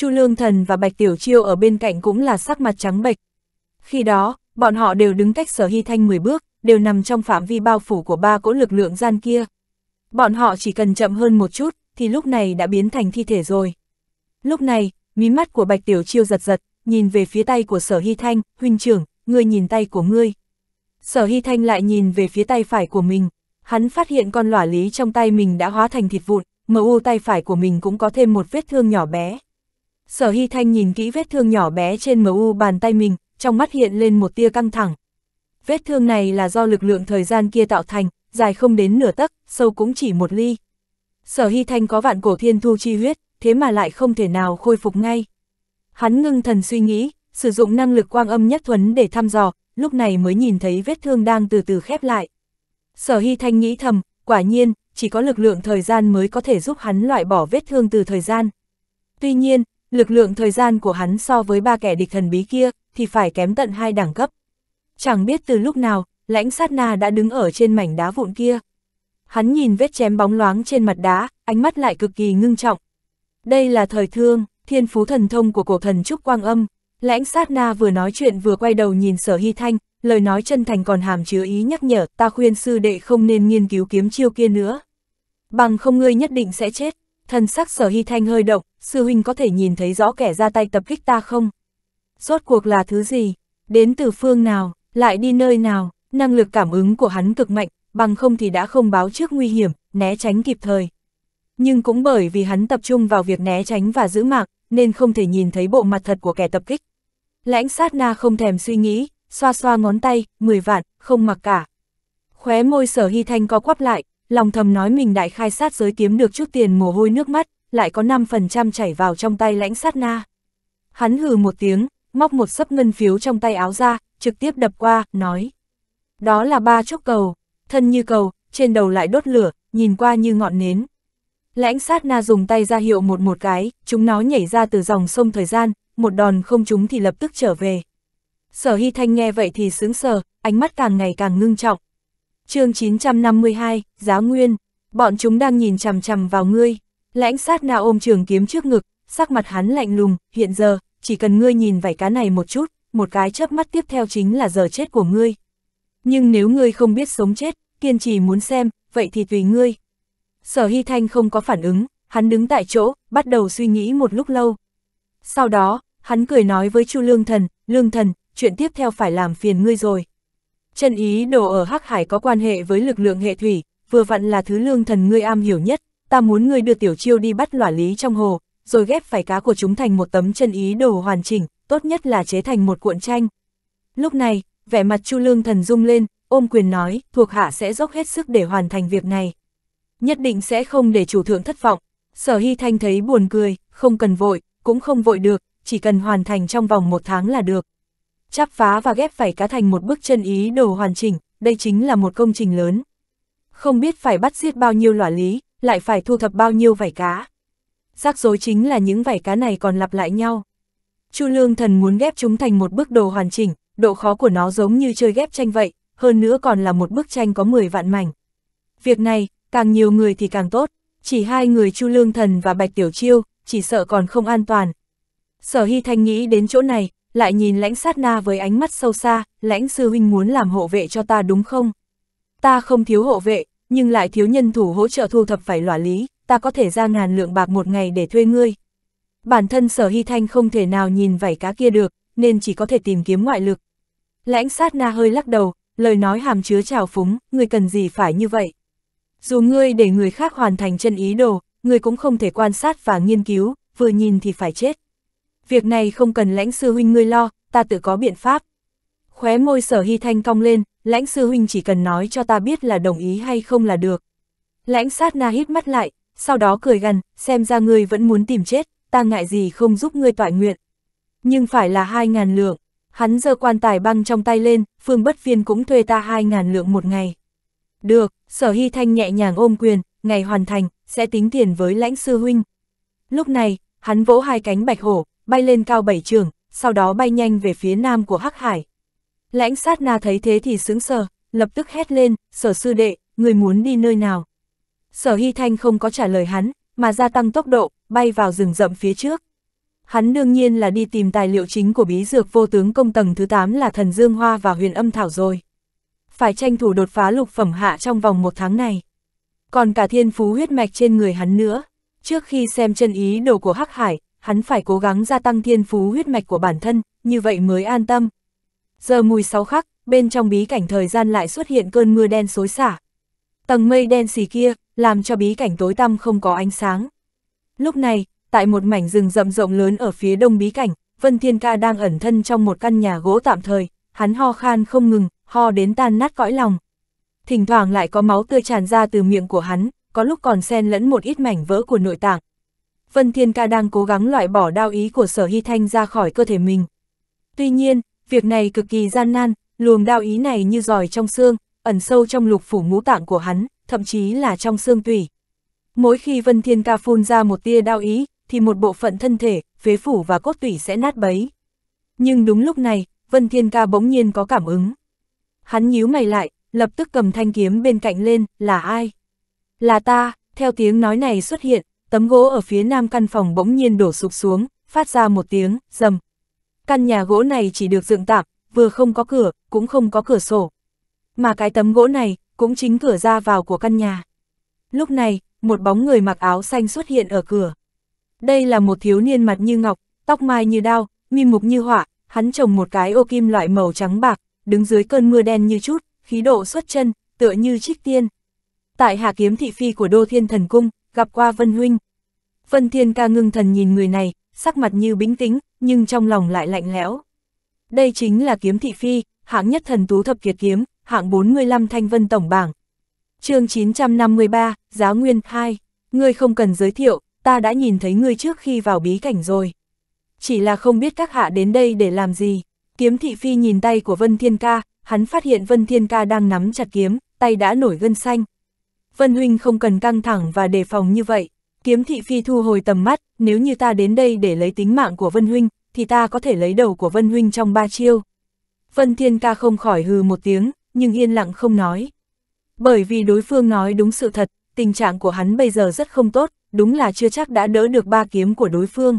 Chu Lương Thần và Bạch Tiểu Chiêu ở bên cạnh cũng là sắc mặt trắng bệch. Khi đó, bọn họ đều đứng cách sở hy thanh 10 bước, đều nằm trong phạm vi bao phủ của ba cỗ lực lượng gian kia. Bọn họ chỉ cần chậm hơn một chút, thì lúc này đã biến thành thi thể rồi. Lúc này, mí mắt của Bạch Tiểu Chiêu giật giật, nhìn về phía tay của sở hy thanh, huynh trưởng, ngươi nhìn tay của ngươi. Sở hy thanh lại nhìn về phía tay phải của mình, hắn phát hiện con lỏa lý trong tay mình đã hóa thành thịt vụn, mờ u tay phải của mình cũng có thêm một vết thương nhỏ bé. Sở Hy Thanh nhìn kỹ vết thương nhỏ bé trên MU bàn tay mình, trong mắt hiện lên một tia căng thẳng. Vết thương này là do lực lượng thời gian kia tạo thành, dài không đến nửa tấc, sâu cũng chỉ một ly. Sở Hy Thanh có vạn cổ thiên thu chi huyết, thế mà lại không thể nào khôi phục ngay. Hắn ngưng thần suy nghĩ, sử dụng năng lực quang âm nhất thuấn để thăm dò, lúc này mới nhìn thấy vết thương đang từ từ khép lại. Sở Hy Thanh nghĩ thầm, quả nhiên, chỉ có lực lượng thời gian mới có thể giúp hắn loại bỏ vết thương từ thời gian. Tuy nhiên, Lực lượng thời gian của hắn so với ba kẻ địch thần bí kia, thì phải kém tận hai đẳng cấp. Chẳng biết từ lúc nào, lãnh sát na đã đứng ở trên mảnh đá vụn kia. Hắn nhìn vết chém bóng loáng trên mặt đá, ánh mắt lại cực kỳ ngưng trọng. Đây là thời thương, thiên phú thần thông của cổ thần Trúc Quang Âm. Lãnh sát na vừa nói chuyện vừa quay đầu nhìn sở hy thanh, lời nói chân thành còn hàm chứa ý nhắc nhở, ta khuyên sư đệ không nên nghiên cứu kiếm chiêu kia nữa. Bằng không ngươi nhất định sẽ chết. Thần sắc sở hy thanh hơi động, sư huynh có thể nhìn thấy rõ kẻ ra tay tập kích ta không? Rốt cuộc là thứ gì? Đến từ phương nào? Lại đi nơi nào? Năng lực cảm ứng của hắn cực mạnh, bằng không thì đã không báo trước nguy hiểm, né tránh kịp thời. Nhưng cũng bởi vì hắn tập trung vào việc né tránh và giữ mạng, nên không thể nhìn thấy bộ mặt thật của kẻ tập kích. Lãnh sát na không thèm suy nghĩ, xoa xoa ngón tay, 10 vạn, không mặc cả. Khóe môi sở hy thanh có quắp lại, lòng thầm nói mình đại khai sát giới kiếm được chút tiền mồ hôi nước mắt, lại có 5% chảy vào trong tay lãnh sát na. Hắn hừ một tiếng, móc một sấp ngân phiếu trong tay áo ra, trực tiếp đập qua, nói. Đó là ba chốc cầu, thân như cầu, trên đầu lại đốt lửa, nhìn qua như ngọn nến. Lãnh sát na dùng tay ra hiệu một một cái, chúng nó nhảy ra từ dòng sông thời gian, một đòn không chúng thì lập tức trở về. Sở Hy Thanh nghe vậy thì sướng sờ, ánh mắt càng ngày càng ngưng trọng chương 952, Giá Nguyên, bọn chúng đang nhìn chằm chằm vào ngươi. Lãnh sát na ôm trường kiếm trước ngực, sắc mặt hắn lạnh lùng, hiện giờ, chỉ cần ngươi nhìn vảy cá này một chút, một cái chớp mắt tiếp theo chính là giờ chết của ngươi. Nhưng nếu ngươi không biết sống chết, kiên trì muốn xem, vậy thì tùy ngươi. Sở Hy Thanh không có phản ứng, hắn đứng tại chỗ, bắt đầu suy nghĩ một lúc lâu. Sau đó, hắn cười nói với Chu Lương Thần, Lương Thần, chuyện tiếp theo phải làm phiền ngươi rồi. Chân ý đồ ở Hắc Hải có quan hệ với lực lượng hệ thủy, vừa vặn là thứ lương thần ngươi am hiểu nhất, ta muốn ngươi đưa tiểu chiêu đi bắt lỏa lý trong hồ, rồi ghép phải cá của chúng thành một tấm chân ý đồ hoàn chỉnh, tốt nhất là chế thành một cuộn tranh. Lúc này, vẻ mặt Chu Lương Thần rung lên, ôm quyền nói, thuộc hạ sẽ dốc hết sức để hoàn thành việc này. Nhất định sẽ không để chủ thượng thất vọng. Sở Hy Thanh thấy buồn cười, không cần vội, cũng không vội được, chỉ cần hoàn thành trong vòng một tháng là được chắp phá và ghép vảy cá thành một bức chân ý đồ hoàn chỉnh, đây chính là một công trình lớn. Không biết phải bắt giết bao nhiêu lỏa lý, lại phải thu thập bao nhiêu vảy cá. Rắc rối chính là những vảy cá này còn lặp lại nhau. Chu Lương Thần muốn ghép chúng thành một bức đồ hoàn chỉnh, độ khó của nó giống như chơi ghép tranh vậy, hơn nữa còn là một bức tranh có 10 vạn mảnh. Việc này, càng nhiều người thì càng tốt, chỉ hai người Chu Lương Thần và Bạch Tiểu Chiêu, chỉ sợ còn không an toàn. Sở Hy Thanh nghĩ đến chỗ này, lại nhìn lãnh sát na với ánh mắt sâu xa, lãnh sư huynh muốn làm hộ vệ cho ta đúng không? Ta không thiếu hộ vệ, nhưng lại thiếu nhân thủ hỗ trợ thu thập phải lỏa lý, ta có thể ra ngàn lượng bạc một ngày để thuê ngươi. Bản thân sở hy thanh không thể nào nhìn vảy cá kia được, nên chỉ có thể tìm kiếm ngoại lực. Lãnh sát na hơi lắc đầu, lời nói hàm chứa trào phúng, ngươi cần gì phải như vậy? Dù ngươi để người khác hoàn thành chân ý đồ, ngươi cũng không thể quan sát và nghiên cứu, vừa nhìn thì phải chết việc này không cần lãnh sư huynh ngươi lo, ta tự có biện pháp. Khóe môi sở hy thanh cong lên, lãnh sư huynh chỉ cần nói cho ta biết là đồng ý hay không là được. Lãnh sát na hít mắt lại, sau đó cười gần, xem ra ngươi vẫn muốn tìm chết, ta ngại gì không giúp ngươi tọa nguyện. Nhưng phải là hai ngàn lượng, hắn giơ quan tài băng trong tay lên, phương bất viên cũng thuê ta hai ngàn lượng một ngày. Được, sở hy thanh nhẹ nhàng ôm quyền, ngày hoàn thành, sẽ tính tiền với lãnh sư huynh. Lúc này, hắn vỗ hai cánh bạch hổ, bay lên cao bảy trường, sau đó bay nhanh về phía nam của Hắc Hải. Lãnh sát na thấy thế thì sững sờ, lập tức hét lên, sở sư đệ, người muốn đi nơi nào. Sở Hy Thanh không có trả lời hắn, mà gia tăng tốc độ, bay vào rừng rậm phía trước. Hắn đương nhiên là đi tìm tài liệu chính của bí dược vô tướng công tầng thứ 8 là thần dương hoa và huyền âm thảo rồi. Phải tranh thủ đột phá lục phẩm hạ trong vòng một tháng này. Còn cả thiên phú huyết mạch trên người hắn nữa. Trước khi xem chân ý đồ của Hắc Hải, hắn phải cố gắng gia tăng thiên phú huyết mạch của bản thân, như vậy mới an tâm. Giờ mùi sáu khắc, bên trong bí cảnh thời gian lại xuất hiện cơn mưa đen xối xả. Tầng mây đen xì kia, làm cho bí cảnh tối tăm không có ánh sáng. Lúc này, tại một mảnh rừng rậm rộng lớn ở phía đông bí cảnh, Vân Thiên Ca đang ẩn thân trong một căn nhà gỗ tạm thời, hắn ho khan không ngừng, ho đến tan nát cõi lòng. Thỉnh thoảng lại có máu tươi tràn ra từ miệng của hắn, có lúc còn xen lẫn một ít mảnh vỡ của nội tạng, Vân Thiên Ca đang cố gắng loại bỏ đao ý của sở hy thanh ra khỏi cơ thể mình. Tuy nhiên, việc này cực kỳ gian nan, luồng đao ý này như giỏi trong xương, ẩn sâu trong lục phủ ngũ tạng của hắn, thậm chí là trong xương tủy. Mỗi khi Vân Thiên Ca phun ra một tia đao ý, thì một bộ phận thân thể, phế phủ và cốt tủy sẽ nát bấy. Nhưng đúng lúc này, Vân Thiên Ca bỗng nhiên có cảm ứng. Hắn nhíu mày lại, lập tức cầm thanh kiếm bên cạnh lên, là ai? Là ta, theo tiếng nói này xuất hiện, tấm gỗ ở phía nam căn phòng bỗng nhiên đổ sụp xuống, phát ra một tiếng, rầm. Căn nhà gỗ này chỉ được dựng tạm, vừa không có cửa, cũng không có cửa sổ. Mà cái tấm gỗ này, cũng chính cửa ra vào của căn nhà. Lúc này, một bóng người mặc áo xanh xuất hiện ở cửa. Đây là một thiếu niên mặt như ngọc, tóc mai như đao, mim mục như họa, hắn trồng một cái ô kim loại màu trắng bạc, đứng dưới cơn mưa đen như chút, khí độ xuất chân, tựa như trích tiên. Tại hạ kiếm thị phi của đô thiên thần cung, gặp qua Vân Huynh. Vân Thiên Ca ngưng thần nhìn người này, sắc mặt như bính tĩnh, nhưng trong lòng lại lạnh lẽo. Đây chính là kiếm thị phi, hạng nhất thần tú thập kiệt kiếm, hạng 45 thanh vân tổng bảng. chương 953, giá Nguyên 2, ngươi không cần giới thiệu, ta đã nhìn thấy ngươi trước khi vào bí cảnh rồi. Chỉ là không biết các hạ đến đây để làm gì. Kiếm thị phi nhìn tay của Vân Thiên Ca, hắn phát hiện Vân Thiên Ca đang nắm chặt kiếm, tay đã nổi gân xanh. Vân Huynh không cần căng thẳng và đề phòng như vậy. Kiếm thị phi thu hồi tầm mắt, nếu như ta đến đây để lấy tính mạng của Vân Huynh, thì ta có thể lấy đầu của Vân Huynh trong ba chiêu. Vân Thiên Ca không khỏi hừ một tiếng, nhưng yên lặng không nói. Bởi vì đối phương nói đúng sự thật, tình trạng của hắn bây giờ rất không tốt, đúng là chưa chắc đã đỡ được ba kiếm của đối phương.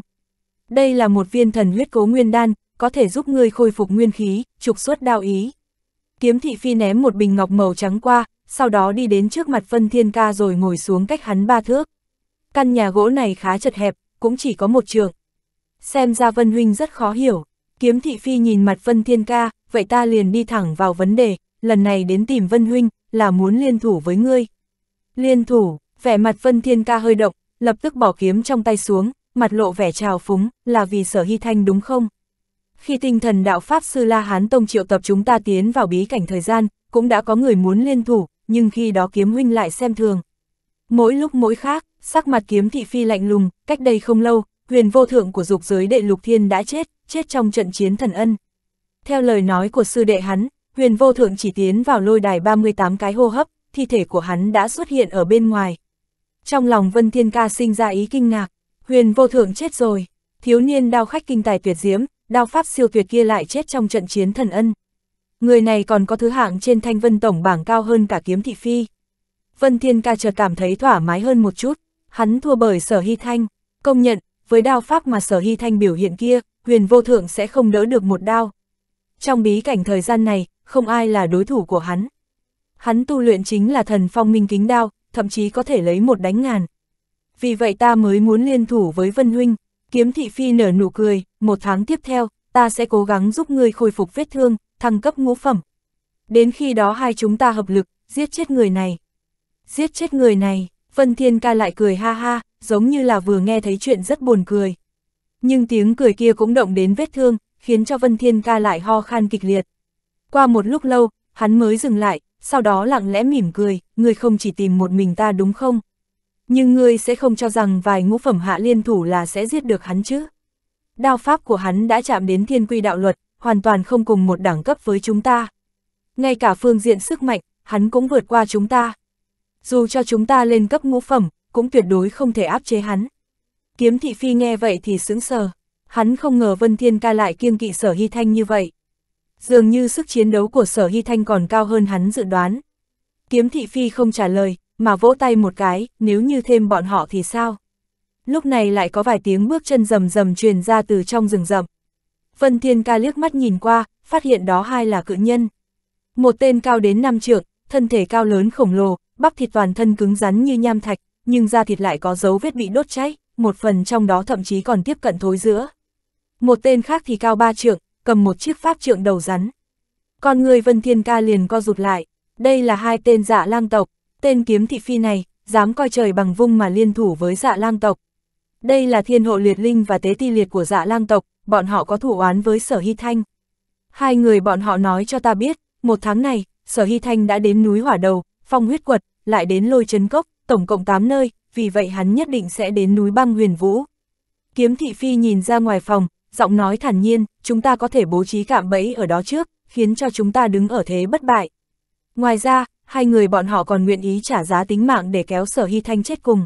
Đây là một viên thần huyết cố nguyên đan, có thể giúp ngươi khôi phục nguyên khí, trục xuất đao ý. Kiếm thị phi ném một bình ngọc màu trắng qua, sau đó đi đến trước mặt Vân Thiên Ca rồi ngồi xuống cách hắn ba thước. Căn nhà gỗ này khá chật hẹp, cũng chỉ có một trường. Xem ra Vân Huynh rất khó hiểu, kiếm thị phi nhìn mặt Vân Thiên Ca, vậy ta liền đi thẳng vào vấn đề, lần này đến tìm Vân Huynh, là muốn liên thủ với ngươi. Liên thủ, vẻ mặt Vân Thiên Ca hơi động, lập tức bỏ kiếm trong tay xuống, mặt lộ vẻ trào phúng, là vì sở hy thanh đúng không? Khi tinh thần đạo Pháp Sư La Hán Tông triệu tập chúng ta tiến vào bí cảnh thời gian, cũng đã có người muốn liên thủ, nhưng khi đó kiếm huynh lại xem thường. Mỗi lúc mỗi khác, sắc mặt kiếm thị phi lạnh lùng, cách đây không lâu, huyền vô thượng của dục giới đệ lục thiên đã chết, chết trong trận chiến thần ân. Theo lời nói của sư đệ hắn, huyền vô thượng chỉ tiến vào lôi đài 38 cái hô hấp, thi thể của hắn đã xuất hiện ở bên ngoài. Trong lòng Vân Thiên Ca sinh ra ý kinh ngạc, huyền vô thượng chết rồi, thiếu niên đao khách kinh tài tuyệt diễm, đao pháp siêu tuyệt kia lại chết trong trận chiến thần ân. Người này còn có thứ hạng trên thanh vân tổng bảng cao hơn cả kiếm thị phi. Vân Thiên ca chợt cảm thấy thoải mái hơn một chút, hắn thua bởi sở hy thanh, công nhận, với đao pháp mà sở hy thanh biểu hiện kia, huyền vô thượng sẽ không đỡ được một đao. Trong bí cảnh thời gian này, không ai là đối thủ của hắn. Hắn tu luyện chính là thần phong minh kính đao, thậm chí có thể lấy một đánh ngàn. Vì vậy ta mới muốn liên thủ với Vân Huynh, kiếm thị phi nở nụ cười, một tháng tiếp theo, ta sẽ cố gắng giúp ngươi khôi phục vết thương, thăng cấp ngũ phẩm. Đến khi đó hai chúng ta hợp lực, giết chết người này. Giết chết người này, Vân Thiên ca lại cười ha ha, giống như là vừa nghe thấy chuyện rất buồn cười. Nhưng tiếng cười kia cũng động đến vết thương, khiến cho Vân Thiên ca lại ho khan kịch liệt. Qua một lúc lâu, hắn mới dừng lại, sau đó lặng lẽ mỉm cười, ngươi không chỉ tìm một mình ta đúng không? Nhưng ngươi sẽ không cho rằng vài ngũ phẩm hạ liên thủ là sẽ giết được hắn chứ? Đao pháp của hắn đã chạm đến thiên quy đạo luật, hoàn toàn không cùng một đẳng cấp với chúng ta. Ngay cả phương diện sức mạnh, hắn cũng vượt qua chúng ta. Dù cho chúng ta lên cấp ngũ phẩm, cũng tuyệt đối không thể áp chế hắn. Kiếm thị phi nghe vậy thì sững sờ, hắn không ngờ Vân Thiên ca lại kiêng kỵ sở hy thanh như vậy. Dường như sức chiến đấu của sở hy thanh còn cao hơn hắn dự đoán. Kiếm thị phi không trả lời, mà vỗ tay một cái, nếu như thêm bọn họ thì sao? Lúc này lại có vài tiếng bước chân rầm rầm truyền ra từ trong rừng rậm. Vân Thiên Ca liếc mắt nhìn qua, phát hiện đó hai là cự nhân. Một tên cao đến năm trượng, thân thể cao lớn khổng lồ, bắp thịt toàn thân cứng rắn như nham thạch, nhưng da thịt lại có dấu vết bị đốt cháy, một phần trong đó thậm chí còn tiếp cận thối giữa. Một tên khác thì cao ba trượng, cầm một chiếc pháp trượng đầu rắn. Con người Vân Thiên Ca liền co rụt lại, đây là hai tên dạ lang tộc, tên kiếm thị phi này, dám coi trời bằng vung mà liên thủ với dạ lang tộc. Đây là thiên hộ liệt linh và tế ti liệt của dạ lang tộc, bọn họ có thủ oán với Sở Hy Thanh. Hai người bọn họ nói cho ta biết, một tháng này, Sở Hy Thanh đã đến núi Hỏa Đầu, Phong Huyết Quật, lại đến Lôi Trấn Cốc, tổng cộng 8 nơi, vì vậy hắn nhất định sẽ đến núi băng huyền vũ. Kiếm thị phi nhìn ra ngoài phòng, giọng nói thản nhiên, chúng ta có thể bố trí cạm bẫy ở đó trước, khiến cho chúng ta đứng ở thế bất bại. Ngoài ra, hai người bọn họ còn nguyện ý trả giá tính mạng để kéo sở hy thanh chết cùng.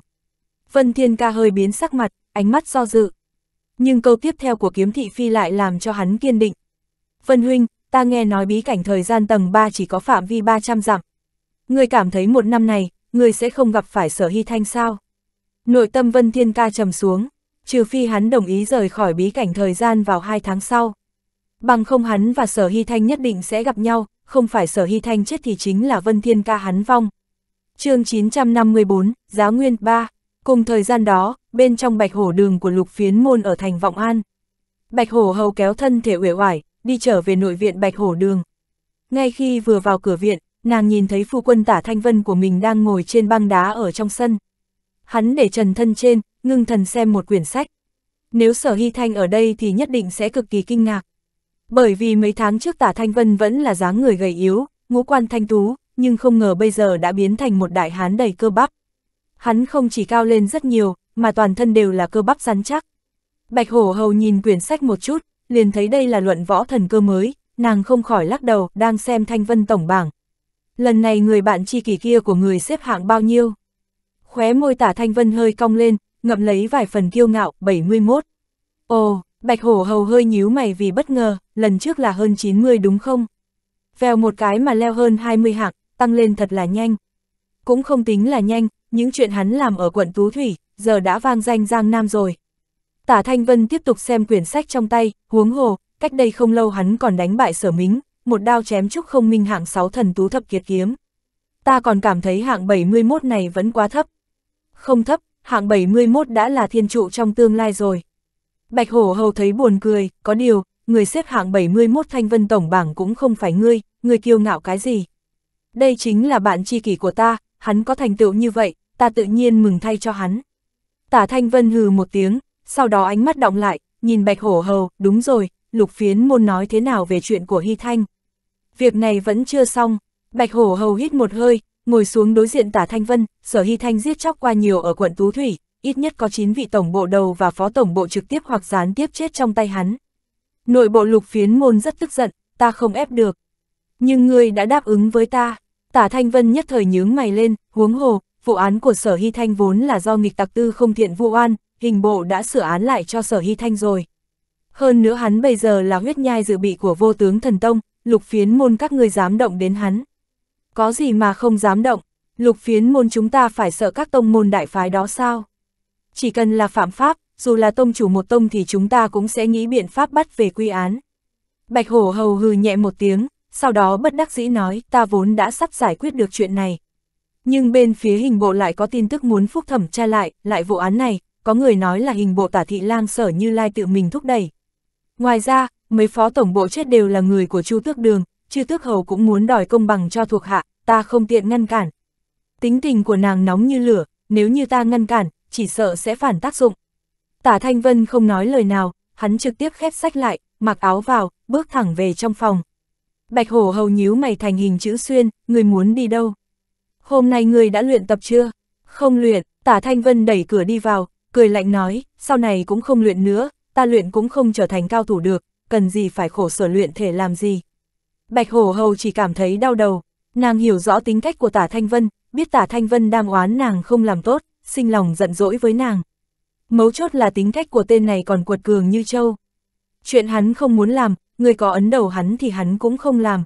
Vân Thiên Ca hơi biến sắc mặt, ánh mắt do dự, nhưng câu tiếp theo của kiếm thị phi lại làm cho hắn kiên định. Vân huynh, ta nghe nói bí cảnh thời gian tầng 3 chỉ có phạm vi 300 dặm. Người cảm thấy một năm này, người sẽ không gặp phải sở hy thanh sao? Nội tâm Vân Thiên Ca trầm xuống, trừ phi hắn đồng ý rời khỏi bí cảnh thời gian vào hai tháng sau. Bằng không hắn và sở hy thanh nhất định sẽ gặp nhau, không phải sở hy thanh chết thì chính là Vân Thiên Ca hắn vong. chương 954, Giáo Nguyên 3 Cùng thời gian đó, bên trong bạch hổ đường của lục phiến môn ở thành Vọng An. Bạch hổ hầu kéo thân thể uể oải, đi trở về nội viện bạch hổ đường. Ngay khi vừa vào cửa viện, nàng nhìn thấy phu quân tả thanh vân của mình đang ngồi trên băng đá ở trong sân. Hắn để trần thân trên, ngưng thần xem một quyển sách. Nếu sở hy thanh ở đây thì nhất định sẽ cực kỳ kinh ngạc. Bởi vì mấy tháng trước tả thanh vân vẫn là dáng người gầy yếu, ngũ quan thanh tú, nhưng không ngờ bây giờ đã biến thành một đại hán đầy cơ bắp hắn không chỉ cao lên rất nhiều, mà toàn thân đều là cơ bắp rắn chắc. Bạch Hổ Hầu nhìn quyển sách một chút, liền thấy đây là luận võ thần cơ mới, nàng không khỏi lắc đầu, đang xem Thanh Vân tổng bảng. Lần này người bạn tri kỷ kia của người xếp hạng bao nhiêu? Khóe môi tả Thanh Vân hơi cong lên, ngậm lấy vài phần kiêu ngạo, 71. Ồ, Bạch Hổ Hầu hơi nhíu mày vì bất ngờ, lần trước là hơn 90 đúng không? Vèo một cái mà leo hơn 20 hạng, tăng lên thật là nhanh. Cũng không tính là nhanh, những chuyện hắn làm ở quận Tú Thủy, giờ đã vang danh Giang Nam rồi. Tả Thanh Vân tiếp tục xem quyển sách trong tay, huống hồ, cách đây không lâu hắn còn đánh bại sở mính, một đao chém trúc không minh hạng 6 thần tú thập kiệt kiếm. Ta còn cảm thấy hạng 71 này vẫn quá thấp. Không thấp, hạng 71 đã là thiên trụ trong tương lai rồi. Bạch Hổ Hầu thấy buồn cười, có điều, người xếp hạng 71 Thanh Vân Tổng bảng cũng không phải ngươi, ngươi kiêu ngạo cái gì. Đây chính là bạn tri kỷ của ta, hắn có thành tựu như vậy, ta tự nhiên mừng thay cho hắn. Tả Thanh Vân hừ một tiếng, sau đó ánh mắt động lại, nhìn Bạch Hổ Hầu, đúng rồi, Lục Phiến môn nói thế nào về chuyện của Hy Thanh. Việc này vẫn chưa xong, Bạch Hổ Hầu hít một hơi, ngồi xuống đối diện Tả Thanh Vân, sở Hy Thanh giết chóc qua nhiều ở quận Tú Thủy, ít nhất có 9 vị tổng bộ đầu và phó tổng bộ trực tiếp hoặc gián tiếp chết trong tay hắn. Nội bộ Lục Phiến môn rất tức giận, ta không ép được. Nhưng ngươi đã đáp ứng với ta, Tả Thanh Vân nhất thời nhướng mày lên, huống hồ, vụ án của Sở Hy Thanh vốn là do nghịch tặc tư không thiện vu oan, hình bộ đã sửa án lại cho Sở Hy Thanh rồi. Hơn nữa hắn bây giờ là huyết nhai dự bị của vô tướng thần tông, lục phiến môn các ngươi dám động đến hắn. Có gì mà không dám động, lục phiến môn chúng ta phải sợ các tông môn đại phái đó sao? Chỉ cần là phạm pháp, dù là tông chủ một tông thì chúng ta cũng sẽ nghĩ biện pháp bắt về quy án. Bạch hổ hầu hừ nhẹ một tiếng, sau đó bất đắc dĩ nói ta vốn đã sắp giải quyết được chuyện này, nhưng bên phía hình bộ lại có tin tức muốn phúc thẩm tra lại, lại vụ án này, có người nói là hình bộ tả thị lang sở như lai tự mình thúc đẩy. Ngoài ra, mấy phó tổng bộ chết đều là người của chu tước đường, chu tước hầu cũng muốn đòi công bằng cho thuộc hạ, ta không tiện ngăn cản. Tính tình của nàng nóng như lửa, nếu như ta ngăn cản, chỉ sợ sẽ phản tác dụng. Tả Thanh Vân không nói lời nào, hắn trực tiếp khép sách lại, mặc áo vào, bước thẳng về trong phòng. Bạch Hổ hầu nhíu mày thành hình chữ xuyên, người muốn đi đâu? hôm nay ngươi đã luyện tập chưa? Không luyện, tả Thanh Vân đẩy cửa đi vào, cười lạnh nói, sau này cũng không luyện nữa, ta luyện cũng không trở thành cao thủ được, cần gì phải khổ sở luyện thể làm gì. Bạch Hổ Hầu chỉ cảm thấy đau đầu, nàng hiểu rõ tính cách của tả Thanh Vân, biết tả Thanh Vân đang oán nàng không làm tốt, sinh lòng giận dỗi với nàng. Mấu chốt là tính cách của tên này còn cuột cường như châu. Chuyện hắn không muốn làm, người có ấn đầu hắn thì hắn cũng không làm.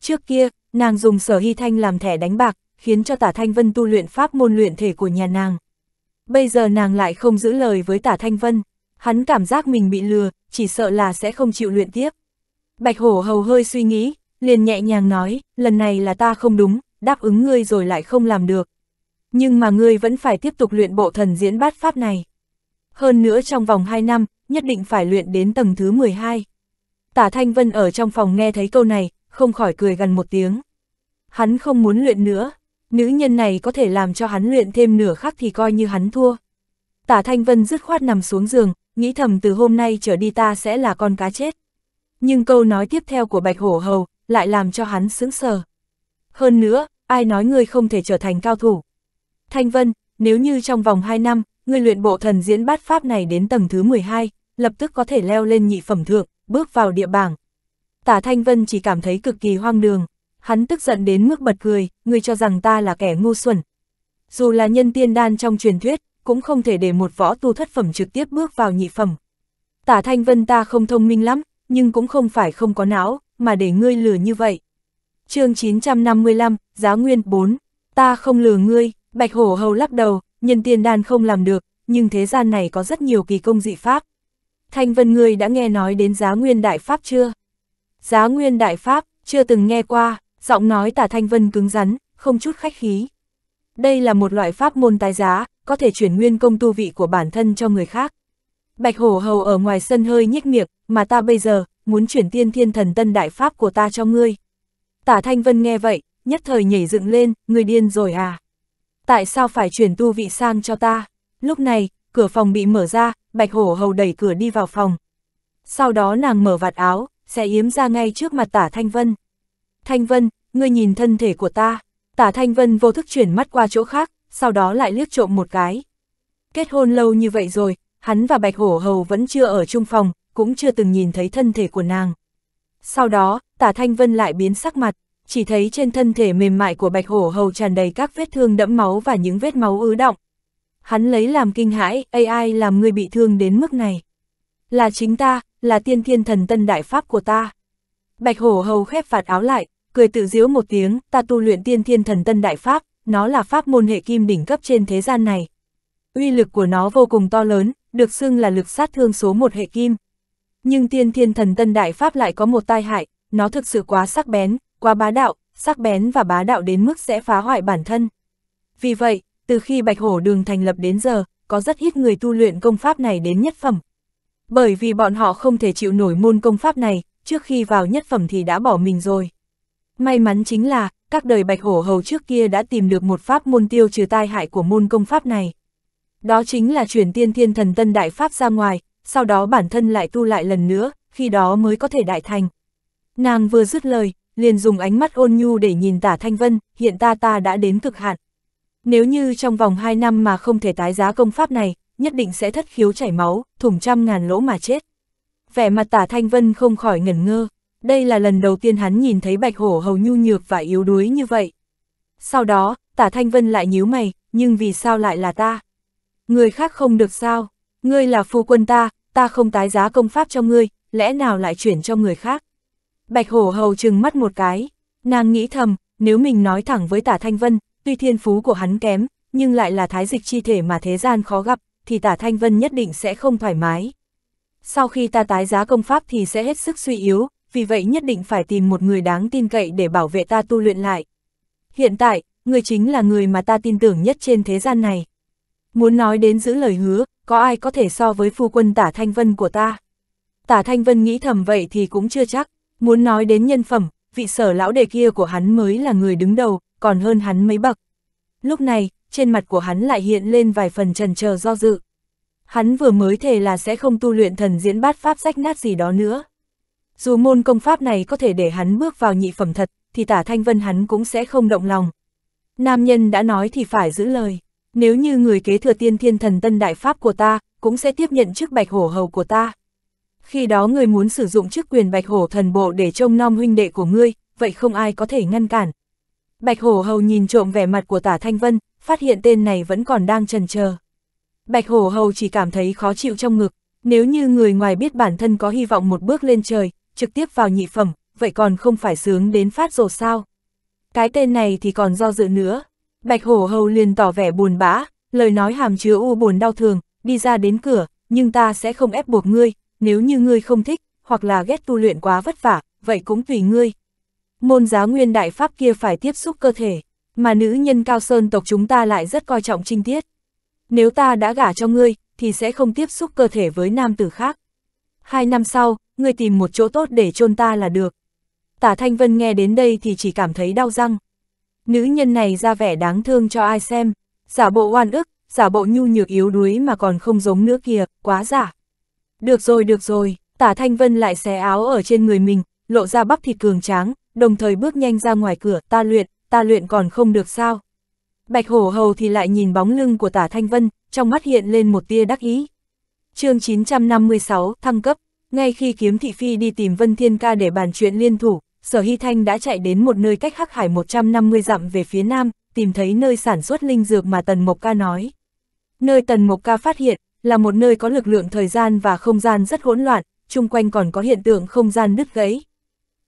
Trước kia, nàng dùng sở hy thanh làm thẻ đánh bạc, khiến cho tả Thanh Vân tu luyện pháp môn luyện thể của nhà nàng. Bây giờ nàng lại không giữ lời với tả Thanh Vân, hắn cảm giác mình bị lừa, chỉ sợ là sẽ không chịu luyện tiếp. Bạch Hổ hầu hơi suy nghĩ, liền nhẹ nhàng nói, lần này là ta không đúng, đáp ứng ngươi rồi lại không làm được. Nhưng mà ngươi vẫn phải tiếp tục luyện bộ thần diễn bát pháp này. Hơn nữa trong vòng 2 năm, nhất định phải luyện đến tầng thứ 12. Tả Thanh Vân ở trong phòng nghe thấy câu này, không khỏi cười gần một tiếng. Hắn không muốn luyện nữa, nữ nhân này có thể làm cho hắn luyện thêm nửa khắc thì coi như hắn thua. Tả Thanh Vân dứt khoát nằm xuống giường, nghĩ thầm từ hôm nay trở đi ta sẽ là con cá chết. Nhưng câu nói tiếp theo của Bạch Hổ Hầu lại làm cho hắn sững sờ. Hơn nữa, ai nói ngươi không thể trở thành cao thủ. Thanh Vân, nếu như trong vòng 2 năm, ngươi luyện bộ thần diễn bát pháp này đến tầng thứ 12, lập tức có thể leo lên nhị phẩm thượng, bước vào địa bảng. Tả Thanh Vân chỉ cảm thấy cực kỳ hoang đường hắn tức giận đến mức bật cười, ngươi cho rằng ta là kẻ ngu xuẩn. Dù là nhân tiên đan trong truyền thuyết, cũng không thể để một võ tu thất phẩm trực tiếp bước vào nhị phẩm. Tả Thanh Vân ta không thông minh lắm, nhưng cũng không phải không có não, mà để ngươi lừa như vậy. chương 955, giá Nguyên 4, ta không lừa ngươi, Bạch Hổ Hầu lắc đầu, nhân tiên đan không làm được, nhưng thế gian này có rất nhiều kỳ công dị pháp. Thanh Vân ngươi đã nghe nói đến Giá Nguyên Đại Pháp chưa? Giá Nguyên Đại Pháp, chưa từng nghe qua, Giọng nói tả thanh vân cứng rắn, không chút khách khí. Đây là một loại pháp môn tái giá, có thể chuyển nguyên công tu vị của bản thân cho người khác. Bạch hổ hầu ở ngoài sân hơi nhếch miệng, mà ta bây giờ, muốn chuyển tiên thiên thần tân đại pháp của ta cho ngươi. Tả thanh vân nghe vậy, nhất thời nhảy dựng lên, người điên rồi à. Tại sao phải chuyển tu vị sang cho ta? Lúc này, cửa phòng bị mở ra, bạch hổ hầu đẩy cửa đi vào phòng. Sau đó nàng mở vạt áo, sẽ yếm ra ngay trước mặt tả thanh vân. Thanh Vân, ngươi nhìn thân thể của ta. Tả Thanh Vân vô thức chuyển mắt qua chỗ khác, sau đó lại liếc trộm một cái. Kết hôn lâu như vậy rồi, hắn và Bạch Hổ Hầu vẫn chưa ở chung phòng, cũng chưa từng nhìn thấy thân thể của nàng. Sau đó, Tả Thanh Vân lại biến sắc mặt, chỉ thấy trên thân thể mềm mại của Bạch Hổ Hầu tràn đầy các vết thương đẫm máu và những vết máu ứ động. Hắn lấy làm kinh hãi, AI làm ngươi bị thương đến mức này. Là chính ta, là tiên thiên thần tân đại pháp của ta. Bạch hổ hầu khép phạt áo lại, cười tự diếu một tiếng, ta tu luyện tiên thiên thần tân đại pháp, nó là pháp môn hệ kim đỉnh cấp trên thế gian này. Uy lực của nó vô cùng to lớn, được xưng là lực sát thương số một hệ kim. Nhưng tiên thiên thần tân đại pháp lại có một tai hại, nó thực sự quá sắc bén, quá bá đạo, sắc bén và bá đạo đến mức sẽ phá hoại bản thân. Vì vậy, từ khi Bạch Hổ Đường thành lập đến giờ, có rất ít người tu luyện công pháp này đến nhất phẩm. Bởi vì bọn họ không thể chịu nổi môn công pháp này, trước khi vào nhất phẩm thì đã bỏ mình rồi. May mắn chính là, các đời bạch hổ hầu trước kia đã tìm được một pháp môn tiêu trừ tai hại của môn công pháp này. Đó chính là chuyển tiên thiên thần tân đại pháp ra ngoài, sau đó bản thân lại tu lại lần nữa, khi đó mới có thể đại thành. Nàng vừa dứt lời, liền dùng ánh mắt ôn nhu để nhìn tả thanh vân, hiện ta ta đã đến cực hạn. Nếu như trong vòng 2 năm mà không thể tái giá công pháp này, nhất định sẽ thất khiếu chảy máu, thủng trăm ngàn lỗ mà chết vẻ mặt tả Thanh Vân không khỏi ngẩn ngơ, đây là lần đầu tiên hắn nhìn thấy bạch hổ hầu nhu nhược và yếu đuối như vậy. Sau đó, tả Thanh Vân lại nhíu mày, nhưng vì sao lại là ta? Người khác không được sao, ngươi là phu quân ta, ta không tái giá công pháp cho ngươi, lẽ nào lại chuyển cho người khác? Bạch hổ hầu trừng mắt một cái, nàng nghĩ thầm, nếu mình nói thẳng với tả Thanh Vân, tuy thiên phú của hắn kém, nhưng lại là thái dịch chi thể mà thế gian khó gặp, thì tả Thanh Vân nhất định sẽ không thoải mái sau khi ta tái giá công pháp thì sẽ hết sức suy yếu, vì vậy nhất định phải tìm một người đáng tin cậy để bảo vệ ta tu luyện lại. Hiện tại, người chính là người mà ta tin tưởng nhất trên thế gian này. Muốn nói đến giữ lời hứa, có ai có thể so với phu quân tả Thanh Vân của ta? Tả Thanh Vân nghĩ thầm vậy thì cũng chưa chắc, muốn nói đến nhân phẩm, vị sở lão đệ kia của hắn mới là người đứng đầu, còn hơn hắn mấy bậc. Lúc này, trên mặt của hắn lại hiện lên vài phần trần chờ do dự. Hắn vừa mới thề là sẽ không tu luyện thần diễn bát pháp rách nát gì đó nữa. Dù môn công pháp này có thể để hắn bước vào nhị phẩm thật, thì tả thanh vân hắn cũng sẽ không động lòng. Nam nhân đã nói thì phải giữ lời. Nếu như người kế thừa tiên thiên thần tân đại pháp của ta, cũng sẽ tiếp nhận chức bạch hổ hầu của ta. Khi đó người muốn sử dụng chức quyền bạch hổ thần bộ để trông nom huynh đệ của ngươi, vậy không ai có thể ngăn cản. Bạch hổ hầu nhìn trộm vẻ mặt của tả Thanh Vân, phát hiện tên này vẫn còn đang trần chờ Bạch Hổ Hầu chỉ cảm thấy khó chịu trong ngực, nếu như người ngoài biết bản thân có hy vọng một bước lên trời, trực tiếp vào nhị phẩm, vậy còn không phải sướng đến phát rồ sao. Cái tên này thì còn do dự nữa. Bạch Hổ Hầu liền tỏ vẻ buồn bã, lời nói hàm chứa u buồn đau thường, đi ra đến cửa, nhưng ta sẽ không ép buộc ngươi, nếu như ngươi không thích, hoặc là ghét tu luyện quá vất vả, vậy cũng tùy ngươi. Môn giáo nguyên đại pháp kia phải tiếp xúc cơ thể, mà nữ nhân cao sơn tộc chúng ta lại rất coi trọng trinh tiết nếu ta đã gả cho ngươi, thì sẽ không tiếp xúc cơ thể với nam tử khác. Hai năm sau, ngươi tìm một chỗ tốt để chôn ta là được. Tả Thanh Vân nghe đến đây thì chỉ cảm thấy đau răng. Nữ nhân này ra vẻ đáng thương cho ai xem, giả bộ oan ức, giả bộ nhu nhược yếu đuối mà còn không giống nữa kìa, quá giả. Được rồi, được rồi, tả Thanh Vân lại xé áo ở trên người mình, lộ ra bắp thịt cường tráng, đồng thời bước nhanh ra ngoài cửa, ta luyện, ta luyện còn không được sao. Bạch hổ hầu thì lại nhìn bóng lưng của tả Thanh Vân, trong mắt hiện lên một tia đắc ý. chương 956, thăng cấp, ngay khi kiếm thị phi đi tìm Vân Thiên Ca để bàn chuyện liên thủ, Sở Hy Thanh đã chạy đến một nơi cách hắc hải 150 dặm về phía nam, tìm thấy nơi sản xuất linh dược mà Tần Mộc Ca nói. Nơi Tần Mộc Ca phát hiện, là một nơi có lực lượng thời gian và không gian rất hỗn loạn, chung quanh còn có hiện tượng không gian đứt gãy.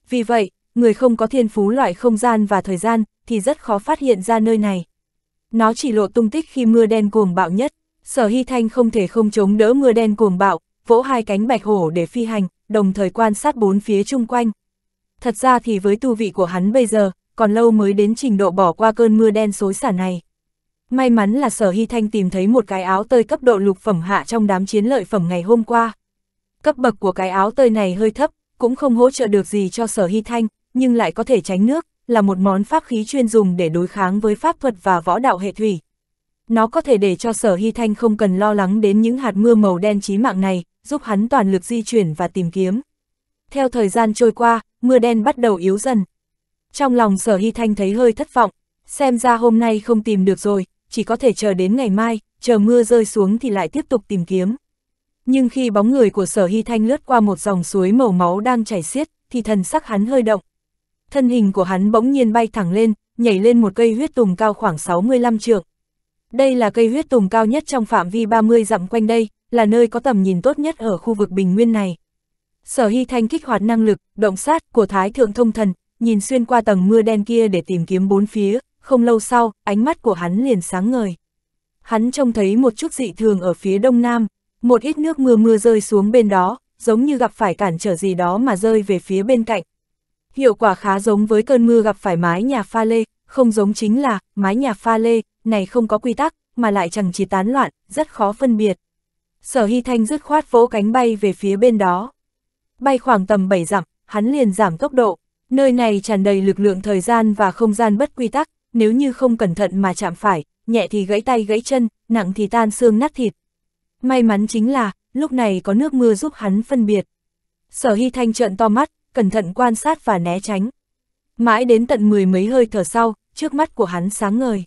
Vì vậy, người không có thiên phú loại không gian và thời gian, thì rất khó phát hiện ra nơi này nó chỉ lộ tung tích khi mưa đen cuồng bạo nhất. Sở Hy Thanh không thể không chống đỡ mưa đen cuồng bạo, vỗ hai cánh bạch hổ để phi hành, đồng thời quan sát bốn phía chung quanh. Thật ra thì với tu vị của hắn bây giờ, còn lâu mới đến trình độ bỏ qua cơn mưa đen xối xả này. May mắn là Sở Hy Thanh tìm thấy một cái áo tơi cấp độ lục phẩm hạ trong đám chiến lợi phẩm ngày hôm qua. Cấp bậc của cái áo tơi này hơi thấp, cũng không hỗ trợ được gì cho Sở Hy Thanh, nhưng lại có thể tránh nước, là một món pháp khí chuyên dùng để đối kháng với pháp thuật và võ đạo hệ thủy. Nó có thể để cho sở hy thanh không cần lo lắng đến những hạt mưa màu đen chí mạng này, giúp hắn toàn lực di chuyển và tìm kiếm. Theo thời gian trôi qua, mưa đen bắt đầu yếu dần. Trong lòng sở hy thanh thấy hơi thất vọng, xem ra hôm nay không tìm được rồi, chỉ có thể chờ đến ngày mai, chờ mưa rơi xuống thì lại tiếp tục tìm kiếm. Nhưng khi bóng người của sở hy thanh lướt qua một dòng suối màu máu đang chảy xiết, thì thần sắc hắn hơi động thân hình của hắn bỗng nhiên bay thẳng lên, nhảy lên một cây huyết tùng cao khoảng 65 trượng. Đây là cây huyết tùng cao nhất trong phạm vi 30 dặm quanh đây, là nơi có tầm nhìn tốt nhất ở khu vực bình nguyên này. Sở Hy Thanh kích hoạt năng lực, động sát của Thái Thượng Thông Thần, nhìn xuyên qua tầng mưa đen kia để tìm kiếm bốn phía, không lâu sau, ánh mắt của hắn liền sáng ngời. Hắn trông thấy một chút dị thường ở phía đông nam, một ít nước mưa mưa rơi xuống bên đó, giống như gặp phải cản trở gì đó mà rơi về phía bên cạnh, Hiệu quả khá giống với cơn mưa gặp phải mái nhà pha lê, không giống chính là, mái nhà pha lê, này không có quy tắc, mà lại chẳng chỉ tán loạn, rất khó phân biệt. Sở Hy Thanh dứt khoát vỗ cánh bay về phía bên đó. Bay khoảng tầm 7 dặm, hắn liền giảm tốc độ, nơi này tràn đầy lực lượng thời gian và không gian bất quy tắc, nếu như không cẩn thận mà chạm phải, nhẹ thì gãy tay gãy chân, nặng thì tan xương nát thịt. May mắn chính là, lúc này có nước mưa giúp hắn phân biệt. Sở Hy Thanh trợn to mắt, cẩn thận quan sát và né tránh. Mãi đến tận mười mấy hơi thở sau, trước mắt của hắn sáng ngời.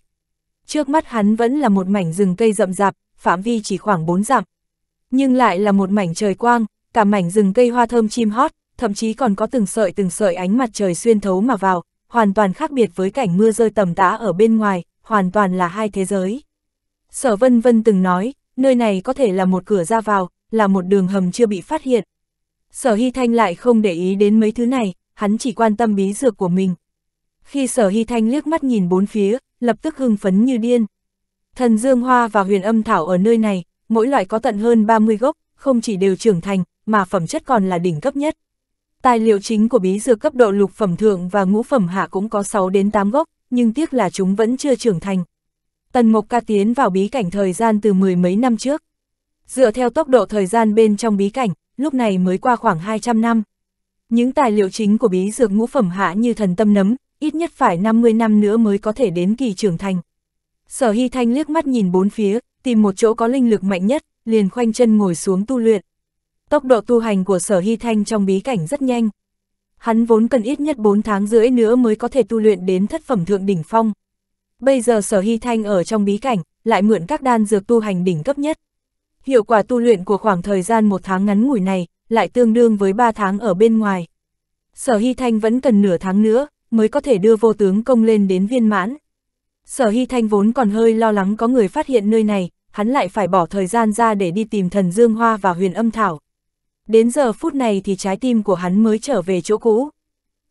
Trước mắt hắn vẫn là một mảnh rừng cây rậm rạp, phạm vi chỉ khoảng 4 dặm. Nhưng lại là một mảnh trời quang, cả mảnh rừng cây hoa thơm chim hót, thậm chí còn có từng sợi từng sợi ánh mặt trời xuyên thấu mà vào, hoàn toàn khác biệt với cảnh mưa rơi tầm tã ở bên ngoài, hoàn toàn là hai thế giới. Sở Vân Vân từng nói, nơi này có thể là một cửa ra vào, là một đường hầm chưa bị phát hiện, Sở Hy Thanh lại không để ý đến mấy thứ này, hắn chỉ quan tâm bí dược của mình. Khi Sở Hy Thanh liếc mắt nhìn bốn phía, lập tức hưng phấn như điên. Thần Dương Hoa và huyền âm thảo ở nơi này, mỗi loại có tận hơn 30 gốc, không chỉ đều trưởng thành, mà phẩm chất còn là đỉnh cấp nhất. Tài liệu chính của bí dược cấp độ lục phẩm thượng và ngũ phẩm hạ cũng có 6 đến 8 gốc, nhưng tiếc là chúng vẫn chưa trưởng thành. Tần Mộc Ca tiến vào bí cảnh thời gian từ mười mấy năm trước. Dựa theo tốc độ thời gian bên trong bí cảnh, lúc này mới qua khoảng 200 năm. Những tài liệu chính của bí dược ngũ phẩm hạ như thần tâm nấm, ít nhất phải 50 năm nữa mới có thể đến kỳ trưởng thành. Sở Hy Thanh liếc mắt nhìn bốn phía, tìm một chỗ có linh lực mạnh nhất, liền khoanh chân ngồi xuống tu luyện. Tốc độ tu hành của Sở Hy Thanh trong bí cảnh rất nhanh. Hắn vốn cần ít nhất 4 tháng rưỡi nữa mới có thể tu luyện đến thất phẩm thượng đỉnh phong. Bây giờ Sở Hy Thanh ở trong bí cảnh, lại mượn các đan dược tu hành đỉnh cấp nhất. Hiệu quả tu luyện của khoảng thời gian một tháng ngắn ngủi này, lại tương đương với ba tháng ở bên ngoài. Sở Hy Thanh vẫn cần nửa tháng nữa, mới có thể đưa vô tướng công lên đến viên mãn. Sở Hy Thanh vốn còn hơi lo lắng có người phát hiện nơi này, hắn lại phải bỏ thời gian ra để đi tìm thần Dương Hoa và huyền âm thảo. Đến giờ phút này thì trái tim của hắn mới trở về chỗ cũ.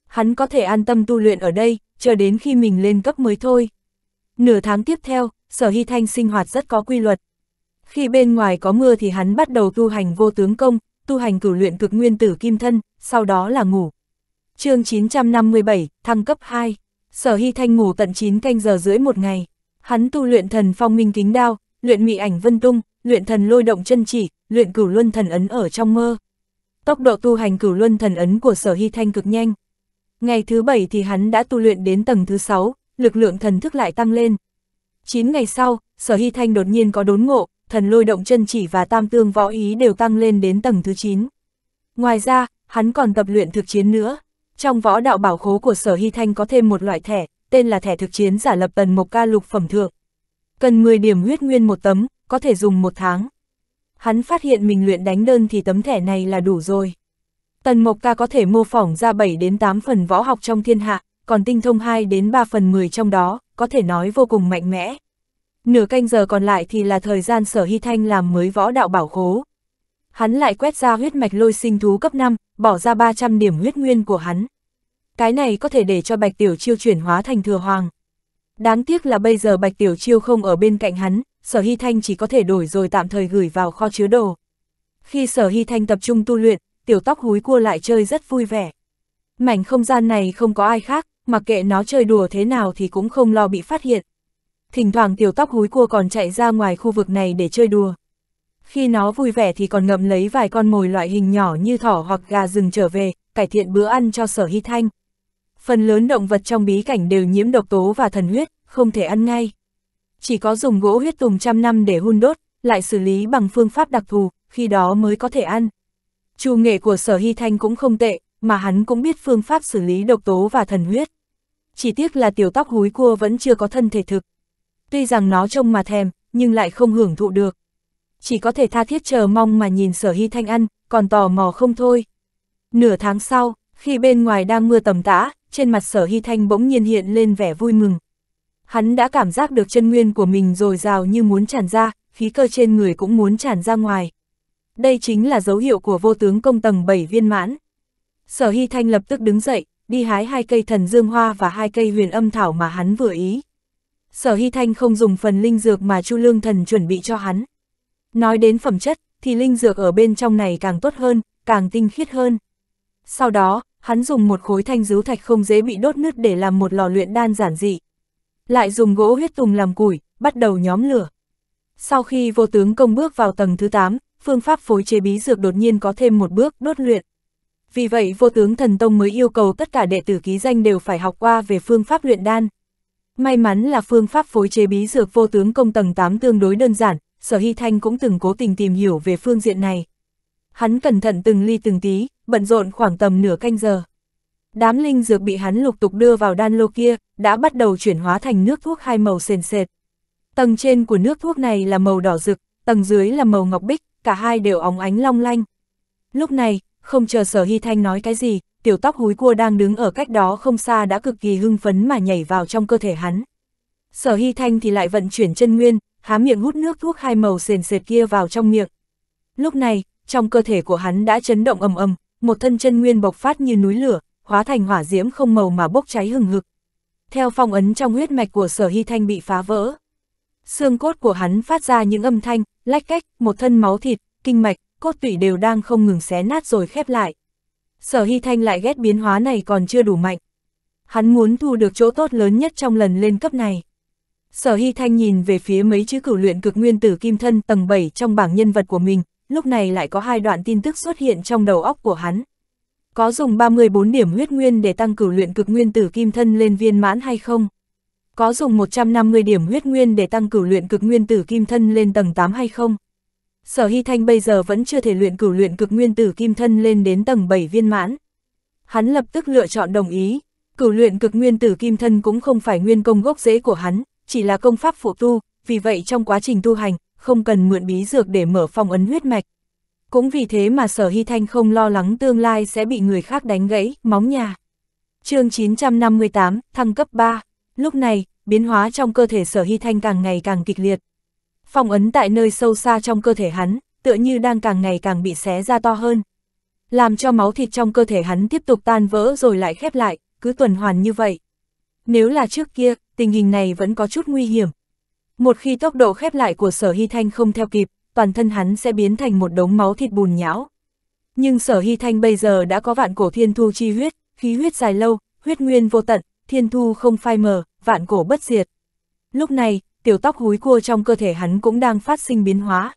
Hắn có thể an tâm tu luyện ở đây, chờ đến khi mình lên cấp mới thôi. Nửa tháng tiếp theo, Sở Hy Thanh sinh hoạt rất có quy luật, khi bên ngoài có mưa thì hắn bắt đầu tu hành vô tướng công, tu hành cửu luyện cực nguyên tử kim thân, sau đó là ngủ. chương 957, thăng cấp 2. Sở Hy Thanh ngủ tận 9 canh giờ rưỡi một ngày. Hắn tu luyện thần phong minh kính đao, luyện mị ảnh vân tung, luyện thần lôi động chân chỉ, luyện cửu luân thần ấn ở trong mơ. Tốc độ tu hành cửu luân thần ấn của Sở Hy Thanh cực nhanh. Ngày thứ 7 thì hắn đã tu luyện đến tầng thứ 6, lực lượng thần thức lại tăng lên. 9 ngày sau, Sở Hy Thanh đột nhiên có đốn ngộ, thần lôi động chân chỉ và tam tương võ ý đều tăng lên đến tầng thứ 9. Ngoài ra, hắn còn tập luyện thực chiến nữa. Trong võ đạo bảo khố của Sở Hy Thanh có thêm một loại thẻ, tên là thẻ thực chiến giả lập tần mộc ca lục phẩm thượng. Cần 10 điểm huyết nguyên một tấm, có thể dùng một tháng. Hắn phát hiện mình luyện đánh đơn thì tấm thẻ này là đủ rồi. Tần Mộc Ca có thể mô phỏng ra 7 đến 8 phần võ học trong thiên hạ, còn tinh thông 2 đến 3 phần 10 trong đó, có thể nói vô cùng mạnh mẽ. Nửa canh giờ còn lại thì là thời gian sở hy thanh làm mới võ đạo bảo khố. Hắn lại quét ra huyết mạch lôi sinh thú cấp 5, bỏ ra 300 điểm huyết nguyên của hắn. Cái này có thể để cho Bạch Tiểu Chiêu chuyển hóa thành thừa hoàng. Đáng tiếc là bây giờ Bạch Tiểu Chiêu không ở bên cạnh hắn, Sở Hy Thanh chỉ có thể đổi rồi tạm thời gửi vào kho chứa đồ. Khi Sở Hy Thanh tập trung tu luyện, tiểu tóc húi cua lại chơi rất vui vẻ. Mảnh không gian này không có ai khác, mặc kệ nó chơi đùa thế nào thì cũng không lo bị phát hiện, thỉnh thoảng tiểu tóc húi cua còn chạy ra ngoài khu vực này để chơi đùa. Khi nó vui vẻ thì còn ngậm lấy vài con mồi loại hình nhỏ như thỏ hoặc gà rừng trở về, cải thiện bữa ăn cho sở hy thanh. Phần lớn động vật trong bí cảnh đều nhiễm độc tố và thần huyết, không thể ăn ngay. Chỉ có dùng gỗ huyết tùng trăm năm để hun đốt, lại xử lý bằng phương pháp đặc thù, khi đó mới có thể ăn. Chu nghệ của sở hy thanh cũng không tệ, mà hắn cũng biết phương pháp xử lý độc tố và thần huyết. Chỉ tiếc là tiểu tóc húi cua vẫn chưa có thân thể thực tuy rằng nó trông mà thèm, nhưng lại không hưởng thụ được. Chỉ có thể tha thiết chờ mong mà nhìn sở hy thanh ăn, còn tò mò không thôi. Nửa tháng sau, khi bên ngoài đang mưa tầm tã, trên mặt sở hy thanh bỗng nhiên hiện lên vẻ vui mừng. Hắn đã cảm giác được chân nguyên của mình dồi dào như muốn tràn ra, khí cơ trên người cũng muốn tràn ra ngoài. Đây chính là dấu hiệu của vô tướng công tầng 7 viên mãn. Sở Hy Thanh lập tức đứng dậy, đi hái hai cây thần dương hoa và hai cây huyền âm thảo mà hắn vừa ý. Sở Hy Thanh không dùng phần linh dược mà Chu Lương Thần chuẩn bị cho hắn. Nói đến phẩm chất, thì linh dược ở bên trong này càng tốt hơn, càng tinh khiết hơn. Sau đó, hắn dùng một khối thanh dứu thạch không dễ bị đốt nứt để làm một lò luyện đan giản dị. Lại dùng gỗ huyết tùng làm củi, bắt đầu nhóm lửa. Sau khi vô tướng công bước vào tầng thứ 8, phương pháp phối chế bí dược đột nhiên có thêm một bước đốt luyện. Vì vậy vô tướng thần tông mới yêu cầu tất cả đệ tử ký danh đều phải học qua về phương pháp luyện đan. May mắn là phương pháp phối chế bí dược vô tướng công tầng 8 tương đối đơn giản, Sở Hy Thanh cũng từng cố tình tìm hiểu về phương diện này. Hắn cẩn thận từng ly từng tí, bận rộn khoảng tầm nửa canh giờ. Đám linh dược bị hắn lục tục đưa vào đan lô kia, đã bắt đầu chuyển hóa thành nước thuốc hai màu sền sệt. Tầng trên của nước thuốc này là màu đỏ rực, tầng dưới là màu ngọc bích, cả hai đều óng ánh long lanh. Lúc này, không chờ Sở Hy Thanh nói cái gì, tiểu tóc húi cua đang đứng ở cách đó không xa đã cực kỳ hưng phấn mà nhảy vào trong cơ thể hắn. Sở Hy Thanh thì lại vận chuyển chân nguyên, há miệng hút nước thuốc hai màu sền sệt kia vào trong miệng. Lúc này, trong cơ thể của hắn đã chấn động ầm ầm, một thân chân nguyên bộc phát như núi lửa, hóa thành hỏa diễm không màu mà bốc cháy hừng hực. Theo phong ấn trong huyết mạch của Sở Hy Thanh bị phá vỡ. Xương cốt của hắn phát ra những âm thanh, lách cách, một thân máu thịt, kinh mạch, cốt tủy đều đang không ngừng xé nát rồi khép lại sở hy thanh lại ghét biến hóa này còn chưa đủ mạnh. Hắn muốn thu được chỗ tốt lớn nhất trong lần lên cấp này. Sở Hy Thanh nhìn về phía mấy chữ cửu luyện cực nguyên tử kim thân tầng 7 trong bảng nhân vật của mình, lúc này lại có hai đoạn tin tức xuất hiện trong đầu óc của hắn. Có dùng 34 điểm huyết nguyên để tăng cửu luyện cực nguyên tử kim thân lên viên mãn hay không? Có dùng 150 điểm huyết nguyên để tăng cửu luyện cực nguyên tử kim thân lên tầng 8 hay không? Sở Hy Thanh bây giờ vẫn chưa thể luyện cửu luyện cực nguyên tử kim thân lên đến tầng 7 viên mãn. Hắn lập tức lựa chọn đồng ý, cửu luyện cực nguyên tử kim thân cũng không phải nguyên công gốc rễ của hắn, chỉ là công pháp phụ tu, vì vậy trong quá trình tu hành, không cần mượn bí dược để mở phong ấn huyết mạch. Cũng vì thế mà Sở Hy Thanh không lo lắng tương lai sẽ bị người khác đánh gãy, móng nhà. chương 958, thăng cấp 3. Lúc này, biến hóa trong cơ thể Sở Hy Thanh càng ngày càng kịch liệt phong ấn tại nơi sâu xa trong cơ thể hắn, tựa như đang càng ngày càng bị xé ra to hơn. Làm cho máu thịt trong cơ thể hắn tiếp tục tan vỡ rồi lại khép lại, cứ tuần hoàn như vậy. Nếu là trước kia, tình hình này vẫn có chút nguy hiểm. Một khi tốc độ khép lại của sở hy thanh không theo kịp, toàn thân hắn sẽ biến thành một đống máu thịt bùn nhão. Nhưng sở hy thanh bây giờ đã có vạn cổ thiên thu chi huyết, khí huyết dài lâu, huyết nguyên vô tận, thiên thu không phai mờ, vạn cổ bất diệt. Lúc này, tiểu tóc húi cua trong cơ thể hắn cũng đang phát sinh biến hóa.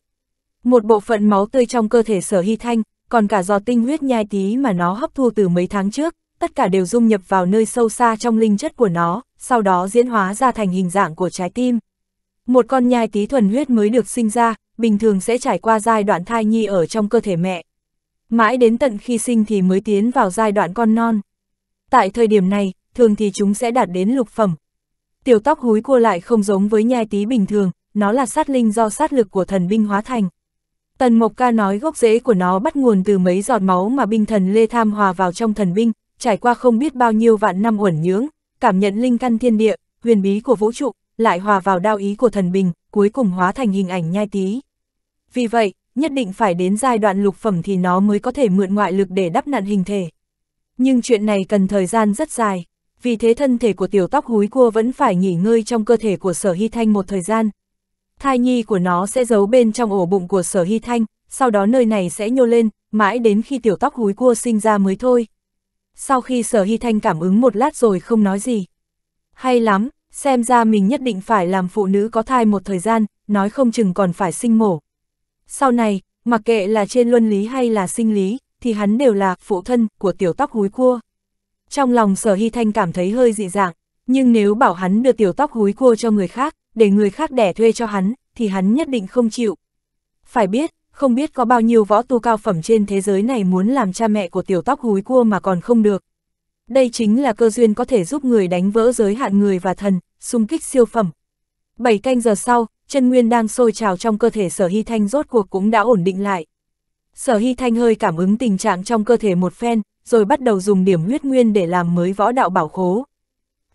Một bộ phận máu tươi trong cơ thể sở hy thanh, còn cả giọt tinh huyết nhai tí mà nó hấp thu từ mấy tháng trước, tất cả đều dung nhập vào nơi sâu xa trong linh chất của nó, sau đó diễn hóa ra thành hình dạng của trái tim. Một con nhai tí thuần huyết mới được sinh ra, bình thường sẽ trải qua giai đoạn thai nhi ở trong cơ thể mẹ. Mãi đến tận khi sinh thì mới tiến vào giai đoạn con non. Tại thời điểm này, thường thì chúng sẽ đạt đến lục phẩm, Tiểu tóc húi cua lại không giống với nhai tí bình thường, nó là sát linh do sát lực của thần binh hóa thành. Tần Mộc Ca nói gốc rễ của nó bắt nguồn từ mấy giọt máu mà binh thần Lê Tham hòa vào trong thần binh, trải qua không biết bao nhiêu vạn năm uẩn nhưỡng, cảm nhận linh căn thiên địa, huyền bí của vũ trụ, lại hòa vào đao ý của thần bình, cuối cùng hóa thành hình ảnh nhai tí. Vì vậy, nhất định phải đến giai đoạn lục phẩm thì nó mới có thể mượn ngoại lực để đắp nặn hình thể. Nhưng chuyện này cần thời gian rất dài vì thế thân thể của tiểu tóc húi cua vẫn phải nghỉ ngơi trong cơ thể của sở hy thanh một thời gian. Thai nhi của nó sẽ giấu bên trong ổ bụng của sở hy thanh, sau đó nơi này sẽ nhô lên, mãi đến khi tiểu tóc húi cua sinh ra mới thôi. Sau khi sở hy thanh cảm ứng một lát rồi không nói gì. Hay lắm, xem ra mình nhất định phải làm phụ nữ có thai một thời gian, nói không chừng còn phải sinh mổ. Sau này, mặc kệ là trên luân lý hay là sinh lý, thì hắn đều là phụ thân của tiểu tóc húi cua. Trong lòng sở hy thanh cảm thấy hơi dị dạng, nhưng nếu bảo hắn đưa tiểu tóc húi cua cho người khác, để người khác đẻ thuê cho hắn, thì hắn nhất định không chịu. Phải biết, không biết có bao nhiêu võ tu cao phẩm trên thế giới này muốn làm cha mẹ của tiểu tóc húi cua mà còn không được. Đây chính là cơ duyên có thể giúp người đánh vỡ giới hạn người và thần, xung kích siêu phẩm. bảy canh giờ sau, chân nguyên đang sôi trào trong cơ thể sở hy thanh rốt cuộc cũng đã ổn định lại. Sở hy thanh hơi cảm ứng tình trạng trong cơ thể một phen, rồi bắt đầu dùng điểm huyết nguyên để làm mới võ đạo bảo khố.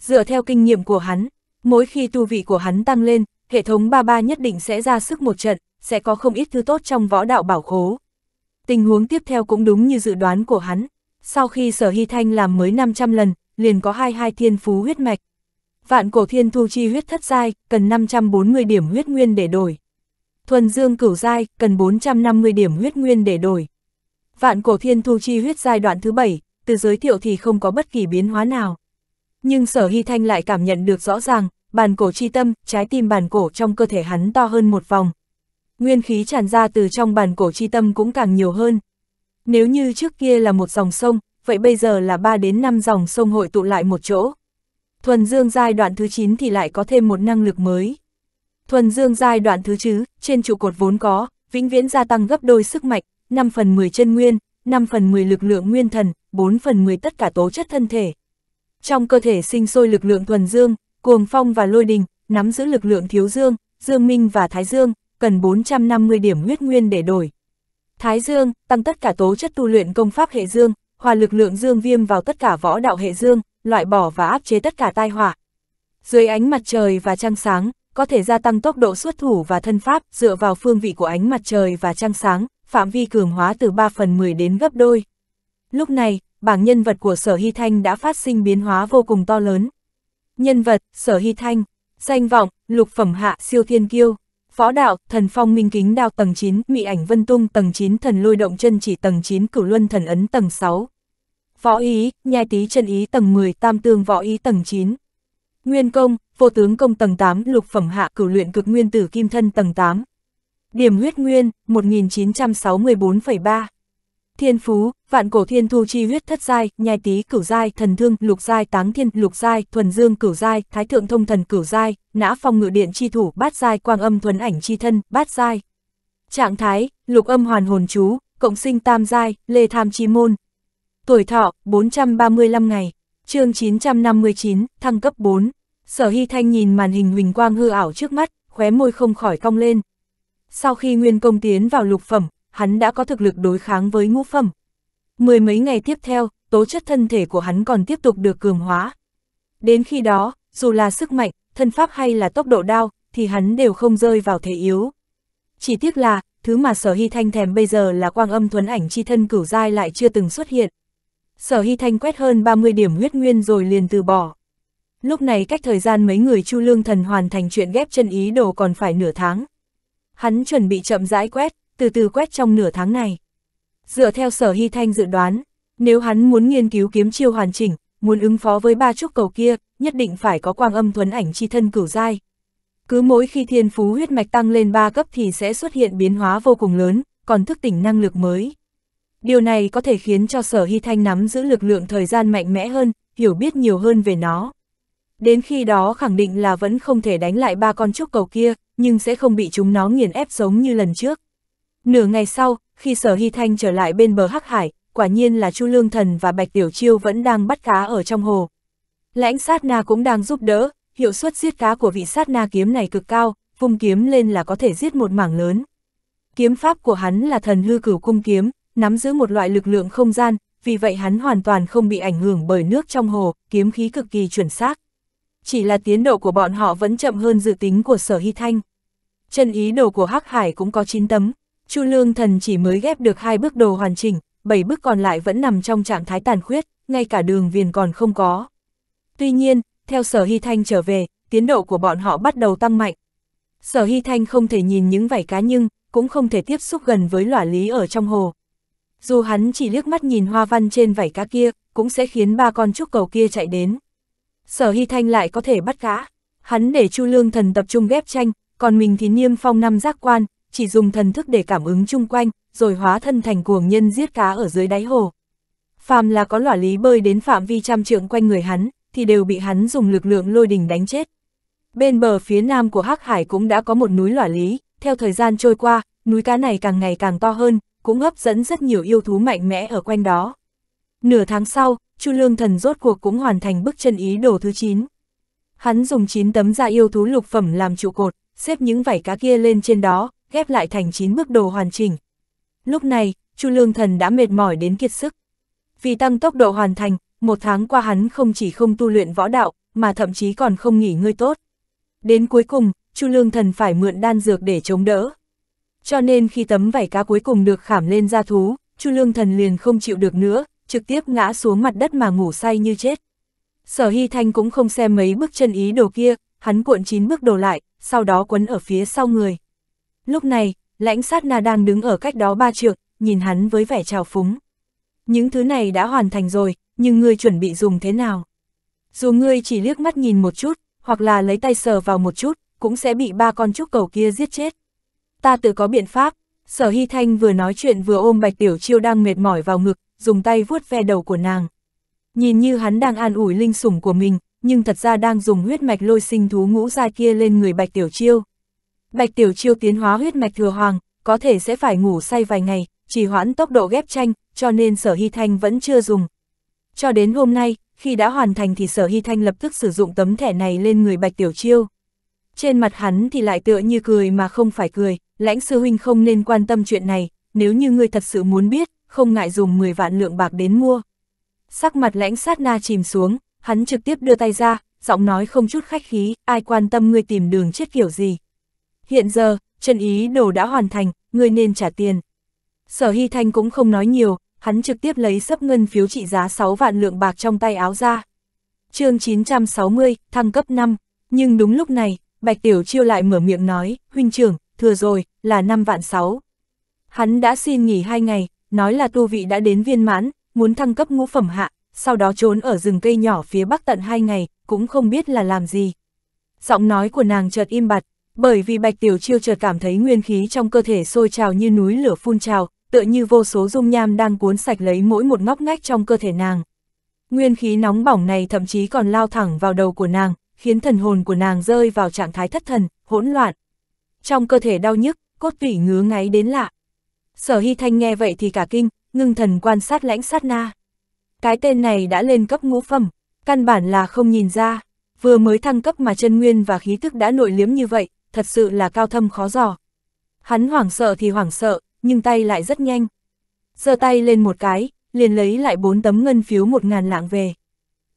Dựa theo kinh nghiệm của hắn, mỗi khi tu vị của hắn tăng lên, hệ thống ba ba nhất định sẽ ra sức một trận, sẽ có không ít thứ tốt trong võ đạo bảo khố. Tình huống tiếp theo cũng đúng như dự đoán của hắn, sau khi sở hy thanh làm mới 500 lần, liền có hai hai thiên phú huyết mạch. Vạn cổ thiên thu chi huyết thất giai, cần 540 điểm huyết nguyên để đổi. Thuần dương cửu giai, cần 450 điểm huyết nguyên để đổi. Vạn cổ thiên thu chi huyết giai đoạn thứ bảy từ giới thiệu thì không có bất kỳ biến hóa nào. Nhưng sở hy thanh lại cảm nhận được rõ ràng, bàn cổ chi tâm, trái tim bàn cổ trong cơ thể hắn to hơn một vòng. Nguyên khí tràn ra từ trong bàn cổ chi tâm cũng càng nhiều hơn. Nếu như trước kia là một dòng sông, vậy bây giờ là 3 đến 5 dòng sông hội tụ lại một chỗ. Thuần dương giai đoạn thứ 9 thì lại có thêm một năng lực mới. Thuần dương giai đoạn thứ 9, trên trụ cột vốn có, vĩnh viễn gia tăng gấp đôi sức mạnh, 5 phần 10 chân nguyên, 5 phần 10 lực lượng nguyên thần, 4 phần 10 tất cả tố chất thân thể. Trong cơ thể sinh sôi lực lượng thuần dương, cuồng phong và lôi đình, nắm giữ lực lượng thiếu dương, dương minh và thái dương, cần 450 điểm huyết nguyên để đổi. Thái dương, tăng tất cả tố chất tu luyện công pháp hệ dương, hòa lực lượng dương viêm vào tất cả võ đạo hệ dương, loại bỏ và áp chế tất cả tai họa. Dưới ánh mặt trời và trăng sáng, có thể gia tăng tốc độ xuất thủ và thân pháp dựa vào phương vị của ánh mặt trời và trăng sáng, phạm vi cường hóa từ 3 phần 10 đến gấp đôi. Lúc này, bảng nhân vật của Sở Hy Thanh đã phát sinh biến hóa vô cùng to lớn. Nhân vật, Sở Hy Thanh, danh vọng, lục phẩm hạ siêu thiên kiêu, phó đạo, thần phong minh kính đao tầng 9, mị ảnh vân tung tầng 9, thần lôi động chân chỉ tầng 9, cửu luân thần ấn tầng 6. Võ ý, nhai tí chân ý tầng 10, tam tương võ ý tầng 9. Nguyên công, vô tướng công tầng 8, lục phẩm hạ cửu luyện cực nguyên tử kim thân tầng 8, Điểm huyết nguyên, 1964,3. Thiên phú, vạn cổ thiên thu chi huyết thất giai, nhai tý cửu giai, thần thương, lục giai, táng thiên, lục giai, thuần dương cửu giai, thái thượng thông thần cửu giai, nã phong ngự điện chi thủ, bát giai, quang âm thuần ảnh chi thân, bát giai. Trạng thái, lục âm hoàn hồn chú, cộng sinh tam giai, lê tham chi môn. Tuổi thọ, 435 ngày. chương 959, thăng cấp 4. Sở Hy Thanh nhìn màn hình huỳnh quang hư ảo trước mắt, khóe môi không khỏi cong lên, sau khi Nguyên Công tiến vào lục phẩm, hắn đã có thực lực đối kháng với ngũ phẩm. Mười mấy ngày tiếp theo, tố chất thân thể của hắn còn tiếp tục được cường hóa. Đến khi đó, dù là sức mạnh, thân pháp hay là tốc độ đao, thì hắn đều không rơi vào thể yếu. Chỉ tiếc là, thứ mà Sở Hy Thanh thèm bây giờ là quang âm thuấn ảnh chi thân cửu dai lại chưa từng xuất hiện. Sở Hy Thanh quét hơn 30 điểm huyết nguyên rồi liền từ bỏ. Lúc này cách thời gian mấy người Chu Lương Thần hoàn thành chuyện ghép chân ý đồ còn phải nửa tháng hắn chuẩn bị chậm rãi quét, từ từ quét trong nửa tháng này. Dựa theo sở hy thanh dự đoán, nếu hắn muốn nghiên cứu kiếm chiêu hoàn chỉnh, muốn ứng phó với ba trúc cầu kia, nhất định phải có quang âm thuấn ảnh chi thân cửu dai. Cứ mỗi khi thiên phú huyết mạch tăng lên ba cấp thì sẽ xuất hiện biến hóa vô cùng lớn, còn thức tỉnh năng lực mới. Điều này có thể khiến cho sở hy thanh nắm giữ lực lượng thời gian mạnh mẽ hơn, hiểu biết nhiều hơn về nó. Đến khi đó khẳng định là vẫn không thể đánh lại ba con trúc cầu kia, nhưng sẽ không bị chúng nó nghiền ép giống như lần trước. Nửa ngày sau, khi Sở Hy Thanh trở lại bên bờ Hắc Hải, quả nhiên là Chu Lương Thần và Bạch Tiểu Chiêu vẫn đang bắt cá ở trong hồ. Lãnh sát na cũng đang giúp đỡ, hiệu suất giết cá của vị sát na kiếm này cực cao, vung kiếm lên là có thể giết một mảng lớn. Kiếm pháp của hắn là thần hư cửu cung kiếm, nắm giữ một loại lực lượng không gian, vì vậy hắn hoàn toàn không bị ảnh hưởng bởi nước trong hồ, kiếm khí cực kỳ chuẩn xác chỉ là tiến độ của bọn họ vẫn chậm hơn dự tính của sở hy thanh. Chân ý đồ của Hắc Hải cũng có 9 tấm, Chu Lương Thần chỉ mới ghép được hai bước đồ hoàn chỉnh, 7 bước còn lại vẫn nằm trong trạng thái tàn khuyết, ngay cả đường viền còn không có. Tuy nhiên, theo sở hy thanh trở về, tiến độ của bọn họ bắt đầu tăng mạnh. Sở hy thanh không thể nhìn những vảy cá nhưng, cũng không thể tiếp xúc gần với lỏa lý ở trong hồ. Dù hắn chỉ liếc mắt nhìn hoa văn trên vảy cá kia, cũng sẽ khiến ba con trúc cầu kia chạy đến sở hy thanh lại có thể bắt gã. Hắn để Chu Lương Thần tập trung ghép tranh, còn mình thì niêm phong năm giác quan, chỉ dùng thần thức để cảm ứng chung quanh, rồi hóa thân thành cuồng nhân giết cá ở dưới đáy hồ. Phàm là có lỏa lý bơi đến phạm vi trăm trượng quanh người hắn, thì đều bị hắn dùng lực lượng lôi đình đánh chết. Bên bờ phía nam của Hắc Hải cũng đã có một núi lỏa lý, theo thời gian trôi qua, núi cá này càng ngày càng to hơn, cũng hấp dẫn rất nhiều yêu thú mạnh mẽ ở quanh đó. Nửa tháng sau, Chu Lương Thần rốt cuộc cũng hoàn thành bức chân ý đồ thứ 9. Hắn dùng 9 tấm da yêu thú lục phẩm làm trụ cột, xếp những vảy cá kia lên trên đó, ghép lại thành 9 bước đồ hoàn chỉnh. Lúc này, Chu Lương Thần đã mệt mỏi đến kiệt sức. Vì tăng tốc độ hoàn thành, một tháng qua hắn không chỉ không tu luyện võ đạo, mà thậm chí còn không nghỉ ngơi tốt. Đến cuối cùng, Chu Lương Thần phải mượn đan dược để chống đỡ. Cho nên khi tấm vảy cá cuối cùng được khảm lên da thú, Chu Lương Thần liền không chịu được nữa, trực tiếp ngã xuống mặt đất mà ngủ say như chết. Sở Hy Thanh cũng không xem mấy bước chân ý đồ kia, hắn cuộn chín bước đồ lại, sau đó quấn ở phía sau người. Lúc này, lãnh sát na đang đứng ở cách đó ba trượng, nhìn hắn với vẻ trào phúng. Những thứ này đã hoàn thành rồi, nhưng ngươi chuẩn bị dùng thế nào? Dù ngươi chỉ liếc mắt nhìn một chút, hoặc là lấy tay sờ vào một chút, cũng sẽ bị ba con trúc cầu kia giết chết. Ta tự có biện pháp, sở hy thanh vừa nói chuyện vừa ôm bạch tiểu chiêu đang mệt mỏi vào ngực, dùng tay vuốt ve đầu của nàng. Nhìn như hắn đang an ủi linh sủng của mình, nhưng thật ra đang dùng huyết mạch lôi sinh thú ngũ gia kia lên người Bạch Tiểu Chiêu. Bạch Tiểu Chiêu tiến hóa huyết mạch thừa hoàng, có thể sẽ phải ngủ say vài ngày, trì hoãn tốc độ ghép tranh, cho nên Sở Hy Thanh vẫn chưa dùng. Cho đến hôm nay, khi đã hoàn thành thì Sở Hy Thanh lập tức sử dụng tấm thẻ này lên người Bạch Tiểu Chiêu. Trên mặt hắn thì lại tựa như cười mà không phải cười, lãnh sư huynh không nên quan tâm chuyện này, nếu như ngươi thật sự muốn biết, không ngại dùng 10 vạn lượng bạc đến mua. Sắc mặt lãnh sát na chìm xuống, hắn trực tiếp đưa tay ra, giọng nói không chút khách khí, ai quan tâm ngươi tìm đường chết kiểu gì. Hiện giờ, chân ý đồ đã hoàn thành, ngươi nên trả tiền. Sở Hy Thanh cũng không nói nhiều, hắn trực tiếp lấy sấp ngân phiếu trị giá 6 vạn lượng bạc trong tay áo ra. chương 960, thăng cấp 5, nhưng đúng lúc này, Bạch Tiểu Chiêu lại mở miệng nói, huynh trưởng, thừa rồi, là 5 vạn 6. Hắn đã xin nghỉ 2 ngày, nói là tu vị đã đến viên mãn, muốn thăng cấp ngũ phẩm hạ, sau đó trốn ở rừng cây nhỏ phía bắc tận hai ngày, cũng không biết là làm gì. Giọng nói của nàng chợt im bặt, bởi vì Bạch Tiểu Chiêu chợt cảm thấy nguyên khí trong cơ thể sôi trào như núi lửa phun trào, tựa như vô số dung nham đang cuốn sạch lấy mỗi một ngóc ngách trong cơ thể nàng. Nguyên khí nóng bỏng này thậm chí còn lao thẳng vào đầu của nàng, khiến thần hồn của nàng rơi vào trạng thái thất thần, hỗn loạn. Trong cơ thể đau nhức, cốt tủy ngứa ngáy đến lạ. Sở Hy Thanh nghe vậy thì cả kinh, ngưng thần quan sát lãnh sát na. Cái tên này đã lên cấp ngũ phẩm, căn bản là không nhìn ra, vừa mới thăng cấp mà chân nguyên và khí tức đã nội liếm như vậy, thật sự là cao thâm khó dò. Hắn hoảng sợ thì hoảng sợ, nhưng tay lại rất nhanh. giơ tay lên một cái, liền lấy lại bốn tấm ngân phiếu một ngàn lạng về.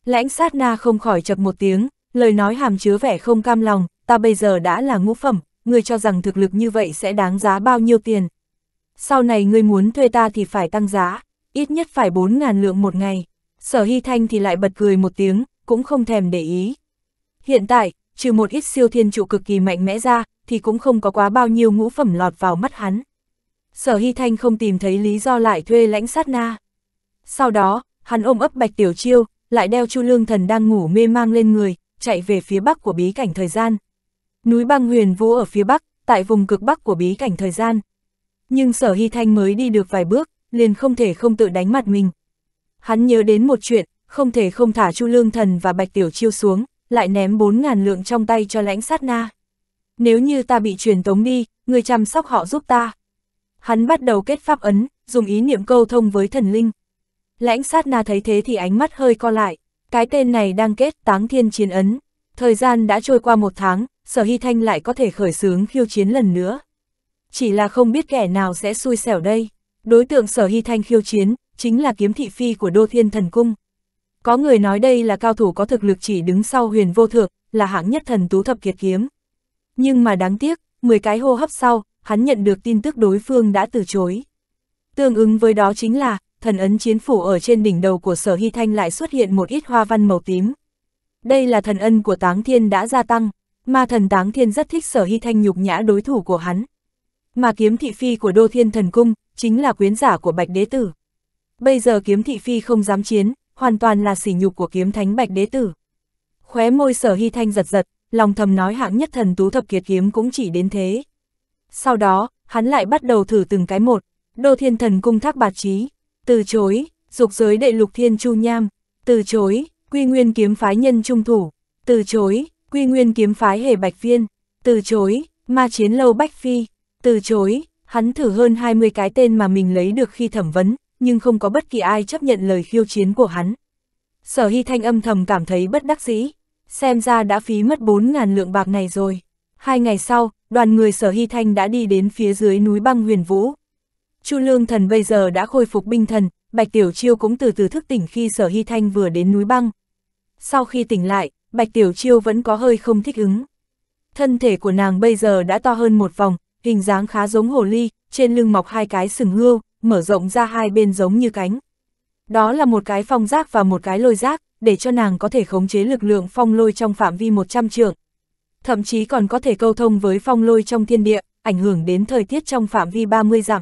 Lãnh sát na không khỏi chập một tiếng, lời nói hàm chứa vẻ không cam lòng, ta bây giờ đã là ngũ phẩm, người cho rằng thực lực như vậy sẽ đáng giá bao nhiêu tiền sau này ngươi muốn thuê ta thì phải tăng giá, ít nhất phải 4.000 lượng một ngày. Sở Hy Thanh thì lại bật cười một tiếng, cũng không thèm để ý. Hiện tại, trừ một ít siêu thiên trụ cực kỳ mạnh mẽ ra, thì cũng không có quá bao nhiêu ngũ phẩm lọt vào mắt hắn. Sở Hy Thanh không tìm thấy lý do lại thuê lãnh sát na. Sau đó, hắn ôm ấp bạch tiểu chiêu, lại đeo chu lương thần đang ngủ mê mang lên người, chạy về phía bắc của bí cảnh thời gian. Núi băng huyền vũ ở phía bắc, tại vùng cực bắc của bí cảnh thời gian, nhưng sở hy thanh mới đi được vài bước, liền không thể không tự đánh mặt mình. Hắn nhớ đến một chuyện, không thể không thả Chu Lương Thần và Bạch Tiểu Chiêu xuống, lại ném 4.000 lượng trong tay cho lãnh sát na. Nếu như ta bị truyền tống đi, người chăm sóc họ giúp ta. Hắn bắt đầu kết pháp ấn, dùng ý niệm câu thông với thần linh. Lãnh sát na thấy thế thì ánh mắt hơi co lại, cái tên này đang kết táng thiên chiến ấn. Thời gian đã trôi qua một tháng, sở hy thanh lại có thể khởi xướng khiêu chiến lần nữa chỉ là không biết kẻ nào sẽ xui xẻo đây. Đối tượng sở hy thanh khiêu chiến, chính là kiếm thị phi của Đô Thiên Thần Cung. Có người nói đây là cao thủ có thực lực chỉ đứng sau huyền vô thượng, là hạng nhất thần tú thập kiệt kiếm. Nhưng mà đáng tiếc, 10 cái hô hấp sau, hắn nhận được tin tức đối phương đã từ chối. Tương ứng với đó chính là, thần ấn chiến phủ ở trên đỉnh đầu của sở hy thanh lại xuất hiện một ít hoa văn màu tím. Đây là thần ân của táng thiên đã gia tăng, mà thần táng thiên rất thích sở hy thanh nhục nhã đối thủ của hắn, mà kiếm thị phi của Đô Thiên Thần Cung chính là quyến giả của Bạch Đế Tử. Bây giờ kiếm thị phi không dám chiến, hoàn toàn là sỉ nhục của kiếm thánh Bạch Đế Tử. Khóe môi sở hy thanh giật giật, lòng thầm nói hạng nhất thần tú thập kiệt kiếm cũng chỉ đến thế. Sau đó, hắn lại bắt đầu thử từng cái một, Đô Thiên Thần Cung thác bạc trí, từ chối, dục giới đệ lục thiên chu nham, từ chối, quy nguyên kiếm phái nhân trung thủ, từ chối, quy nguyên kiếm phái hề bạch viên, từ chối, ma chiến lâu bách phi, từ chối, hắn thử hơn 20 cái tên mà mình lấy được khi thẩm vấn, nhưng không có bất kỳ ai chấp nhận lời khiêu chiến của hắn. Sở Hy Thanh âm thầm cảm thấy bất đắc dĩ, xem ra đã phí mất 4.000 lượng bạc này rồi. Hai ngày sau, đoàn người Sở Hy Thanh đã đi đến phía dưới núi băng huyền vũ. Chu Lương Thần bây giờ đã khôi phục binh thần, Bạch Tiểu Chiêu cũng từ từ thức tỉnh khi Sở Hy Thanh vừa đến núi băng. Sau khi tỉnh lại, Bạch Tiểu Chiêu vẫn có hơi không thích ứng. Thân thể của nàng bây giờ đã to hơn một vòng, hình dáng khá giống hồ ly, trên lưng mọc hai cái sừng ngưu mở rộng ra hai bên giống như cánh. Đó là một cái phong giác và một cái lôi giác, để cho nàng có thể khống chế lực lượng phong lôi trong phạm vi 100 trượng. Thậm chí còn có thể câu thông với phong lôi trong thiên địa, ảnh hưởng đến thời tiết trong phạm vi 30 dặm.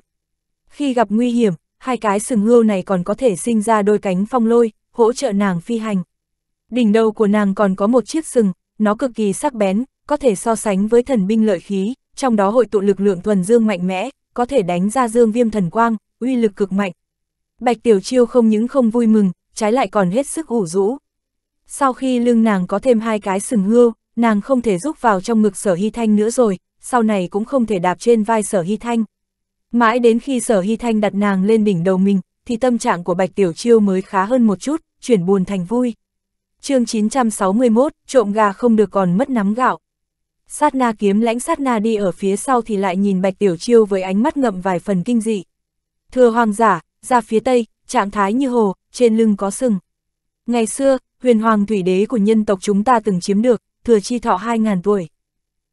Khi gặp nguy hiểm, hai cái sừng ngưu này còn có thể sinh ra đôi cánh phong lôi, hỗ trợ nàng phi hành. Đỉnh đầu của nàng còn có một chiếc sừng, nó cực kỳ sắc bén, có thể so sánh với thần binh lợi khí, trong đó hội tụ lực lượng thuần dương mạnh mẽ, có thể đánh ra dương viêm thần quang, uy lực cực mạnh. Bạch Tiểu Chiêu không những không vui mừng, trái lại còn hết sức ủ rũ. Sau khi lưng nàng có thêm hai cái sừng hươu, nàng không thể rúc vào trong ngực sở hy thanh nữa rồi, sau này cũng không thể đạp trên vai sở hy thanh. Mãi đến khi sở hy thanh đặt nàng lên đỉnh đầu mình, thì tâm trạng của Bạch Tiểu Chiêu mới khá hơn một chút, chuyển buồn thành vui. chương 961, trộm gà không được còn mất nắm gạo sát na kiếm lãnh sát na đi ở phía sau thì lại nhìn Bạch Tiểu Chiêu với ánh mắt ngậm vài phần kinh dị. Thừa hoàng giả, ra phía tây, trạng thái như hồ, trên lưng có sừng. Ngày xưa, huyền hoàng thủy đế của nhân tộc chúng ta từng chiếm được, thừa chi thọ 2.000 tuổi.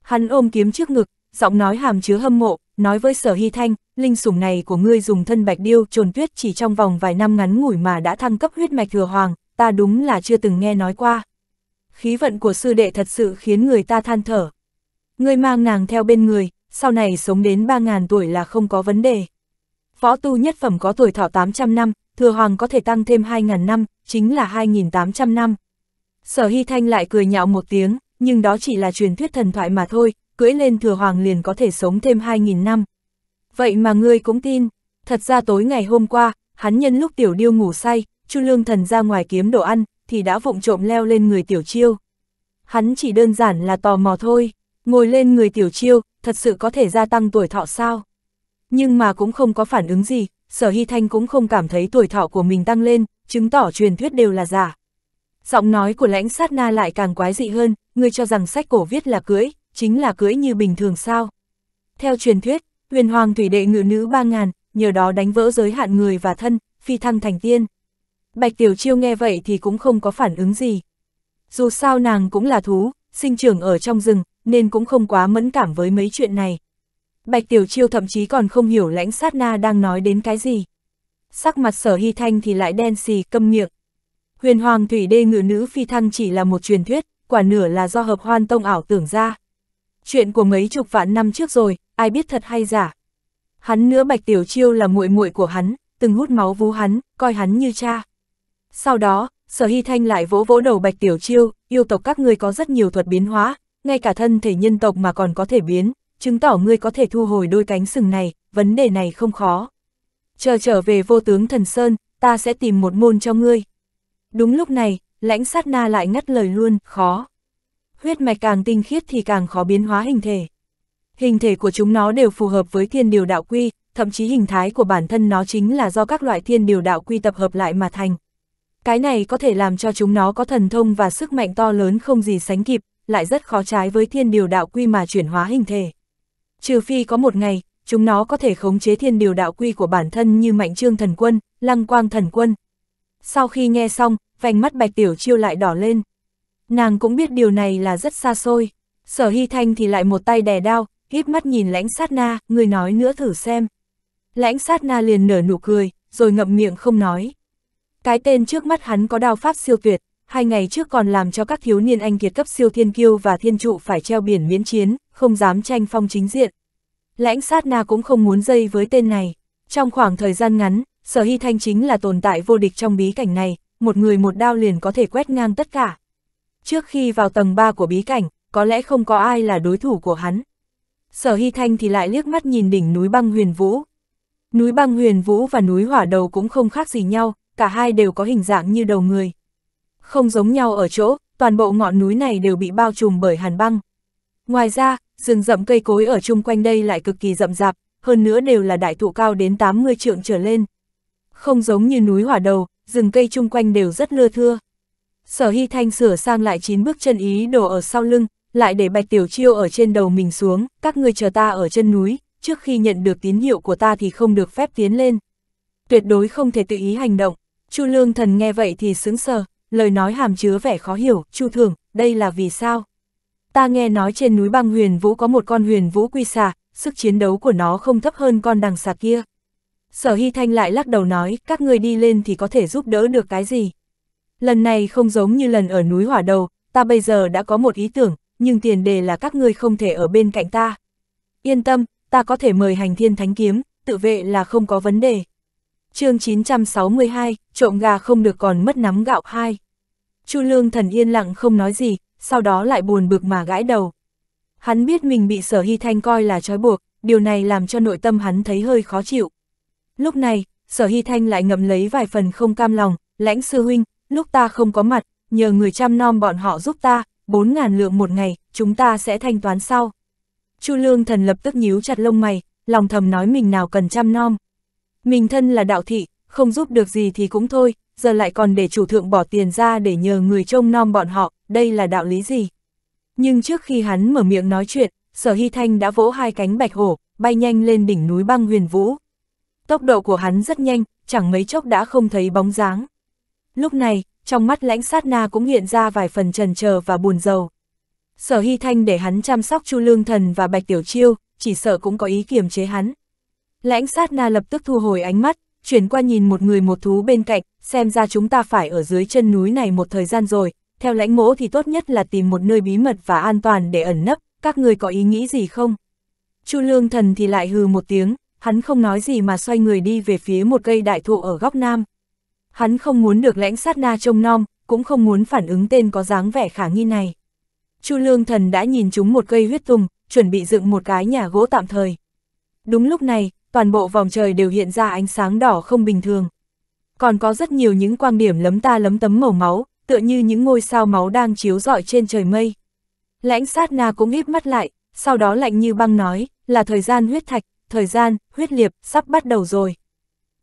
Hắn ôm kiếm trước ngực, giọng nói hàm chứa hâm mộ, nói với sở hy thanh, linh sủng này của ngươi dùng thân bạch điêu trồn tuyết chỉ trong vòng vài năm ngắn ngủi mà đã thăng cấp huyết mạch thừa hoàng, ta đúng là chưa từng nghe nói qua. Khí vận của sư đệ thật sự khiến người ta than thở. Ngươi mang nàng theo bên người, sau này sống đến 3.000 tuổi là không có vấn đề. Võ tu nhất phẩm có tuổi thọ 800 năm, thừa hoàng có thể tăng thêm 2.000 năm, chính là 2.800 năm. Sở Hy Thanh lại cười nhạo một tiếng, nhưng đó chỉ là truyền thuyết thần thoại mà thôi, cưỡi lên thừa hoàng liền có thể sống thêm 2.000 năm. Vậy mà ngươi cũng tin, thật ra tối ngày hôm qua, hắn nhân lúc tiểu điêu ngủ say, chu lương thần ra ngoài kiếm đồ ăn, thì đã vụng trộm leo lên người tiểu chiêu. Hắn chỉ đơn giản là tò mò thôi. Ngồi lên người tiểu chiêu, thật sự có thể gia tăng tuổi thọ sao? Nhưng mà cũng không có phản ứng gì, sở hy thanh cũng không cảm thấy tuổi thọ của mình tăng lên, chứng tỏ truyền thuyết đều là giả. Giọng nói của lãnh sát na lại càng quái dị hơn, người cho rằng sách cổ viết là cưỡi, chính là cưỡi như bình thường sao. Theo truyền thuyết, huyền hoàng thủy đệ ngự nữ ba ngàn nhờ đó đánh vỡ giới hạn người và thân, phi thăng thành tiên. Bạch Tiểu Chiêu nghe vậy thì cũng không có phản ứng gì. Dù sao nàng cũng là thú, sinh trưởng ở trong rừng, nên cũng không quá mẫn cảm với mấy chuyện này. Bạch Tiểu Chiêu thậm chí còn không hiểu lãnh sát na đang nói đến cái gì. Sắc mặt sở hy thanh thì lại đen xì câm miệng. Huyền Hoàng Thủy Đê ngựa Nữ Phi Thăng chỉ là một truyền thuyết, quả nửa là do hợp hoan tông ảo tưởng ra. Chuyện của mấy chục vạn năm trước rồi, ai biết thật hay giả. Hắn nữa Bạch Tiểu Chiêu là muội muội của hắn, từng hút máu vú hắn, coi hắn như cha. Sau đó, Sở Hy Thanh lại vỗ vỗ đầu Bạch Tiểu Chiêu, yêu tộc các ngươi có rất nhiều thuật biến hóa, ngay cả thân thể nhân tộc mà còn có thể biến, chứng tỏ ngươi có thể thu hồi đôi cánh sừng này, vấn đề này không khó. Chờ trở về vô tướng thần Sơn, ta sẽ tìm một môn cho ngươi. Đúng lúc này, lãnh sát na lại ngắt lời luôn, khó. Huyết mạch càng tinh khiết thì càng khó biến hóa hình thể. Hình thể của chúng nó đều phù hợp với thiên điều đạo quy, thậm chí hình thái của bản thân nó chính là do các loại thiên điều đạo quy tập hợp lại mà thành. Cái này có thể làm cho chúng nó có thần thông và sức mạnh to lớn không gì sánh kịp, lại rất khó trái với thiên điều đạo quy mà chuyển hóa hình thể. Trừ phi có một ngày, chúng nó có thể khống chế thiên điều đạo quy của bản thân như mạnh trương thần quân, lăng quang thần quân. Sau khi nghe xong, vành mắt bạch tiểu chiêu lại đỏ lên. Nàng cũng biết điều này là rất xa xôi. Sở Hy Thanh thì lại một tay đè đao, híp mắt nhìn lãnh sát na, người nói nữa thử xem. Lãnh sát na liền nở nụ cười, rồi ngậm miệng không nói. Cái tên trước mắt hắn có đao pháp siêu tuyệt, Hai ngày trước còn làm cho các thiếu niên anh kiệt cấp siêu thiên kiêu và thiên trụ phải treo biển miễn chiến, không dám tranh phong chính diện. Lãnh sát na cũng không muốn dây với tên này. Trong khoảng thời gian ngắn, sở hy thanh chính là tồn tại vô địch trong bí cảnh này, một người một đao liền có thể quét ngang tất cả. Trước khi vào tầng 3 của bí cảnh, có lẽ không có ai là đối thủ của hắn. Sở Hy Thanh thì lại liếc mắt nhìn đỉnh núi băng huyền vũ. Núi băng huyền vũ và núi hỏa đầu cũng không khác gì nhau, cả hai đều có hình dạng như đầu người. Không giống nhau ở chỗ, toàn bộ ngọn núi này đều bị bao trùm bởi hàn băng. Ngoài ra, rừng rậm cây cối ở chung quanh đây lại cực kỳ rậm rạp, hơn nữa đều là đại thụ cao đến 80 trượng trở lên. Không giống như núi hỏa đầu, rừng cây chung quanh đều rất lưa thưa. Sở Hy Thanh sửa sang lại chín bước chân ý đồ ở sau lưng, lại để Bạch Tiểu Chiêu ở trên đầu mình xuống, các ngươi chờ ta ở chân núi, trước khi nhận được tín hiệu của ta thì không được phép tiến lên. Tuyệt đối không thể tự ý hành động. Chu Lương Thần nghe vậy thì sững sờ, lời nói hàm chứa vẻ khó hiểu, Chu Thường, đây là vì sao? Ta nghe nói trên núi băng huyền vũ có một con huyền vũ quy xà, sức chiến đấu của nó không thấp hơn con đằng xà kia. Sở Hy Thanh lại lắc đầu nói, các ngươi đi lên thì có thể giúp đỡ được cái gì? Lần này không giống như lần ở núi hỏa đầu, ta bây giờ đã có một ý tưởng, nhưng tiền đề là các ngươi không thể ở bên cạnh ta. Yên tâm, ta có thể mời hành thiên thánh kiếm, tự vệ là không có vấn đề. chương 962, trộm gà không được còn mất nắm gạo hai Chu Lương Thần yên lặng không nói gì, sau đó lại buồn bực mà gãi đầu. Hắn biết mình bị Sở Hy Thanh coi là trói buộc, điều này làm cho nội tâm hắn thấy hơi khó chịu. Lúc này, Sở Hy Thanh lại ngậm lấy vài phần không cam lòng, lãnh sư huynh, lúc ta không có mặt, nhờ người chăm nom bọn họ giúp ta, 4.000 lượng một ngày, chúng ta sẽ thanh toán sau. Chu Lương Thần lập tức nhíu chặt lông mày, lòng thầm nói mình nào cần chăm nom. Mình thân là đạo thị, không giúp được gì thì cũng thôi, giờ lại còn để chủ thượng bỏ tiền ra để nhờ người trông nom bọn họ, đây là đạo lý gì? Nhưng trước khi hắn mở miệng nói chuyện, sở hy thanh đã vỗ hai cánh bạch hổ, bay nhanh lên đỉnh núi băng huyền vũ. Tốc độ của hắn rất nhanh, chẳng mấy chốc đã không thấy bóng dáng. Lúc này, trong mắt lãnh sát na cũng hiện ra vài phần trần chờ và buồn rầu. Sở Hy Thanh để hắn chăm sóc Chu Lương Thần và Bạch Tiểu Chiêu, chỉ sợ cũng có ý kiềm chế hắn. Lãnh sát na lập tức thu hồi ánh mắt, chuyển qua nhìn một người một thú bên cạnh, xem ra chúng ta phải ở dưới chân núi này một thời gian rồi, theo lãnh mỗ thì tốt nhất là tìm một nơi bí mật và an toàn để ẩn nấp, các người có ý nghĩ gì không? Chu lương thần thì lại hừ một tiếng, hắn không nói gì mà xoay người đi về phía một cây đại thụ ở góc nam. Hắn không muốn được lãnh sát na trông nom, cũng không muốn phản ứng tên có dáng vẻ khả nghi này. Chu lương thần đã nhìn chúng một cây huyết tùng, chuẩn bị dựng một cái nhà gỗ tạm thời. Đúng lúc này, toàn bộ vòng trời đều hiện ra ánh sáng đỏ không bình thường. Còn có rất nhiều những quang điểm lấm ta lấm tấm màu máu, tựa như những ngôi sao máu đang chiếu rọi trên trời mây. Lãnh sát na cũng híp mắt lại, sau đó lạnh như băng nói, là thời gian huyết thạch, thời gian, huyết liệp, sắp bắt đầu rồi.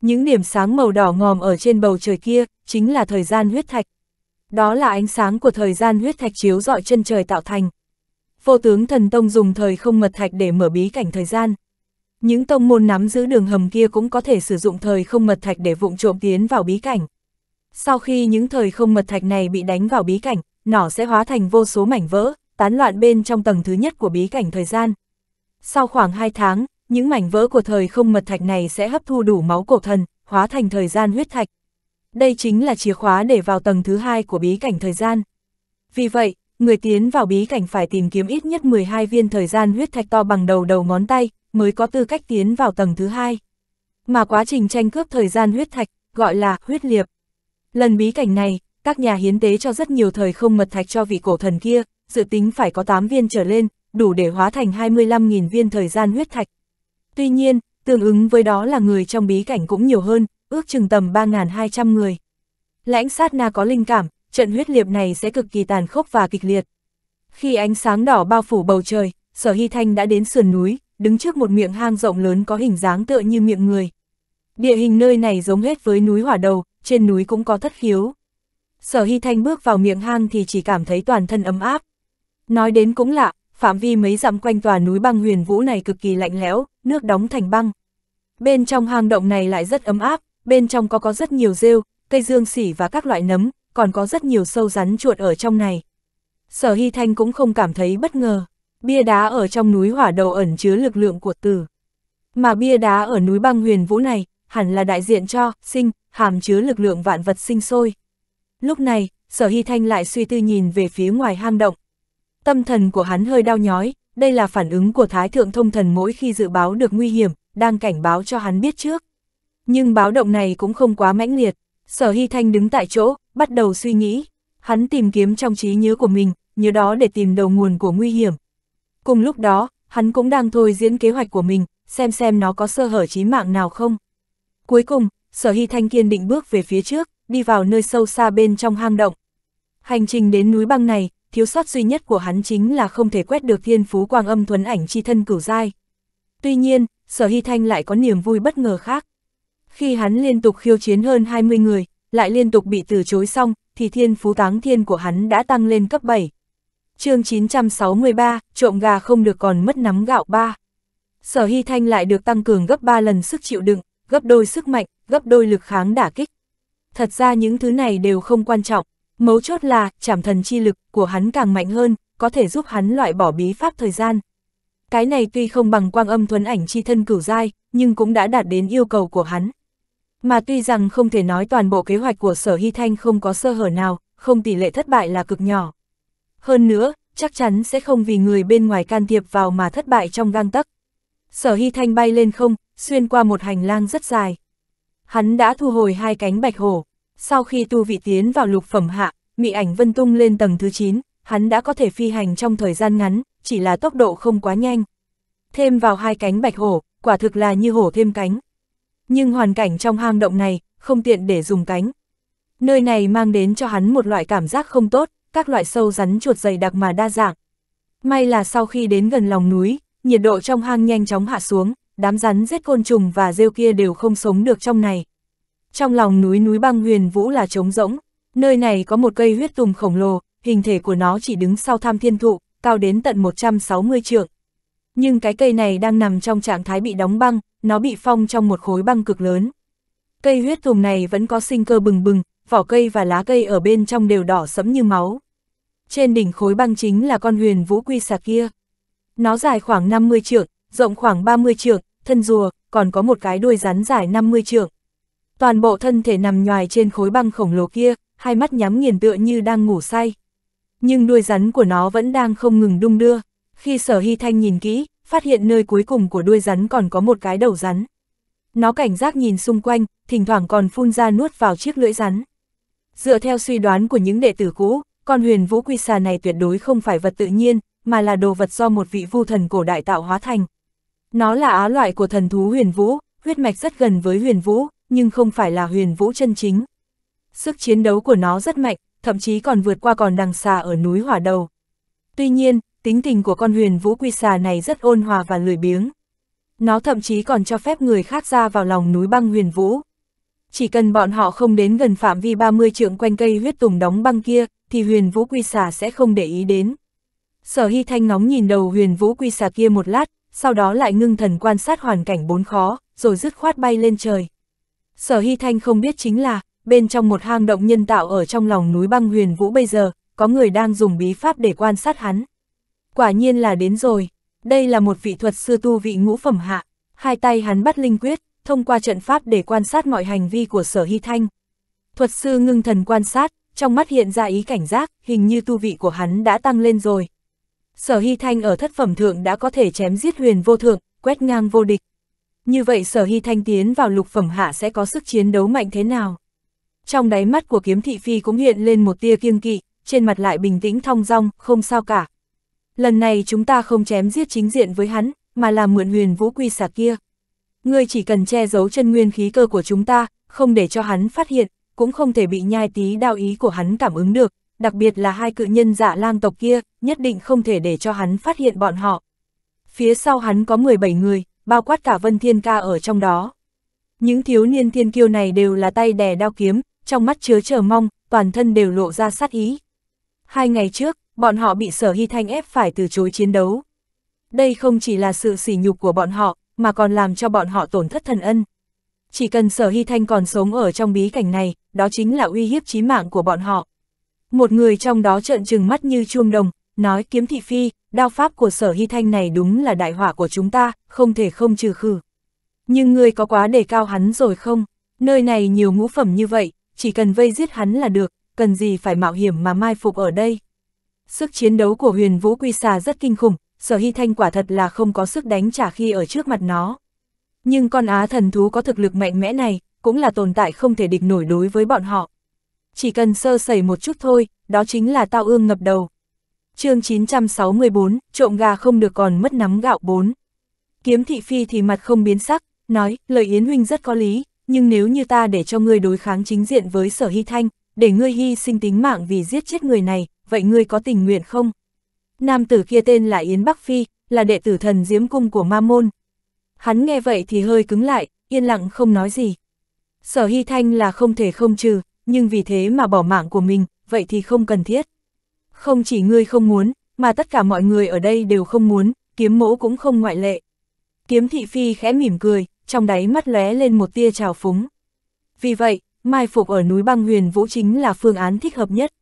Những điểm sáng màu đỏ ngòm ở trên bầu trời kia, chính là thời gian huyết thạch. Đó là ánh sáng của thời gian huyết thạch chiếu rọi chân trời tạo thành. Vô tướng thần tông dùng thời không mật thạch để mở bí cảnh thời gian những tông môn nắm giữ đường hầm kia cũng có thể sử dụng thời không mật thạch để vụng trộm tiến vào bí cảnh. Sau khi những thời không mật thạch này bị đánh vào bí cảnh, nỏ sẽ hóa thành vô số mảnh vỡ, tán loạn bên trong tầng thứ nhất của bí cảnh thời gian. Sau khoảng 2 tháng, những mảnh vỡ của thời không mật thạch này sẽ hấp thu đủ máu cổ thần, hóa thành thời gian huyết thạch. Đây chính là chìa khóa để vào tầng thứ hai của bí cảnh thời gian. Vì vậy, người tiến vào bí cảnh phải tìm kiếm ít nhất 12 viên thời gian huyết thạch to bằng đầu đầu ngón tay, mới có tư cách tiến vào tầng thứ hai. Mà quá trình tranh cướp thời gian huyết thạch, gọi là huyết liệp. Lần bí cảnh này, các nhà hiến tế cho rất nhiều thời không mật thạch cho vị cổ thần kia, dự tính phải có 8 viên trở lên, đủ để hóa thành 25.000 viên thời gian huyết thạch. Tuy nhiên, tương ứng với đó là người trong bí cảnh cũng nhiều hơn, ước chừng tầm 3.200 người. Lãnh sát na có linh cảm, trận huyết liệp này sẽ cực kỳ tàn khốc và kịch liệt. Khi ánh sáng đỏ bao phủ bầu trời, Sở Hy Thanh đã đến sườn núi, đứng trước một miệng hang rộng lớn có hình dáng tựa như miệng người. Địa hình nơi này giống hết với núi hỏa đầu, trên núi cũng có thất khiếu. Sở Hy Thanh bước vào miệng hang thì chỉ cảm thấy toàn thân ấm áp. Nói đến cũng lạ, phạm vi mấy dặm quanh tòa núi băng huyền vũ này cực kỳ lạnh lẽo, nước đóng thành băng. Bên trong hang động này lại rất ấm áp, bên trong có có rất nhiều rêu, cây dương sỉ và các loại nấm, còn có rất nhiều sâu rắn chuột ở trong này. Sở Hy Thanh cũng không cảm thấy bất ngờ bia đá ở trong núi hỏa đầu ẩn chứa lực lượng của tử. Mà bia đá ở núi băng huyền vũ này, hẳn là đại diện cho, sinh, hàm chứa lực lượng vạn vật sinh sôi. Lúc này, sở hy thanh lại suy tư nhìn về phía ngoài hang động. Tâm thần của hắn hơi đau nhói, đây là phản ứng của Thái Thượng Thông Thần mỗi khi dự báo được nguy hiểm, đang cảnh báo cho hắn biết trước. Nhưng báo động này cũng không quá mãnh liệt, sở hy thanh đứng tại chỗ, bắt đầu suy nghĩ. Hắn tìm kiếm trong trí nhớ của mình, nhớ đó để tìm đầu nguồn của nguy hiểm, Cùng lúc đó, hắn cũng đang thôi diễn kế hoạch của mình, xem xem nó có sơ hở chí mạng nào không. Cuối cùng, sở hy thanh kiên định bước về phía trước, đi vào nơi sâu xa bên trong hang động. Hành trình đến núi băng này, thiếu sót duy nhất của hắn chính là không thể quét được thiên phú quang âm thuấn ảnh chi thân cửu dai. Tuy nhiên, sở hy thanh lại có niềm vui bất ngờ khác. Khi hắn liên tục khiêu chiến hơn 20 người, lại liên tục bị từ chối xong, thì thiên phú táng thiên của hắn đã tăng lên cấp 7 chương 963, trộm gà không được còn mất nắm gạo ba. Sở Hy Thanh lại được tăng cường gấp 3 lần sức chịu đựng, gấp đôi sức mạnh, gấp đôi lực kháng đả kích. Thật ra những thứ này đều không quan trọng, mấu chốt là chảm thần chi lực của hắn càng mạnh hơn, có thể giúp hắn loại bỏ bí pháp thời gian. Cái này tuy không bằng quang âm thuấn ảnh chi thân cửu dai, nhưng cũng đã đạt đến yêu cầu của hắn. Mà tuy rằng không thể nói toàn bộ kế hoạch của Sở Hy Thanh không có sơ hở nào, không tỷ lệ thất bại là cực nhỏ, hơn nữa, chắc chắn sẽ không vì người bên ngoài can thiệp vào mà thất bại trong găng tắc. Sở Hy Thanh bay lên không, xuyên qua một hành lang rất dài. Hắn đã thu hồi hai cánh bạch hổ. Sau khi tu vị tiến vào lục phẩm hạ, mị ảnh vân tung lên tầng thứ 9, hắn đã có thể phi hành trong thời gian ngắn, chỉ là tốc độ không quá nhanh. Thêm vào hai cánh bạch hổ, quả thực là như hổ thêm cánh. Nhưng hoàn cảnh trong hang động này, không tiện để dùng cánh. Nơi này mang đến cho hắn một loại cảm giác không tốt, các loại sâu rắn chuột dày đặc mà đa dạng. May là sau khi đến gần lòng núi, nhiệt độ trong hang nhanh chóng hạ xuống, đám rắn giết côn trùng và rêu kia đều không sống được trong này. Trong lòng núi núi băng huyền vũ là trống rỗng, nơi này có một cây huyết tùng khổng lồ, hình thể của nó chỉ đứng sau tham thiên thụ, cao đến tận 160 trượng. Nhưng cái cây này đang nằm trong trạng thái bị đóng băng, nó bị phong trong một khối băng cực lớn. Cây huyết tùng này vẫn có sinh cơ bừng bừng, vỏ cây và lá cây ở bên trong đều đỏ sẫm như máu. Trên đỉnh khối băng chính là con huyền vũ quy xà kia. Nó dài khoảng 50 trượng, rộng khoảng 30 trượng, thân rùa, còn có một cái đuôi rắn dài 50 trượng. Toàn bộ thân thể nằm nhoài trên khối băng khổng lồ kia, hai mắt nhắm nghiền tựa như đang ngủ say. Nhưng đuôi rắn của nó vẫn đang không ngừng đung đưa. Khi sở hy thanh nhìn kỹ, phát hiện nơi cuối cùng của đuôi rắn còn có một cái đầu rắn. Nó cảnh giác nhìn xung quanh, thỉnh thoảng còn phun ra nuốt vào chiếc lưỡi rắn. Dựa theo suy đoán của những đệ tử cũ, con huyền vũ quy xà này tuyệt đối không phải vật tự nhiên, mà là đồ vật do một vị vu thần cổ đại tạo hóa thành. Nó là á loại của thần thú huyền vũ, huyết mạch rất gần với huyền vũ, nhưng không phải là huyền vũ chân chính. Sức chiến đấu của nó rất mạnh, thậm chí còn vượt qua còn đằng xà ở núi hỏa đầu. Tuy nhiên, tính tình của con huyền vũ quy xà này rất ôn hòa và lười biếng. Nó thậm chí còn cho phép người khác ra vào lòng núi băng huyền vũ. Chỉ cần bọn họ không đến gần phạm vi 30 trượng quanh cây huyết tùng đóng băng kia, thì huyền vũ quy xà sẽ không để ý đến. Sở Hy Thanh ngóng nhìn đầu huyền vũ quy xà kia một lát, sau đó lại ngưng thần quan sát hoàn cảnh bốn khó, rồi dứt khoát bay lên trời. Sở Hy Thanh không biết chính là, bên trong một hang động nhân tạo ở trong lòng núi băng huyền vũ bây giờ, có người đang dùng bí pháp để quan sát hắn. Quả nhiên là đến rồi, đây là một vị thuật sư tu vị ngũ phẩm hạ, hai tay hắn bắt linh quyết, thông qua trận pháp để quan sát mọi hành vi của sở hy thanh. Thuật sư ngưng thần quan sát, trong mắt hiện ra ý cảnh giác, hình như tu vị của hắn đã tăng lên rồi. Sở Hy Thanh ở thất phẩm thượng đã có thể chém giết huyền vô thượng, quét ngang vô địch. Như vậy Sở Hy Thanh tiến vào lục phẩm hạ sẽ có sức chiến đấu mạnh thế nào? Trong đáy mắt của kiếm thị phi cũng hiện lên một tia kiêng kỵ, trên mặt lại bình tĩnh thong dong, không sao cả. Lần này chúng ta không chém giết chính diện với hắn, mà là mượn huyền vũ quy xà kia ngươi chỉ cần che giấu chân nguyên khí cơ của chúng ta, không để cho hắn phát hiện, cũng không thể bị nhai tí đạo ý của hắn cảm ứng được, đặc biệt là hai cự nhân dạ lang tộc kia, nhất định không thể để cho hắn phát hiện bọn họ. Phía sau hắn có 17 người, bao quát cả Vân Thiên Ca ở trong đó. Những thiếu niên thiên kiêu này đều là tay đè đao kiếm, trong mắt chứa chờ mong, toàn thân đều lộ ra sát ý. Hai ngày trước, bọn họ bị sở hy thanh ép phải từ chối chiến đấu. Đây không chỉ là sự sỉ nhục của bọn họ, mà còn làm cho bọn họ tổn thất thần ân. Chỉ cần sở hy thanh còn sống ở trong bí cảnh này, đó chính là uy hiếp chí mạng của bọn họ. Một người trong đó trợn trừng mắt như chuông đồng, nói kiếm thị phi, đao pháp của sở hy thanh này đúng là đại họa của chúng ta, không thể không trừ khử. Nhưng người có quá đề cao hắn rồi không? Nơi này nhiều ngũ phẩm như vậy, chỉ cần vây giết hắn là được, cần gì phải mạo hiểm mà mai phục ở đây. Sức chiến đấu của huyền vũ quy xà rất kinh khủng, sở hy thanh quả thật là không có sức đánh trả khi ở trước mặt nó. Nhưng con á thần thú có thực lực mạnh mẽ này, cũng là tồn tại không thể địch nổi đối với bọn họ. Chỉ cần sơ sẩy một chút thôi, đó chính là tao ương ngập đầu. chương 964, trộm gà không được còn mất nắm gạo 4. Kiếm thị phi thì mặt không biến sắc, nói, lời Yến Huynh rất có lý, nhưng nếu như ta để cho ngươi đối kháng chính diện với sở hy thanh, để ngươi hy sinh tính mạng vì giết chết người này, vậy ngươi có tình nguyện không? nam tử kia tên là Yến Bắc Phi, là đệ tử thần diếm cung của Ma Môn. Hắn nghe vậy thì hơi cứng lại, yên lặng không nói gì. Sở Hy Thanh là không thể không trừ, nhưng vì thế mà bỏ mạng của mình, vậy thì không cần thiết. Không chỉ ngươi không muốn, mà tất cả mọi người ở đây đều không muốn, kiếm mẫu cũng không ngoại lệ. Kiếm thị phi khẽ mỉm cười, trong đáy mắt lóe lên một tia trào phúng. Vì vậy, mai phục ở núi băng huyền vũ chính là phương án thích hợp nhất.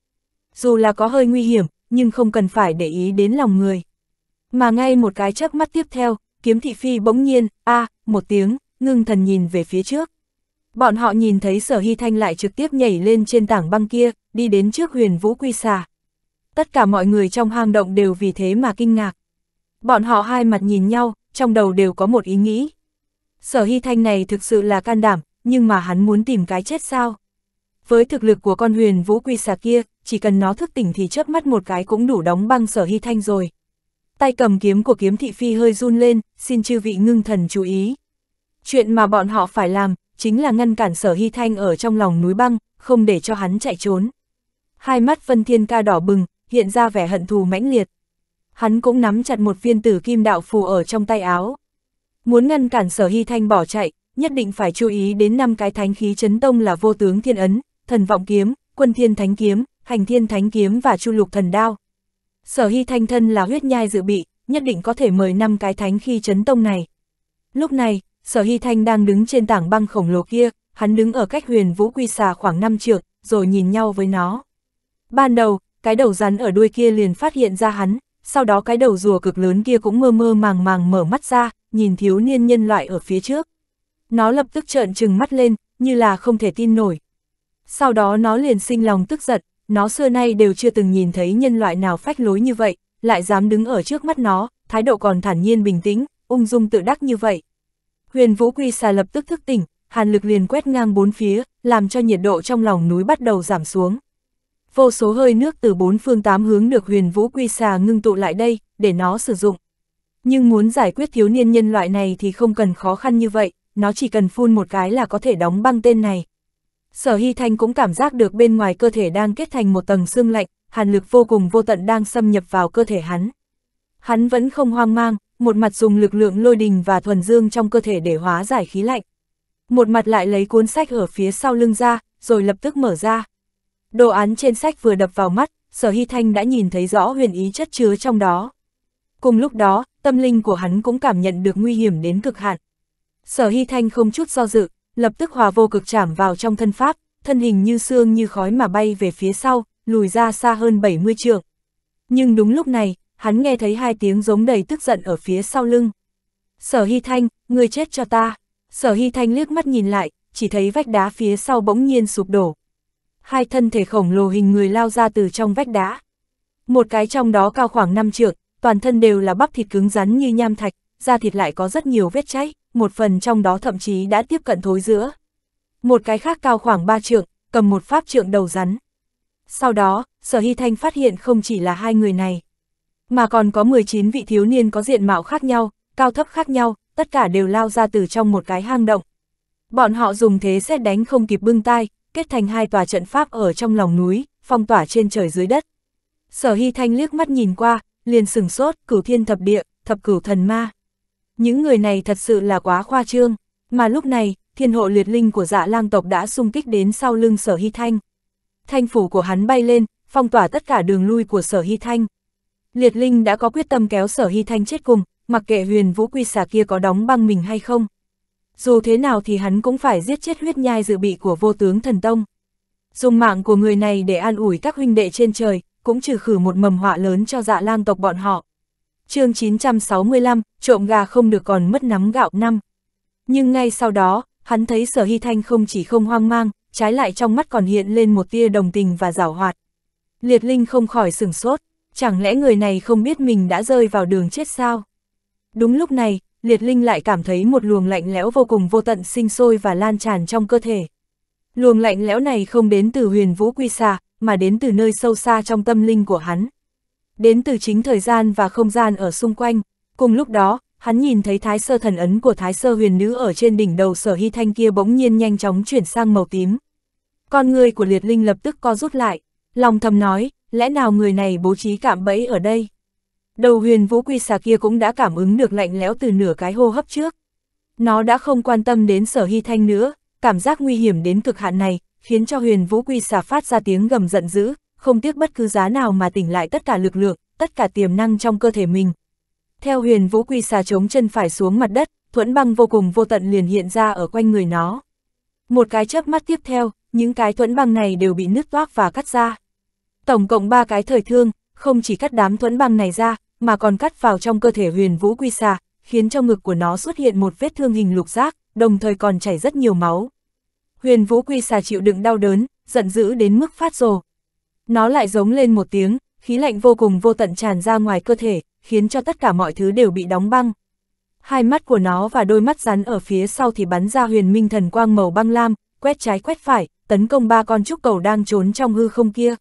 Dù là có hơi nguy hiểm, nhưng không cần phải để ý đến lòng người. Mà ngay một cái chớp mắt tiếp theo, kiếm thị phi bỗng nhiên, a một tiếng, ngưng thần nhìn về phía trước. Bọn họ nhìn thấy sở hy thanh lại trực tiếp nhảy lên trên tảng băng kia, đi đến trước huyền vũ quy xà. Tất cả mọi người trong hang động đều vì thế mà kinh ngạc. Bọn họ hai mặt nhìn nhau, trong đầu đều có một ý nghĩ. Sở hy thanh này thực sự là can đảm, nhưng mà hắn muốn tìm cái chết sao? Với thực lực của con huyền vũ quy xà kia, chỉ cần nó thức tỉnh thì chớp mắt một cái cũng đủ đóng băng sở hy thanh rồi. Tay cầm kiếm của kiếm thị phi hơi run lên, xin chư vị ngưng thần chú ý. Chuyện mà bọn họ phải làm, chính là ngăn cản sở hy thanh ở trong lòng núi băng, không để cho hắn chạy trốn. Hai mắt Vân Thiên Ca đỏ bừng, hiện ra vẻ hận thù mãnh liệt. Hắn cũng nắm chặt một viên tử kim đạo phù ở trong tay áo. Muốn ngăn cản sở hy thanh bỏ chạy, nhất định phải chú ý đến năm cái thánh khí chấn tông là vô tướng thiên ấn, thần vọng kiếm, quân thiên thánh kiếm, hành thiên thánh kiếm và chu lục thần đao. Sở hy thanh thân là huyết nhai dự bị, nhất định có thể mời năm cái thánh khi chấn tông này. Lúc này, sở hy thanh đang đứng trên tảng băng khổng lồ kia, hắn đứng ở cách huyền vũ quy xà khoảng 5 trượng, rồi nhìn nhau với nó. Ban đầu, cái đầu rắn ở đuôi kia liền phát hiện ra hắn, sau đó cái đầu rùa cực lớn kia cũng mơ mơ màng màng mở mắt ra, nhìn thiếu niên nhân loại ở phía trước. Nó lập tức trợn trừng mắt lên, như là không thể tin nổi, sau đó nó liền sinh lòng tức giận, nó xưa nay đều chưa từng nhìn thấy nhân loại nào phách lối như vậy, lại dám đứng ở trước mắt nó, thái độ còn thản nhiên bình tĩnh, ung dung tự đắc như vậy. Huyền Vũ Quy xà lập tức thức tỉnh, hàn lực liền quét ngang bốn phía, làm cho nhiệt độ trong lòng núi bắt đầu giảm xuống. Vô số hơi nước từ bốn phương tám hướng được huyền Vũ Quy xà ngưng tụ lại đây, để nó sử dụng. Nhưng muốn giải quyết thiếu niên nhân loại này thì không cần khó khăn như vậy, nó chỉ cần phun một cái là có thể đóng băng tên này. Sở Hy Thanh cũng cảm giác được bên ngoài cơ thể đang kết thành một tầng xương lạnh, hàn lực vô cùng vô tận đang xâm nhập vào cơ thể hắn. Hắn vẫn không hoang mang, một mặt dùng lực lượng lôi đình và thuần dương trong cơ thể để hóa giải khí lạnh. Một mặt lại lấy cuốn sách ở phía sau lưng ra, rồi lập tức mở ra. Đồ án trên sách vừa đập vào mắt, Sở Hy Thanh đã nhìn thấy rõ huyền ý chất chứa trong đó. Cùng lúc đó, tâm linh của hắn cũng cảm nhận được nguy hiểm đến cực hạn. Sở Hy Thanh không chút do dự, lập tức hòa vô cực chạm vào trong thân pháp, thân hình như xương như khói mà bay về phía sau, lùi ra xa hơn 70 trượng. Nhưng đúng lúc này, hắn nghe thấy hai tiếng giống đầy tức giận ở phía sau lưng. Sở Hy Thanh, người chết cho ta. Sở Hy Thanh liếc mắt nhìn lại, chỉ thấy vách đá phía sau bỗng nhiên sụp đổ. Hai thân thể khổng lồ hình người lao ra từ trong vách đá. Một cái trong đó cao khoảng 5 trượng, toàn thân đều là bắp thịt cứng rắn như nham thạch, da thịt lại có rất nhiều vết cháy một phần trong đó thậm chí đã tiếp cận thối giữa. Một cái khác cao khoảng 3 trượng, cầm một pháp trượng đầu rắn. Sau đó, Sở Hy Thanh phát hiện không chỉ là hai người này, mà còn có 19 vị thiếu niên có diện mạo khác nhau, cao thấp khác nhau, tất cả đều lao ra từ trong một cái hang động. Bọn họ dùng thế xét đánh không kịp bưng tai, kết thành hai tòa trận pháp ở trong lòng núi, phong tỏa trên trời dưới đất. Sở Hy Thanh liếc mắt nhìn qua, liền sừng sốt, cửu thiên thập địa, thập cửu thần ma. Những người này thật sự là quá khoa trương, mà lúc này, thiên hộ liệt linh của dạ lang tộc đã xung kích đến sau lưng sở hy thanh. Thanh phủ của hắn bay lên, phong tỏa tất cả đường lui của sở hy thanh. Liệt linh đã có quyết tâm kéo sở hy thanh chết cùng, mặc kệ huyền vũ quy xà kia có đóng băng mình hay không. Dù thế nào thì hắn cũng phải giết chết huyết nhai dự bị của vô tướng thần tông. Dùng mạng của người này để an ủi các huynh đệ trên trời, cũng trừ khử một mầm họa lớn cho dạ lang tộc bọn họ chương 965, trộm gà không được còn mất nắm gạo năm. Nhưng ngay sau đó, hắn thấy sở hy thanh không chỉ không hoang mang, trái lại trong mắt còn hiện lên một tia đồng tình và rào hoạt. Liệt Linh không khỏi sửng sốt, chẳng lẽ người này không biết mình đã rơi vào đường chết sao? Đúng lúc này, Liệt Linh lại cảm thấy một luồng lạnh lẽo vô cùng vô tận sinh sôi và lan tràn trong cơ thể. Luồng lạnh lẽo này không đến từ huyền vũ quy xa mà đến từ nơi sâu xa trong tâm linh của hắn đến từ chính thời gian và không gian ở xung quanh. Cùng lúc đó, hắn nhìn thấy thái sơ thần ấn của thái sơ huyền nữ ở trên đỉnh đầu sở hy thanh kia bỗng nhiên nhanh chóng chuyển sang màu tím. Con người của liệt linh lập tức co rút lại, lòng thầm nói, lẽ nào người này bố trí cảm bẫy ở đây? Đầu huyền vũ quy xà kia cũng đã cảm ứng được lạnh lẽo từ nửa cái hô hấp trước. Nó đã không quan tâm đến sở hy thanh nữa, cảm giác nguy hiểm đến cực hạn này, khiến cho huyền vũ quy xà phát ra tiếng gầm giận dữ, không tiếc bất cứ giá nào mà tỉnh lại tất cả lực lượng, tất cả tiềm năng trong cơ thể mình. Theo huyền vũ quy xà chống chân phải xuống mặt đất, thuẫn băng vô cùng vô tận liền hiện ra ở quanh người nó. Một cái chớp mắt tiếp theo, những cái thuẫn băng này đều bị nứt toác và cắt ra. Tổng cộng ba cái thời thương, không chỉ cắt đám thuẫn băng này ra, mà còn cắt vào trong cơ thể huyền vũ quy xà, khiến cho ngực của nó xuất hiện một vết thương hình lục giác, đồng thời còn chảy rất nhiều máu. Huyền vũ quy xà chịu đựng đau đớn, giận dữ đến mức phát rồ, nó lại giống lên một tiếng, khí lạnh vô cùng vô tận tràn ra ngoài cơ thể, khiến cho tất cả mọi thứ đều bị đóng băng. Hai mắt của nó và đôi mắt rắn ở phía sau thì bắn ra huyền minh thần quang màu băng lam, quét trái quét phải, tấn công ba con trúc cầu đang trốn trong hư không kia.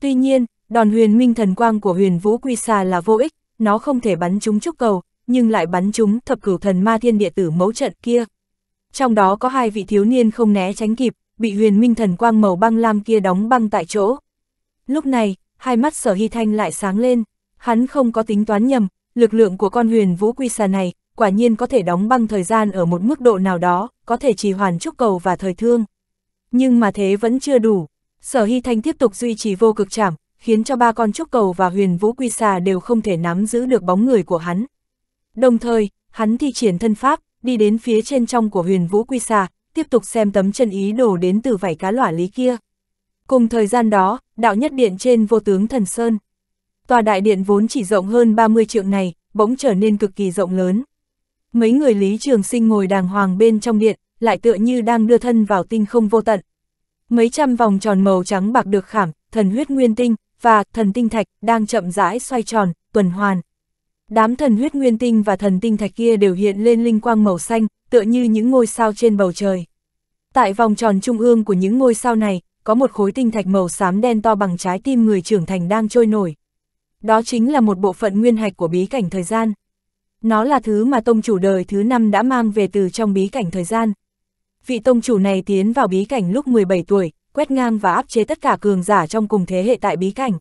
Tuy nhiên, đòn huyền minh thần quang của huyền vũ quy xà là vô ích, nó không thể bắn trúng trúc cầu, nhưng lại bắn trúng thập cửu thần ma thiên địa tử mẫu trận kia. Trong đó có hai vị thiếu niên không né tránh kịp, bị huyền minh thần quang màu băng lam kia đóng băng tại chỗ. Lúc này, hai mắt sở hy thanh lại sáng lên, hắn không có tính toán nhầm, lực lượng của con huyền vũ quy xà này, quả nhiên có thể đóng băng thời gian ở một mức độ nào đó, có thể trì hoàn trúc cầu và thời thương. Nhưng mà thế vẫn chưa đủ, sở hy thanh tiếp tục duy trì vô cực chảm, khiến cho ba con trúc cầu và huyền vũ quy xà đều không thể nắm giữ được bóng người của hắn. Đồng thời, hắn thi triển thân pháp, đi đến phía trên trong của huyền vũ quy xà, tiếp tục xem tấm chân ý đồ đến từ vảy cá lỏa lý kia. Cùng thời gian đó, đạo nhất điện trên vô tướng Thần Sơn. Tòa đại điện vốn chỉ rộng hơn 30 trượng này, bỗng trở nên cực kỳ rộng lớn. Mấy người Lý Trường Sinh ngồi đàng hoàng bên trong điện, lại tựa như đang đưa thân vào tinh không vô tận. Mấy trăm vòng tròn màu trắng bạc được khảm, thần huyết nguyên tinh, và thần tinh thạch đang chậm rãi xoay tròn, tuần hoàn. Đám thần huyết nguyên tinh và thần tinh thạch kia đều hiện lên linh quang màu xanh, tựa như những ngôi sao trên bầu trời. Tại vòng tròn trung ương của những ngôi sao này, có một khối tinh thạch màu xám đen to bằng trái tim người trưởng thành đang trôi nổi. Đó chính là một bộ phận nguyên hạch của bí cảnh thời gian. Nó là thứ mà tông chủ đời thứ năm đã mang về từ trong bí cảnh thời gian. Vị tông chủ này tiến vào bí cảnh lúc 17 tuổi, quét ngang và áp chế tất cả cường giả trong cùng thế hệ tại bí cảnh.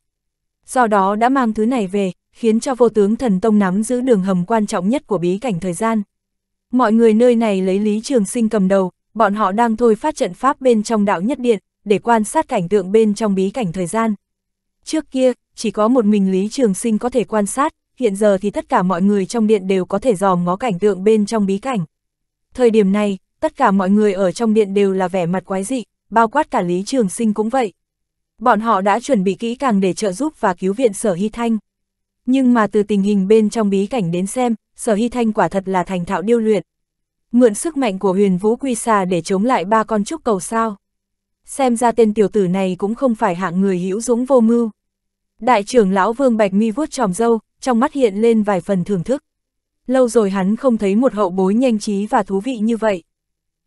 Do đó đã mang thứ này về, khiến cho vô tướng thần tông nắm giữ đường hầm quan trọng nhất của bí cảnh thời gian. Mọi người nơi này lấy Lý Trường Sinh cầm đầu, bọn họ đang thôi phát trận pháp bên trong đạo nhất điện để quan sát cảnh tượng bên trong bí cảnh thời gian. Trước kia, chỉ có một mình Lý Trường Sinh có thể quan sát, hiện giờ thì tất cả mọi người trong điện đều có thể dòm ngó cảnh tượng bên trong bí cảnh. Thời điểm này, tất cả mọi người ở trong điện đều là vẻ mặt quái dị, bao quát cả Lý Trường Sinh cũng vậy. Bọn họ đã chuẩn bị kỹ càng để trợ giúp và cứu viện Sở Hy Thanh. Nhưng mà từ tình hình bên trong bí cảnh đến xem, Sở Hy Thanh quả thật là thành thạo điêu luyện. Mượn sức mạnh của huyền vũ quy xà để chống lại ba con trúc cầu sao xem ra tên tiểu tử này cũng không phải hạng người hữu dũng vô mưu. Đại trưởng lão Vương Bạch Mi vuốt tròm dâu, trong mắt hiện lên vài phần thưởng thức. Lâu rồi hắn không thấy một hậu bối nhanh trí và thú vị như vậy.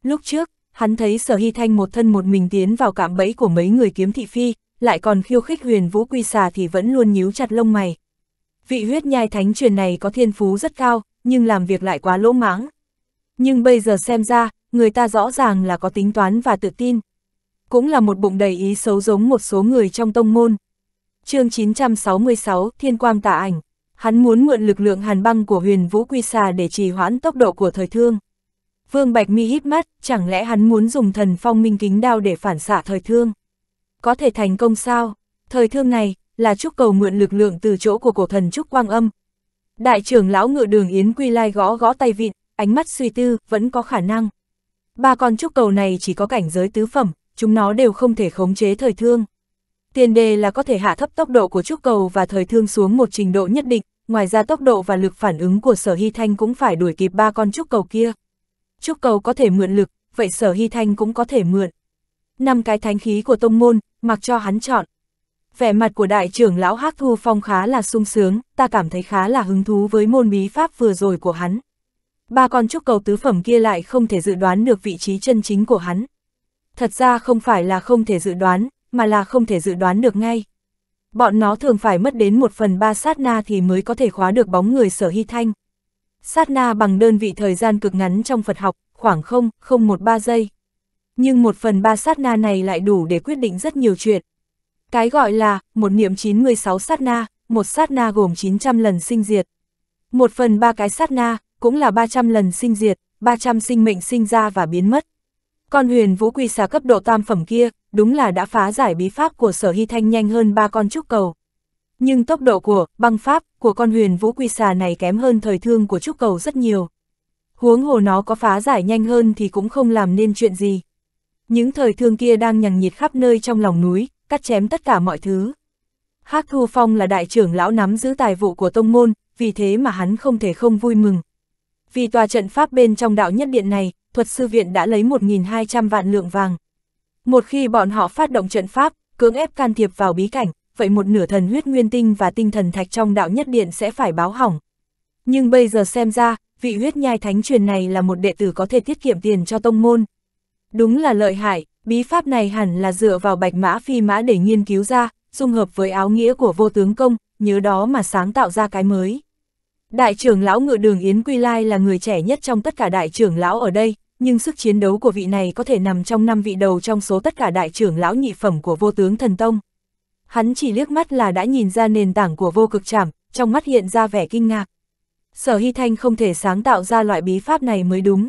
Lúc trước, hắn thấy Sở Hy Thanh một thân một mình tiến vào cạm bẫy của mấy người kiếm thị phi, lại còn khiêu khích huyền vũ quy xà thì vẫn luôn nhíu chặt lông mày. Vị huyết nhai thánh truyền này có thiên phú rất cao, nhưng làm việc lại quá lỗ mãng. Nhưng bây giờ xem ra, người ta rõ ràng là có tính toán và tự tin cũng là một bụng đầy ý xấu giống một số người trong tông môn. chương 966, Thiên Quang tả ảnh, hắn muốn mượn lực lượng hàn băng của huyền Vũ Quy Xà để trì hoãn tốc độ của thời thương. Vương Bạch Mi hít mắt, chẳng lẽ hắn muốn dùng thần phong minh kính đao để phản xạ thời thương? Có thể thành công sao? Thời thương này, là chúc cầu mượn lực lượng từ chỗ của cổ thần trúc quang âm. Đại trưởng lão ngựa đường Yến Quy Lai gõ gõ tay vịn, ánh mắt suy tư, vẫn có khả năng. Ba con trúc cầu này chỉ có cảnh giới tứ phẩm, chúng nó đều không thể khống chế thời thương. Tiền đề là có thể hạ thấp tốc độ của trúc cầu và thời thương xuống một trình độ nhất định, ngoài ra tốc độ và lực phản ứng của Sở Hy Thanh cũng phải đuổi kịp ba con trúc cầu kia. Trúc cầu có thể mượn lực, vậy Sở Hy Thanh cũng có thể mượn. Năm cái thánh khí của tông môn, mặc cho hắn chọn. Vẻ mặt của đại trưởng lão Hắc Thu Phong khá là sung sướng, ta cảm thấy khá là hứng thú với môn bí pháp vừa rồi của hắn. Ba con trúc cầu tứ phẩm kia lại không thể dự đoán được vị trí chân chính của hắn thật ra không phải là không thể dự đoán, mà là không thể dự đoán được ngay. Bọn nó thường phải mất đến một phần ba sát na thì mới có thể khóa được bóng người sở hy thanh. Sát na bằng đơn vị thời gian cực ngắn trong Phật học, khoảng 0, 013 giây. Nhưng một phần ba sát na này lại đủ để quyết định rất nhiều chuyện. Cái gọi là, một niệm 96 sát na, một sát na gồm 900 lần sinh diệt. Một phần ba cái sát na, cũng là 300 lần sinh diệt, 300 sinh mệnh sinh ra và biến mất. Con huyền vũ quy xà cấp độ tam phẩm kia, đúng là đã phá giải bí pháp của sở hy thanh nhanh hơn ba con trúc cầu. Nhưng tốc độ của, băng pháp, của con huyền vũ quy xà này kém hơn thời thương của trúc cầu rất nhiều. Huống hồ nó có phá giải nhanh hơn thì cũng không làm nên chuyện gì. Những thời thương kia đang nhằng nhiệt khắp nơi trong lòng núi, cắt chém tất cả mọi thứ. hắc Thu Phong là đại trưởng lão nắm giữ tài vụ của tông môn, vì thế mà hắn không thể không vui mừng vì tòa trận pháp bên trong đạo nhất điện này, thuật sư viện đã lấy 1.200 vạn lượng vàng. Một khi bọn họ phát động trận pháp, cưỡng ép can thiệp vào bí cảnh, vậy một nửa thần huyết nguyên tinh và tinh thần thạch trong đạo nhất điện sẽ phải báo hỏng. Nhưng bây giờ xem ra, vị huyết nhai thánh truyền này là một đệ tử có thể tiết kiệm tiền cho tông môn. Đúng là lợi hại, bí pháp này hẳn là dựa vào bạch mã phi mã để nghiên cứu ra, dung hợp với áo nghĩa của vô tướng công, nhớ đó mà sáng tạo ra cái mới. Đại trưởng lão ngựa đường Yến Quy Lai là người trẻ nhất trong tất cả đại trưởng lão ở đây, nhưng sức chiến đấu của vị này có thể nằm trong năm vị đầu trong số tất cả đại trưởng lão nhị phẩm của vô tướng thần tông. Hắn chỉ liếc mắt là đã nhìn ra nền tảng của vô cực trảm, trong mắt hiện ra vẻ kinh ngạc. Sở Hy Thanh không thể sáng tạo ra loại bí pháp này mới đúng.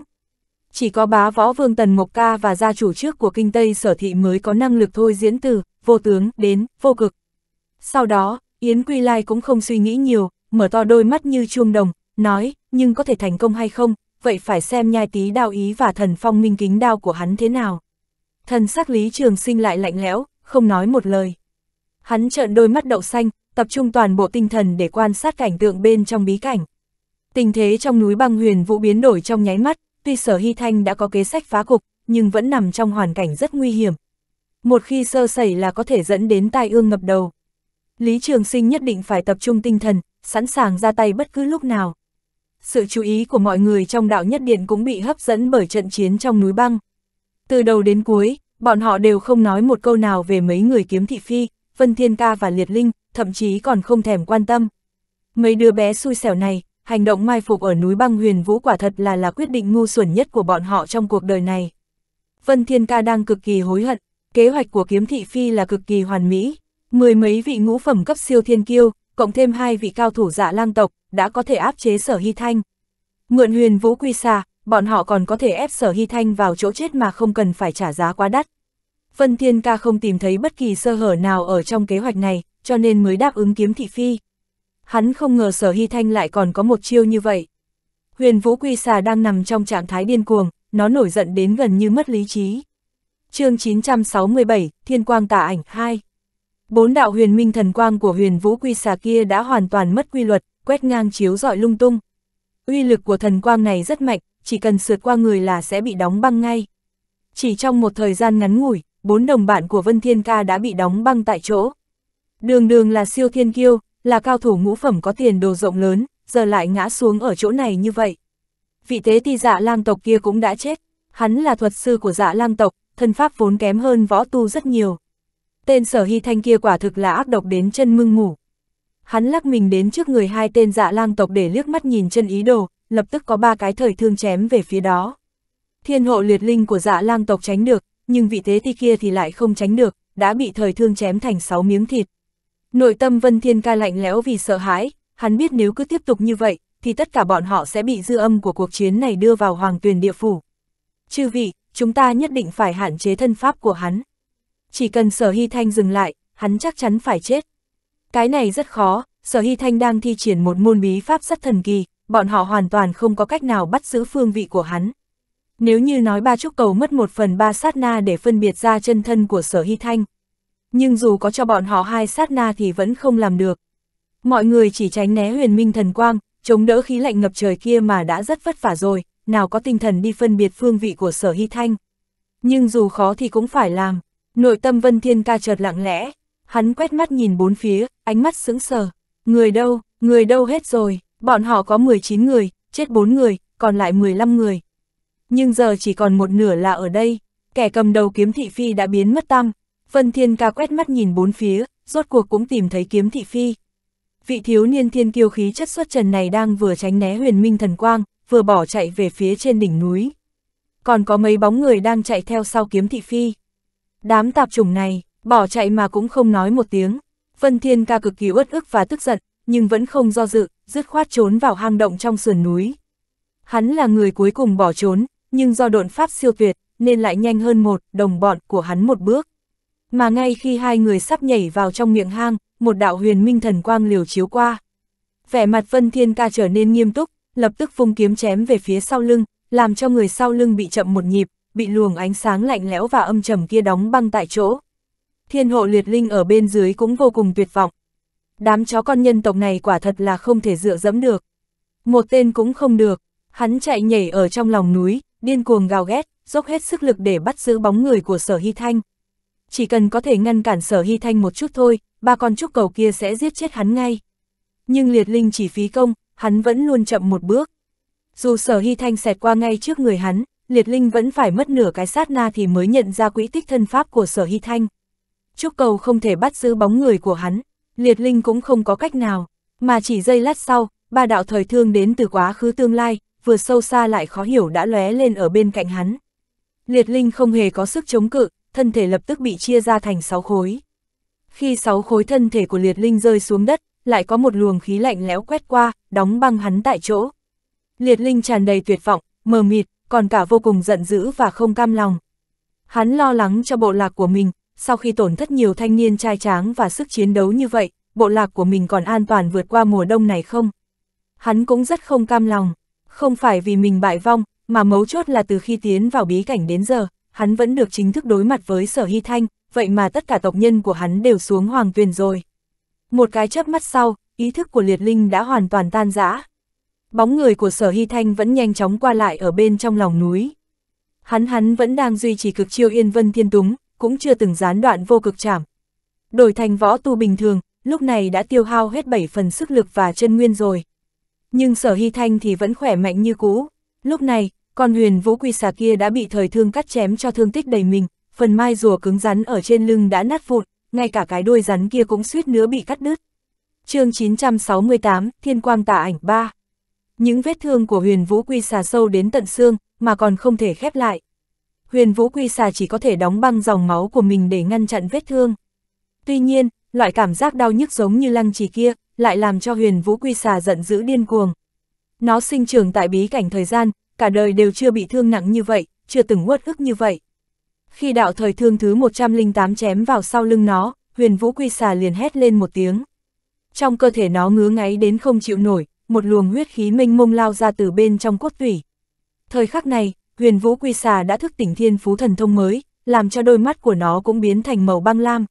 Chỉ có bá võ vương Tần Mộc Ca và gia chủ trước của kinh Tây sở thị mới có năng lực thôi diễn từ, vô tướng, đến, vô cực. Sau đó, Yến Quy Lai cũng không suy nghĩ nhiều, mở to đôi mắt như chuông đồng, nói, nhưng có thể thành công hay không, vậy phải xem nhai tí đao ý và thần phong minh kính đao của hắn thế nào. Thần sắc Lý Trường Sinh lại lạnh lẽo, không nói một lời. Hắn trợn đôi mắt đậu xanh, tập trung toàn bộ tinh thần để quan sát cảnh tượng bên trong bí cảnh. Tình thế trong núi băng huyền vũ biến đổi trong nháy mắt, tuy sở hy thanh đã có kế sách phá cục, nhưng vẫn nằm trong hoàn cảnh rất nguy hiểm. Một khi sơ sẩy là có thể dẫn đến tai ương ngập đầu. Lý Trường Sinh nhất định phải tập trung tinh thần, sẵn sàng ra tay bất cứ lúc nào. Sự chú ý của mọi người trong đạo nhất điện cũng bị hấp dẫn bởi trận chiến trong núi băng. Từ đầu đến cuối, bọn họ đều không nói một câu nào về mấy người kiếm thị phi, Vân Thiên Ca và Liệt Linh, thậm chí còn không thèm quan tâm. Mấy đứa bé xui xẻo này, hành động mai phục ở núi băng huyền vũ quả thật là là quyết định ngu xuẩn nhất của bọn họ trong cuộc đời này. Vân Thiên Ca đang cực kỳ hối hận, kế hoạch của kiếm thị phi là cực kỳ hoàn mỹ, mười mấy vị ngũ phẩm cấp siêu thiên kiêu, cộng thêm hai vị cao thủ dạ lang tộc, đã có thể áp chế sở hy thanh. Mượn huyền vũ quy xa bọn họ còn có thể ép sở hy thanh vào chỗ chết mà không cần phải trả giá quá đắt. Vân Thiên ca không tìm thấy bất kỳ sơ hở nào ở trong kế hoạch này, cho nên mới đáp ứng kiếm thị phi. Hắn không ngờ sở hy thanh lại còn có một chiêu như vậy. Huyền vũ quy xà đang nằm trong trạng thái điên cuồng, nó nổi giận đến gần như mất lý trí. chương 967, Thiên Quang Tả Ảnh 2 Bốn đạo huyền minh thần quang của huyền vũ quy xà kia đã hoàn toàn mất quy luật, quét ngang chiếu dọi lung tung. Uy lực của thần quang này rất mạnh, chỉ cần sượt qua người là sẽ bị đóng băng ngay. Chỉ trong một thời gian ngắn ngủi, bốn đồng bạn của Vân Thiên Ca đã bị đóng băng tại chỗ. Đường đường là siêu thiên kiêu, là cao thủ ngũ phẩm có tiền đồ rộng lớn, giờ lại ngã xuống ở chỗ này như vậy. Vị tế ti dạ lang tộc kia cũng đã chết, hắn là thuật sư của dạ lang tộc, thân pháp vốn kém hơn võ tu rất nhiều. Tên sở hy thanh kia quả thực là ác độc đến chân mưng ngủ. Hắn lắc mình đến trước người hai tên dạ lang tộc để liếc mắt nhìn chân ý đồ, lập tức có ba cái thời thương chém về phía đó. Thiên hộ liệt linh của dạ lang tộc tránh được, nhưng vị thế ti kia thì lại không tránh được, đã bị thời thương chém thành sáu miếng thịt. Nội tâm Vân Thiên ca lạnh lẽo vì sợ hãi, hắn biết nếu cứ tiếp tục như vậy, thì tất cả bọn họ sẽ bị dư âm của cuộc chiến này đưa vào hoàng tuyền địa phủ. Chư vị, chúng ta nhất định phải hạn chế thân pháp của hắn chỉ cần sở hy thanh dừng lại, hắn chắc chắn phải chết. Cái này rất khó, sở hy thanh đang thi triển một môn bí pháp rất thần kỳ, bọn họ hoàn toàn không có cách nào bắt giữ phương vị của hắn. Nếu như nói ba trúc cầu mất một phần ba sát na để phân biệt ra chân thân của sở hy thanh. Nhưng dù có cho bọn họ hai sát na thì vẫn không làm được. Mọi người chỉ tránh né huyền minh thần quang, chống đỡ khí lạnh ngập trời kia mà đã rất vất vả rồi, nào có tinh thần đi phân biệt phương vị của sở hy thanh. Nhưng dù khó thì cũng phải làm. Nội tâm Vân Thiên Ca chợt lặng lẽ, hắn quét mắt nhìn bốn phía, ánh mắt sững sờ. Người đâu, người đâu hết rồi, bọn họ có 19 người, chết 4 người, còn lại 15 người. Nhưng giờ chỉ còn một nửa là ở đây, kẻ cầm đầu kiếm thị phi đã biến mất tăm. Vân Thiên Ca quét mắt nhìn bốn phía, rốt cuộc cũng tìm thấy kiếm thị phi. Vị thiếu niên thiên kiêu khí chất xuất trần này đang vừa tránh né huyền minh thần quang, vừa bỏ chạy về phía trên đỉnh núi. Còn có mấy bóng người đang chạy theo sau kiếm thị phi. Đám tạp chủng này, bỏ chạy mà cũng không nói một tiếng. Vân Thiên ca cực kỳ uất ức và tức giận, nhưng vẫn không do dự, dứt khoát trốn vào hang động trong sườn núi. Hắn là người cuối cùng bỏ trốn, nhưng do độn pháp siêu tuyệt, nên lại nhanh hơn một đồng bọn của hắn một bước. Mà ngay khi hai người sắp nhảy vào trong miệng hang, một đạo huyền minh thần quang liều chiếu qua. Vẻ mặt Vân Thiên ca trở nên nghiêm túc, lập tức vung kiếm chém về phía sau lưng, làm cho người sau lưng bị chậm một nhịp, bị luồng ánh sáng lạnh lẽo và âm trầm kia đóng băng tại chỗ. Thiên hộ liệt linh ở bên dưới cũng vô cùng tuyệt vọng. Đám chó con nhân tộc này quả thật là không thể dựa dẫm được. Một tên cũng không được, hắn chạy nhảy ở trong lòng núi, điên cuồng gào ghét, dốc hết sức lực để bắt giữ bóng người của sở hy thanh. Chỉ cần có thể ngăn cản sở hy thanh một chút thôi, ba con trúc cầu kia sẽ giết chết hắn ngay. Nhưng liệt linh chỉ phí công, hắn vẫn luôn chậm một bước. Dù sở hy thanh xẹt qua ngay trước người hắn, liệt linh vẫn phải mất nửa cái sát na thì mới nhận ra quỹ tích thân pháp của sở hy thanh. Trúc cầu không thể bắt giữ bóng người của hắn, liệt linh cũng không có cách nào, mà chỉ giây lát sau, ba đạo thời thương đến từ quá khứ tương lai, vừa sâu xa lại khó hiểu đã lóe lên ở bên cạnh hắn. Liệt linh không hề có sức chống cự, thân thể lập tức bị chia ra thành sáu khối. Khi sáu khối thân thể của liệt linh rơi xuống đất, lại có một luồng khí lạnh lẽo quét qua, đóng băng hắn tại chỗ. Liệt linh tràn đầy tuyệt vọng, mờ mịt, còn cả vô cùng giận dữ và không cam lòng. Hắn lo lắng cho bộ lạc của mình, sau khi tổn thất nhiều thanh niên trai tráng và sức chiến đấu như vậy, bộ lạc của mình còn an toàn vượt qua mùa đông này không? Hắn cũng rất không cam lòng, không phải vì mình bại vong, mà mấu chốt là từ khi tiến vào bí cảnh đến giờ, hắn vẫn được chính thức đối mặt với sở hy thanh, vậy mà tất cả tộc nhân của hắn đều xuống hoàng tuyền rồi. Một cái chớp mắt sau, ý thức của liệt linh đã hoàn toàn tan rã, Bóng người của sở hy thanh vẫn nhanh chóng qua lại ở bên trong lòng núi. Hắn hắn vẫn đang duy trì cực chiêu yên vân thiên túng, cũng chưa từng gián đoạn vô cực chảm. Đổi thành võ tu bình thường, lúc này đã tiêu hao hết 7 phần sức lực và chân nguyên rồi. Nhưng sở hy thanh thì vẫn khỏe mạnh như cũ. Lúc này, con huyền vũ quy xà kia đã bị thời thương cắt chém cho thương tích đầy mình, phần mai rùa cứng rắn ở trên lưng đã nát vụn, ngay cả cái đuôi rắn kia cũng suýt nữa bị cắt đứt. chương 968, Thiên Quang Tả Ảnh 3 những vết thương của huyền vũ quy xà sâu đến tận xương, mà còn không thể khép lại. Huyền vũ quy xà chỉ có thể đóng băng dòng máu của mình để ngăn chặn vết thương. Tuy nhiên, loại cảm giác đau nhức giống như lăng trì kia, lại làm cho huyền vũ quy xà giận dữ điên cuồng. Nó sinh trưởng tại bí cảnh thời gian, cả đời đều chưa bị thương nặng như vậy, chưa từng uất ức như vậy. Khi đạo thời thương thứ 108 chém vào sau lưng nó, huyền vũ quy xà liền hét lên một tiếng. Trong cơ thể nó ngứa ngáy đến không chịu nổi, một luồng huyết khí mênh mông lao ra từ bên trong cốt tủy. Thời khắc này, huyền vũ quy xà đã thức tỉnh thiên phú thần thông mới, làm cho đôi mắt của nó cũng biến thành màu băng lam.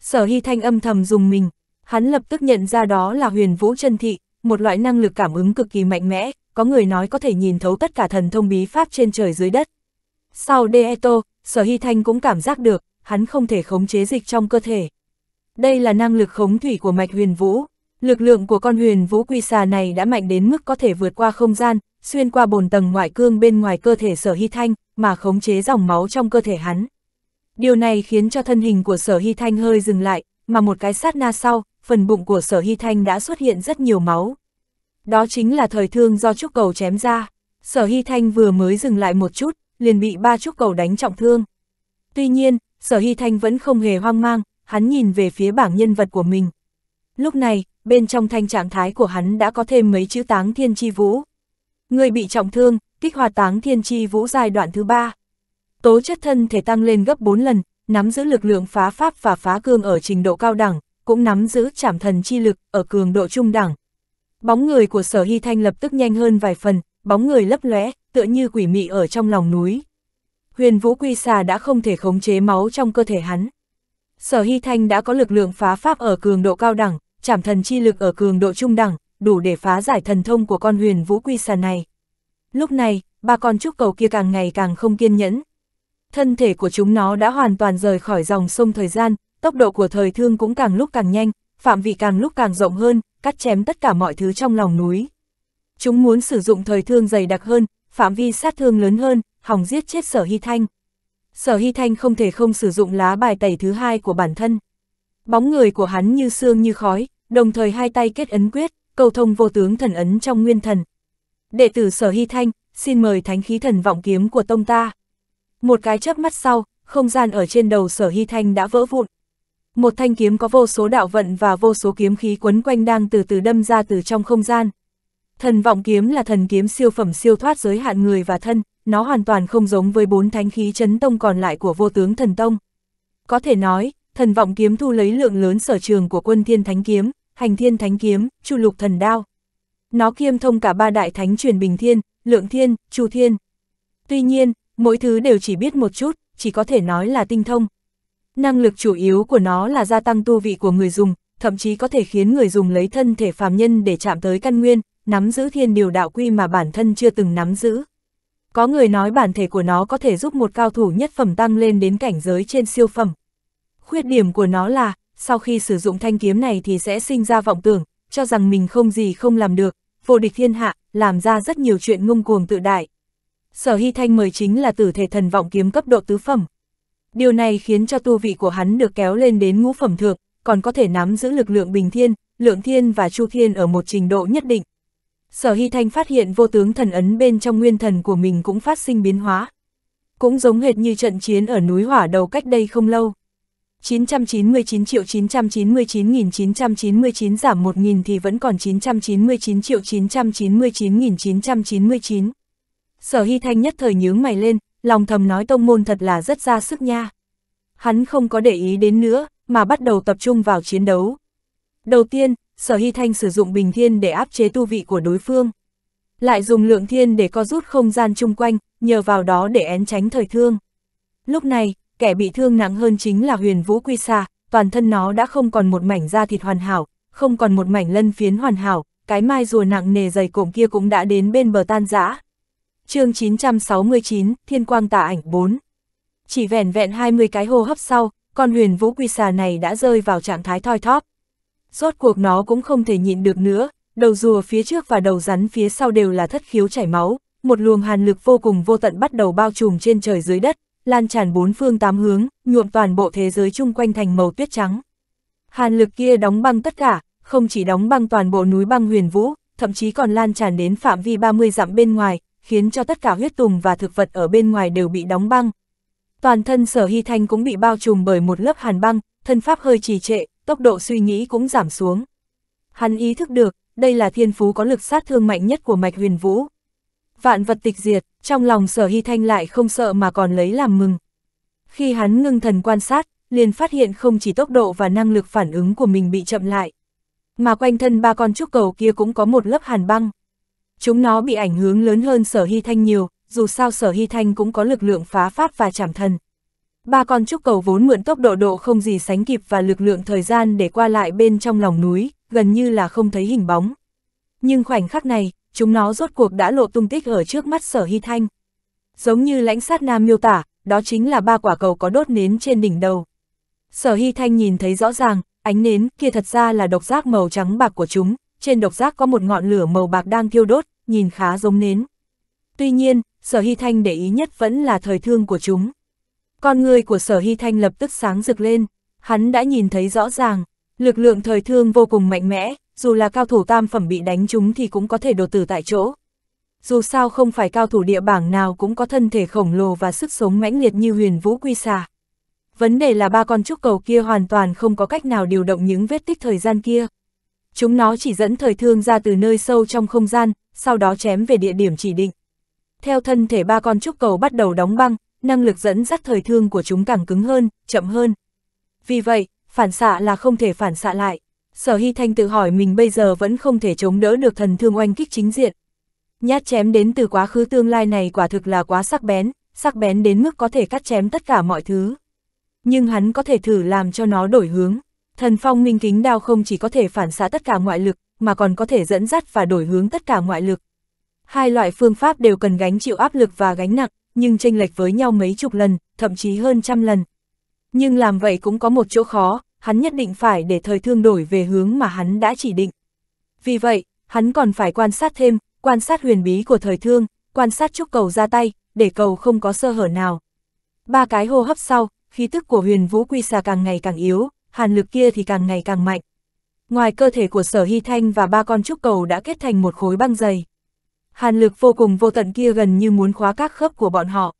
Sở hy thanh âm thầm dùng mình, hắn lập tức nhận ra đó là huyền vũ chân thị, một loại năng lực cảm ứng cực kỳ mạnh mẽ, có người nói có thể nhìn thấu tất cả thần thông bí pháp trên trời dưới đất. Sau Deeto, sở hy thanh cũng cảm giác được, hắn không thể khống chế dịch trong cơ thể. Đây là năng lực khống thủy của mạch huyền vũ. Lực lượng của con huyền vũ quy xà này đã mạnh đến mức có thể vượt qua không gian, xuyên qua bồn tầng ngoại cương bên ngoài cơ thể sở hy thanh, mà khống chế dòng máu trong cơ thể hắn. Điều này khiến cho thân hình của sở hy thanh hơi dừng lại, mà một cái sát na sau, phần bụng của sở hy thanh đã xuất hiện rất nhiều máu. Đó chính là thời thương do trúc cầu chém ra. Sở hy thanh vừa mới dừng lại một chút, liền bị ba trúc cầu đánh trọng thương. Tuy nhiên, sở hy thanh vẫn không hề hoang mang, hắn nhìn về phía bảng nhân vật của mình. Lúc này, bên trong thanh trạng thái của hắn đã có thêm mấy chữ táng thiên chi vũ. Người bị trọng thương, kích hoạt táng thiên chi vũ giai đoạn thứ ba. Tố chất thân thể tăng lên gấp 4 lần, nắm giữ lực lượng phá pháp và phá cương ở trình độ cao đẳng, cũng nắm giữ chảm thần chi lực ở cường độ trung đẳng. Bóng người của sở hy thanh lập tức nhanh hơn vài phần, bóng người lấp lóe, tựa như quỷ mị ở trong lòng núi. Huyền vũ quy xà đã không thể khống chế máu trong cơ thể hắn. Sở hy thanh đã có lực lượng phá pháp ở cường độ cao đẳng, chảm thần chi lực ở cường độ trung đẳng, đủ để phá giải thần thông của con huyền vũ quy sà này. Lúc này, ba con trúc cầu kia càng ngày càng không kiên nhẫn. Thân thể của chúng nó đã hoàn toàn rời khỏi dòng sông thời gian, tốc độ của thời thương cũng càng lúc càng nhanh, phạm vị càng lúc càng rộng hơn, cắt chém tất cả mọi thứ trong lòng núi. Chúng muốn sử dụng thời thương dày đặc hơn, phạm vi sát thương lớn hơn, hòng giết chết sở hy thanh. Sở hy thanh không thể không sử dụng lá bài tẩy thứ hai của bản thân. Bóng người của hắn như xương như khói, đồng thời hai tay kết ấn quyết, cầu thông vô tướng thần ấn trong nguyên thần. Đệ tử Sở Hy Thanh, xin mời thánh khí thần vọng kiếm của tông ta. Một cái chớp mắt sau, không gian ở trên đầu Sở Hy Thanh đã vỡ vụn. Một thanh kiếm có vô số đạo vận và vô số kiếm khí quấn quanh đang từ từ đâm ra từ trong không gian. Thần vọng kiếm là thần kiếm siêu phẩm siêu thoát giới hạn người và thân, nó hoàn toàn không giống với bốn thánh khí chấn tông còn lại của vô tướng thần tông. Có thể nói, thần vọng kiếm thu lấy lượng lớn sở trường của quân thiên thánh kiếm, hành thiên thánh kiếm, chu lục thần đao. Nó kiêm thông cả ba đại thánh truyền bình thiên, lượng thiên, chu thiên. Tuy nhiên, mỗi thứ đều chỉ biết một chút, chỉ có thể nói là tinh thông. Năng lực chủ yếu của nó là gia tăng tu vị của người dùng, thậm chí có thể khiến người dùng lấy thân thể phàm nhân để chạm tới căn nguyên, nắm giữ thiên điều đạo quy mà bản thân chưa từng nắm giữ. Có người nói bản thể của nó có thể giúp một cao thủ nhất phẩm tăng lên đến cảnh giới trên siêu phẩm. Khuyết điểm của nó là, sau khi sử dụng thanh kiếm này thì sẽ sinh ra vọng tưởng, cho rằng mình không gì không làm được, vô địch thiên hạ, làm ra rất nhiều chuyện ngung cuồng tự đại. Sở Hy Thanh mời chính là tử thể thần vọng kiếm cấp độ tứ phẩm. Điều này khiến cho tu vị của hắn được kéo lên đến ngũ phẩm thượng, còn có thể nắm giữ lực lượng bình thiên, lượng thiên và chu thiên ở một trình độ nhất định. Sở Hy Thanh phát hiện vô tướng thần ấn bên trong nguyên thần của mình cũng phát sinh biến hóa. Cũng giống hệt như trận chiến ở núi hỏa đầu cách đây không lâu. 999 triệu 999.999 giảm 1.000 thì vẫn còn 999 triệu 999.999. Sở Hy Thanh nhất thời nhướng mày lên, lòng thầm nói tông môn thật là rất ra sức nha. Hắn không có để ý đến nữa, mà bắt đầu tập trung vào chiến đấu. Đầu tiên, Sở Hy Thanh sử dụng bình thiên để áp chế tu vị của đối phương. Lại dùng lượng thiên để co rút không gian chung quanh, nhờ vào đó để én tránh thời thương. Lúc này, kẻ bị thương nặng hơn chính là huyền vũ quy xa, toàn thân nó đã không còn một mảnh da thịt hoàn hảo, không còn một mảnh lân phiến hoàn hảo, cái mai rùa nặng nề dày cộm kia cũng đã đến bên bờ tan rã. chương 969, Thiên Quang Tà Ảnh 4 Chỉ vẻn vẹn 20 cái hô hấp sau, con huyền vũ quy xà này đã rơi vào trạng thái thoi thóp. Rốt cuộc nó cũng không thể nhịn được nữa, đầu rùa phía trước và đầu rắn phía sau đều là thất khiếu chảy máu, một luồng hàn lực vô cùng vô tận bắt đầu bao trùm trên trời dưới đất, lan tràn bốn phương tám hướng, nhuộm toàn bộ thế giới chung quanh thành màu tuyết trắng. Hàn lực kia đóng băng tất cả, không chỉ đóng băng toàn bộ núi băng huyền vũ, thậm chí còn lan tràn đến phạm vi 30 dặm bên ngoài, khiến cho tất cả huyết tùng và thực vật ở bên ngoài đều bị đóng băng. Toàn thân sở hy thanh cũng bị bao trùm bởi một lớp hàn băng, thân pháp hơi trì trệ, tốc độ suy nghĩ cũng giảm xuống. Hắn ý thức được, đây là thiên phú có lực sát thương mạnh nhất của mạch huyền vũ vạn vật tịch diệt, trong lòng sở hy thanh lại không sợ mà còn lấy làm mừng. Khi hắn ngưng thần quan sát, liền phát hiện không chỉ tốc độ và năng lực phản ứng của mình bị chậm lại, mà quanh thân ba con trúc cầu kia cũng có một lớp hàn băng. Chúng nó bị ảnh hưởng lớn hơn sở hy thanh nhiều, dù sao sở hy thanh cũng có lực lượng phá pháp và chảm thần. Ba con trúc cầu vốn mượn tốc độ độ không gì sánh kịp và lực lượng thời gian để qua lại bên trong lòng núi, gần như là không thấy hình bóng. Nhưng khoảnh khắc này, chúng nó rốt cuộc đã lộ tung tích ở trước mắt sở hy thanh. Giống như lãnh sát nam miêu tả, đó chính là ba quả cầu có đốt nến trên đỉnh đầu. Sở hy thanh nhìn thấy rõ ràng, ánh nến kia thật ra là độc giác màu trắng bạc của chúng, trên độc giác có một ngọn lửa màu bạc đang thiêu đốt, nhìn khá giống nến. Tuy nhiên, sở hy thanh để ý nhất vẫn là thời thương của chúng. Con người của sở hy thanh lập tức sáng rực lên, hắn đã nhìn thấy rõ ràng, lực lượng thời thương vô cùng mạnh mẽ, dù là cao thủ tam phẩm bị đánh chúng thì cũng có thể đột tử tại chỗ. Dù sao không phải cao thủ địa bảng nào cũng có thân thể khổng lồ và sức sống mãnh liệt như huyền vũ quy xà. Vấn đề là ba con trúc cầu kia hoàn toàn không có cách nào điều động những vết tích thời gian kia. Chúng nó chỉ dẫn thời thương ra từ nơi sâu trong không gian, sau đó chém về địa điểm chỉ định. Theo thân thể ba con trúc cầu bắt đầu đóng băng, năng lực dẫn dắt thời thương của chúng càng cứng hơn, chậm hơn. Vì vậy, phản xạ là không thể phản xạ lại. Sở Hy Thanh tự hỏi mình bây giờ vẫn không thể chống đỡ được thần thương oanh kích chính diện. Nhát chém đến từ quá khứ tương lai này quả thực là quá sắc bén, sắc bén đến mức có thể cắt chém tất cả mọi thứ. Nhưng hắn có thể thử làm cho nó đổi hướng. Thần phong minh kính đao không chỉ có thể phản xạ tất cả ngoại lực, mà còn có thể dẫn dắt và đổi hướng tất cả ngoại lực. Hai loại phương pháp đều cần gánh chịu áp lực và gánh nặng, nhưng tranh lệch với nhau mấy chục lần, thậm chí hơn trăm lần. Nhưng làm vậy cũng có một chỗ khó, hắn nhất định phải để thời thương đổi về hướng mà hắn đã chỉ định. Vì vậy, hắn còn phải quan sát thêm, quan sát huyền bí của thời thương, quan sát trúc cầu ra tay, để cầu không có sơ hở nào. Ba cái hô hấp sau, khí tức của huyền vũ quy xà càng ngày càng yếu, hàn lực kia thì càng ngày càng mạnh. Ngoài cơ thể của sở hy thanh và ba con trúc cầu đã kết thành một khối băng dày. Hàn lực vô cùng vô tận kia gần như muốn khóa các khớp của bọn họ.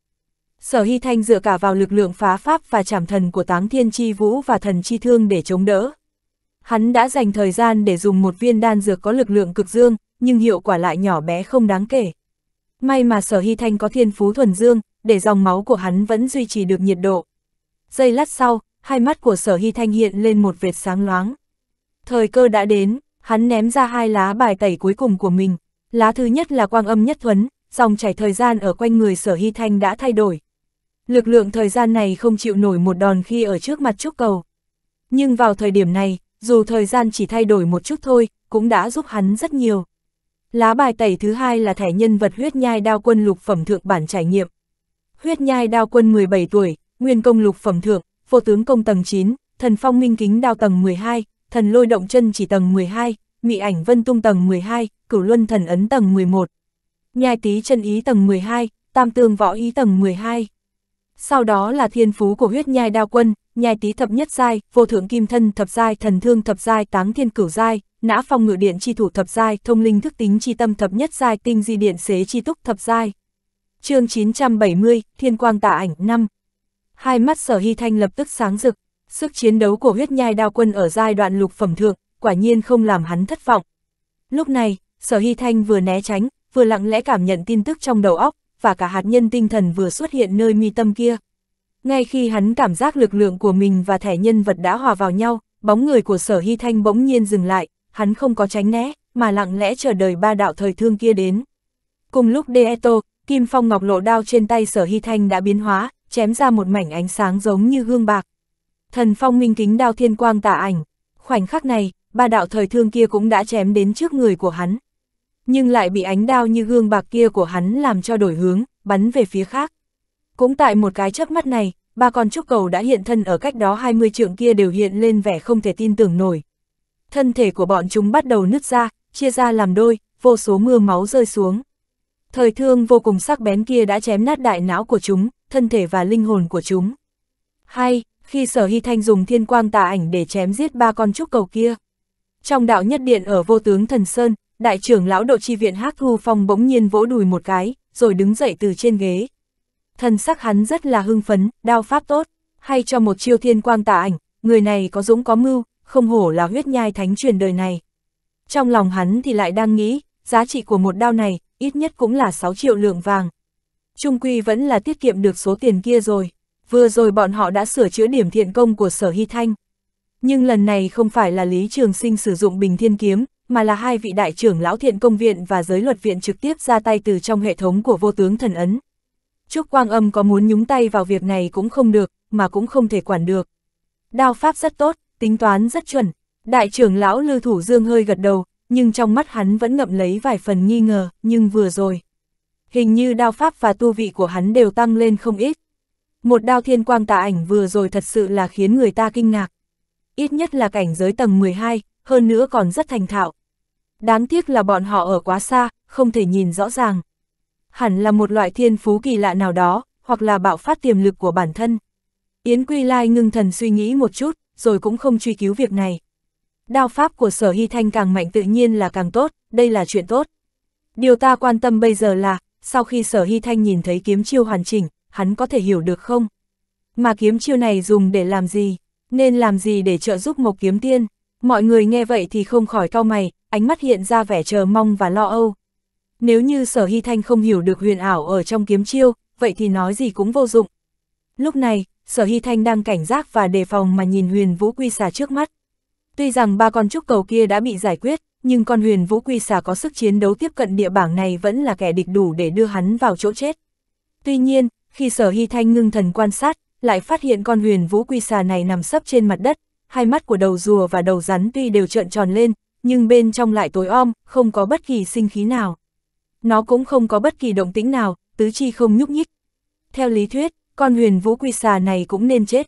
Sở Hy Thanh dựa cả vào lực lượng phá pháp và trảm thần của Táng Thiên Chi Vũ và Thần Chi Thương để chống đỡ. Hắn đã dành thời gian để dùng một viên đan dược có lực lượng cực dương, nhưng hiệu quả lại nhỏ bé không đáng kể. May mà Sở Hy Thanh có thiên phú thuần dương, để dòng máu của hắn vẫn duy trì được nhiệt độ. Giây lát sau, hai mắt của Sở Hy Thanh hiện lên một vệt sáng loáng. Thời cơ đã đến, hắn ném ra hai lá bài tẩy cuối cùng của mình. Lá thứ nhất là quang âm nhất thuấn, dòng chảy thời gian ở quanh người Sở Hy Thanh đã thay đổi. Lực lượng thời gian này không chịu nổi một đòn khi ở trước mặt trúc cầu. Nhưng vào thời điểm này, dù thời gian chỉ thay đổi một chút thôi, cũng đã giúp hắn rất nhiều. Lá bài tẩy thứ hai là thẻ nhân vật huyết nhai đao quân lục phẩm thượng bản trải nghiệm. Huyết nhai đao quân 17 tuổi, nguyên công lục phẩm thượng, vô tướng công tầng 9, thần phong minh kính đao tầng 12, thần lôi động chân chỉ tầng 12, mị ảnh vân tung tầng 12, cửu luân thần ấn tầng 11. Nhai tí chân ý tầng 12, tam tương võ ý tầng 12. Sau đó là thiên phú của huyết nhai đao quân, nhai tý thập nhất giai, vô thượng kim thân thập giai, thần thương thập giai, táng thiên cửu giai, nã phong ngự điện chi thủ thập giai, thông linh thức tính chi tâm thập nhất giai, tinh di điện xế chi túc thập giai. Chương 970, Thiên quang tà ảnh 5. Hai mắt Sở Hy Thanh lập tức sáng rực, sức chiến đấu của huyết nhai đao quân ở giai đoạn lục phẩm thượng, quả nhiên không làm hắn thất vọng. Lúc này, Sở Hy Thanh vừa né tránh, vừa lặng lẽ cảm nhận tin tức trong đầu óc, và cả hạt nhân tinh thần vừa xuất hiện nơi mi tâm kia. Ngay khi hắn cảm giác lực lượng của mình và thẻ nhân vật đã hòa vào nhau, bóng người của sở hy thanh bỗng nhiên dừng lại, hắn không có tránh né, mà lặng lẽ chờ đợi ba đạo thời thương kia đến. Cùng lúc Deeto, kim phong ngọc lộ đao trên tay sở hy thanh đã biến hóa, chém ra một mảnh ánh sáng giống như gương bạc. Thần phong minh kính đao thiên quang tả ảnh. Khoảnh khắc này, ba đạo thời thương kia cũng đã chém đến trước người của hắn nhưng lại bị ánh đao như gương bạc kia của hắn làm cho đổi hướng, bắn về phía khác. Cũng tại một cái chớp mắt này, ba con trúc cầu đã hiện thân ở cách đó 20 trượng kia đều hiện lên vẻ không thể tin tưởng nổi. Thân thể của bọn chúng bắt đầu nứt ra, chia ra làm đôi, vô số mưa máu rơi xuống. Thời thương vô cùng sắc bén kia đã chém nát đại não của chúng, thân thể và linh hồn của chúng. Hay, khi sở hy thanh dùng thiên quang tà ảnh để chém giết ba con trúc cầu kia. Trong đạo nhất điện ở vô tướng Thần Sơn, đại trưởng lão độ chi viện Hắc Thu Phong bỗng nhiên vỗ đùi một cái, rồi đứng dậy từ trên ghế. Thần sắc hắn rất là hưng phấn, đao pháp tốt, hay cho một chiêu thiên quang tả ảnh, người này có dũng có mưu, không hổ là huyết nhai thánh truyền đời này. Trong lòng hắn thì lại đang nghĩ, giá trị của một đao này, ít nhất cũng là 6 triệu lượng vàng. Trung Quy vẫn là tiết kiệm được số tiền kia rồi, vừa rồi bọn họ đã sửa chữa điểm thiện công của sở hy thanh. Nhưng lần này không phải là Lý Trường Sinh sử dụng bình thiên kiếm, mà là hai vị đại trưởng lão thiện công viện và giới luật viện trực tiếp ra tay từ trong hệ thống của vô tướng thần ấn. Trúc Quang Âm có muốn nhúng tay vào việc này cũng không được, mà cũng không thể quản được. Đao pháp rất tốt, tính toán rất chuẩn. Đại trưởng lão Lư Thủ Dương hơi gật đầu, nhưng trong mắt hắn vẫn ngậm lấy vài phần nghi ngờ, nhưng vừa rồi. Hình như đao pháp và tu vị của hắn đều tăng lên không ít. Một đao thiên quang tà ảnh vừa rồi thật sự là khiến người ta kinh ngạc. Ít nhất là cảnh giới tầng 12, hơn nữa còn rất thành thạo. Đáng tiếc là bọn họ ở quá xa, không thể nhìn rõ ràng. Hẳn là một loại thiên phú kỳ lạ nào đó, hoặc là bạo phát tiềm lực của bản thân. Yến Quy Lai ngưng thần suy nghĩ một chút, rồi cũng không truy cứu việc này. Đao pháp của sở hy thanh càng mạnh tự nhiên là càng tốt, đây là chuyện tốt. Điều ta quan tâm bây giờ là, sau khi sở hy thanh nhìn thấy kiếm chiêu hoàn chỉnh, hắn có thể hiểu được không? Mà kiếm chiêu này dùng để làm gì? Nên làm gì để trợ giúp một Kiếm Tiên? Mọi người nghe vậy thì không khỏi cau mày, ánh mắt hiện ra vẻ chờ mong và lo âu. Nếu như Sở Hy Thanh không hiểu được huyền ảo ở trong kiếm chiêu, vậy thì nói gì cũng vô dụng. Lúc này, Sở Hy Thanh đang cảnh giác và đề phòng mà nhìn huyền vũ quy xà trước mắt. Tuy rằng ba con trúc cầu kia đã bị giải quyết, nhưng con huyền vũ quy xà có sức chiến đấu tiếp cận địa bảng này vẫn là kẻ địch đủ để đưa hắn vào chỗ chết. Tuy nhiên, khi sở hy thanh ngưng thần quan sát, lại phát hiện con huyền vũ quy xà này nằm sấp trên mặt đất, hai mắt của đầu rùa và đầu rắn tuy đều trợn tròn lên, nhưng bên trong lại tối om, không có bất kỳ sinh khí nào. Nó cũng không có bất kỳ động tĩnh nào, tứ chi không nhúc nhích. Theo lý thuyết, con huyền vũ quy xà này cũng nên chết.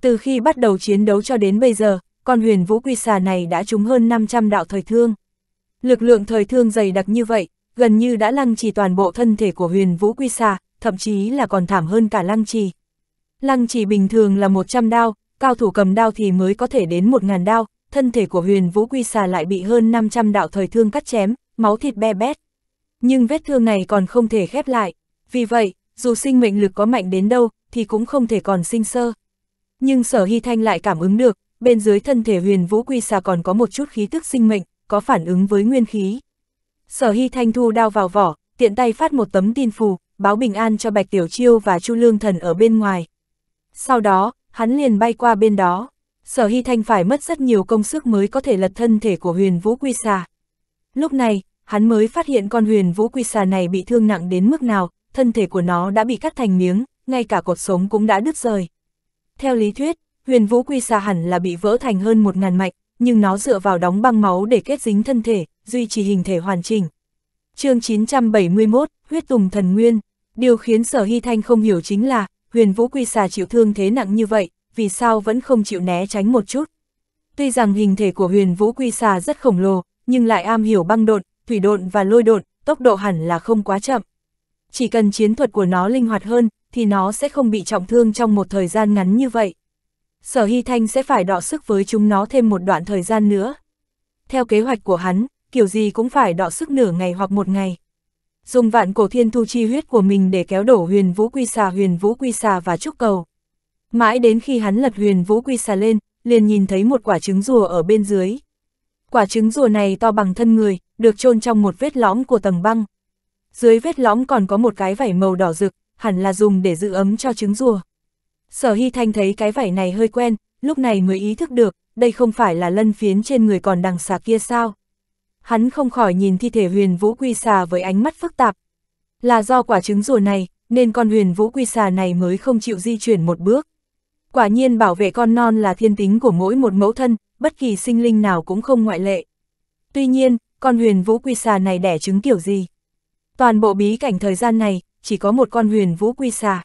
Từ khi bắt đầu chiến đấu cho đến bây giờ, con huyền vũ quy xà này đã trúng hơn 500 đạo thời thương. Lực lượng thời thương dày đặc như vậy, gần như đã lăng trì toàn bộ thân thể của huyền vũ quy xà, thậm chí là còn thảm hơn cả lăng trì. Lăng trì bình thường là 100 đao, cao thủ cầm đao thì mới có thể đến một ngàn đao, thân thể của huyền vũ quy xà lại bị hơn 500 đạo thời thương cắt chém, máu thịt be bét. Nhưng vết thương này còn không thể khép lại, vì vậy, dù sinh mệnh lực có mạnh đến đâu, thì cũng không thể còn sinh sơ. Nhưng sở hy thanh lại cảm ứng được, bên dưới thân thể huyền vũ quy xà còn có một chút khí tức sinh mệnh, có phản ứng với nguyên khí. Sở hy thanh thu đao vào vỏ, tiện tay phát một tấm tin phù, báo bình an cho Bạch Tiểu Chiêu và Chu Lương Thần ở bên ngoài. Sau đó, hắn liền bay qua bên đó. Sở Hy Thanh phải mất rất nhiều công sức mới có thể lật thân thể của huyền vũ quy xà. Lúc này, hắn mới phát hiện con huyền vũ quy xà này bị thương nặng đến mức nào, thân thể của nó đã bị cắt thành miếng, ngay cả cột sống cũng đã đứt rời. Theo lý thuyết, huyền vũ quy xà hẳn là bị vỡ thành hơn một ngàn mạch, nhưng nó dựa vào đóng băng máu để kết dính thân thể, duy trì hình thể hoàn chỉnh. chương 971, Huyết Tùng Thần Nguyên Điều khiến Sở Hy Thanh không hiểu chính là, huyền vũ quy xà chịu thương thế nặng như vậy, vì sao vẫn không chịu né tránh một chút. Tuy rằng hình thể của huyền vũ quy xà rất khổng lồ, nhưng lại am hiểu băng độn, thủy độn và lôi độn, tốc độ hẳn là không quá chậm. Chỉ cần chiến thuật của nó linh hoạt hơn, thì nó sẽ không bị trọng thương trong một thời gian ngắn như vậy. Sở Hy Thanh sẽ phải đọ sức với chúng nó thêm một đoạn thời gian nữa. Theo kế hoạch của hắn, kiểu gì cũng phải đọ sức nửa ngày hoặc một ngày dùng vạn cổ thiên thu chi huyết của mình để kéo đổ huyền vũ quy xà huyền vũ quy xà và trúc cầu. Mãi đến khi hắn lật huyền vũ quy xà lên, liền nhìn thấy một quả trứng rùa ở bên dưới. Quả trứng rùa này to bằng thân người, được chôn trong một vết lõm của tầng băng. Dưới vết lõm còn có một cái vảy màu đỏ rực, hẳn là dùng để giữ ấm cho trứng rùa. Sở Hy Thanh thấy cái vảy này hơi quen, lúc này mới ý thức được, đây không phải là lân phiến trên người còn đằng xà kia sao hắn không khỏi nhìn thi thể huyền vũ quy xà với ánh mắt phức tạp. Là do quả trứng rùa này, nên con huyền vũ quy xà này mới không chịu di chuyển một bước. Quả nhiên bảo vệ con non là thiên tính của mỗi một mẫu thân, bất kỳ sinh linh nào cũng không ngoại lệ. Tuy nhiên, con huyền vũ quy xà này đẻ trứng kiểu gì? Toàn bộ bí cảnh thời gian này, chỉ có một con huyền vũ quy xà.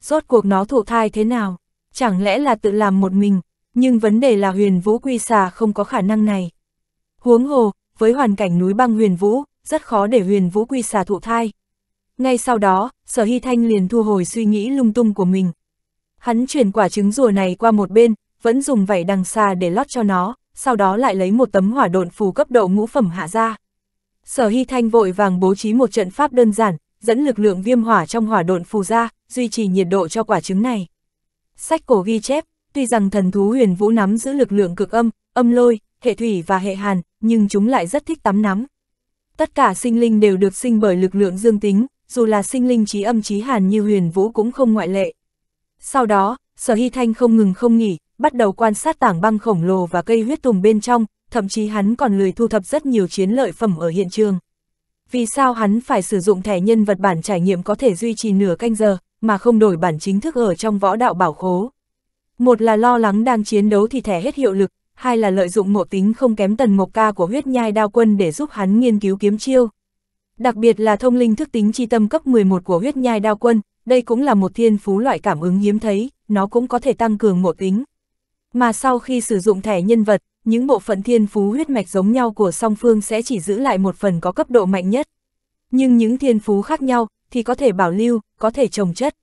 Rốt cuộc nó thụ thai thế nào? Chẳng lẽ là tự làm một mình? Nhưng vấn đề là huyền vũ quy xà không có khả năng này. Huống hồ, với hoàn cảnh núi băng huyền vũ, rất khó để huyền vũ quy xà thụ thai. Ngay sau đó, sở hy thanh liền thu hồi suy nghĩ lung tung của mình. Hắn chuyển quả trứng rùa này qua một bên, vẫn dùng vảy đằng xa để lót cho nó, sau đó lại lấy một tấm hỏa độn phù cấp độ ngũ phẩm hạ ra. Sở Hy Thanh vội vàng bố trí một trận pháp đơn giản, dẫn lực lượng viêm hỏa trong hỏa độn phù ra, duy trì nhiệt độ cho quả trứng này. Sách cổ ghi chép, tuy rằng thần thú huyền vũ nắm giữ lực lượng cực âm, âm lôi, hệ thủy và hệ hàn, nhưng chúng lại rất thích tắm nắng. Tất cả sinh linh đều được sinh bởi lực lượng dương tính, dù là sinh linh trí âm trí hàn như huyền vũ cũng không ngoại lệ. Sau đó, sở hy thanh không ngừng không nghỉ, bắt đầu quan sát tảng băng khổng lồ và cây huyết tùng bên trong, thậm chí hắn còn lười thu thập rất nhiều chiến lợi phẩm ở hiện trường. Vì sao hắn phải sử dụng thẻ nhân vật bản trải nghiệm có thể duy trì nửa canh giờ, mà không đổi bản chính thức ở trong võ đạo bảo khố? Một là lo lắng đang chiến đấu thì thẻ hết hiệu lực, hai là lợi dụng ngộ tính không kém tần mộc ca của huyết nhai đao quân để giúp hắn nghiên cứu kiếm chiêu. Đặc biệt là thông linh thức tính chi tâm cấp 11 của huyết nhai đao quân, đây cũng là một thiên phú loại cảm ứng hiếm thấy, nó cũng có thể tăng cường ngộ tính. Mà sau khi sử dụng thẻ nhân vật, những bộ phận thiên phú huyết mạch giống nhau của song phương sẽ chỉ giữ lại một phần có cấp độ mạnh nhất. Nhưng những thiên phú khác nhau thì có thể bảo lưu, có thể trồng chất.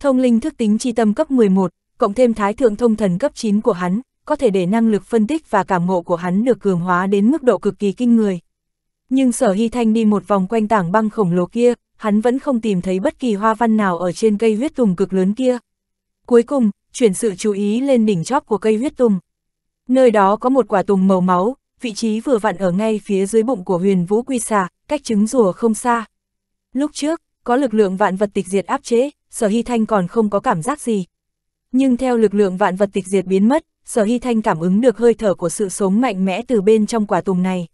Thông linh thức tính chi tâm cấp 11, cộng thêm thái thượng thông thần cấp 9 của hắn, có thể để năng lực phân tích và cảm ngộ của hắn được cường hóa đến mức độ cực kỳ kinh người. Nhưng sở hy thanh đi một vòng quanh tảng băng khổng lồ kia, hắn vẫn không tìm thấy bất kỳ hoa văn nào ở trên cây huyết tùng cực lớn kia. Cuối cùng, chuyển sự chú ý lên đỉnh chóp của cây huyết tùng. Nơi đó có một quả tùng màu máu, vị trí vừa vặn ở ngay phía dưới bụng của huyền vũ quy xà, cách trứng rùa không xa. Lúc trước, có lực lượng vạn vật tịch diệt áp chế, sở hy thanh còn không có cảm giác gì. Nhưng theo lực lượng vạn vật tịch diệt biến mất, sở hy thanh cảm ứng được hơi thở của sự sống mạnh mẽ từ bên trong quả tùng này.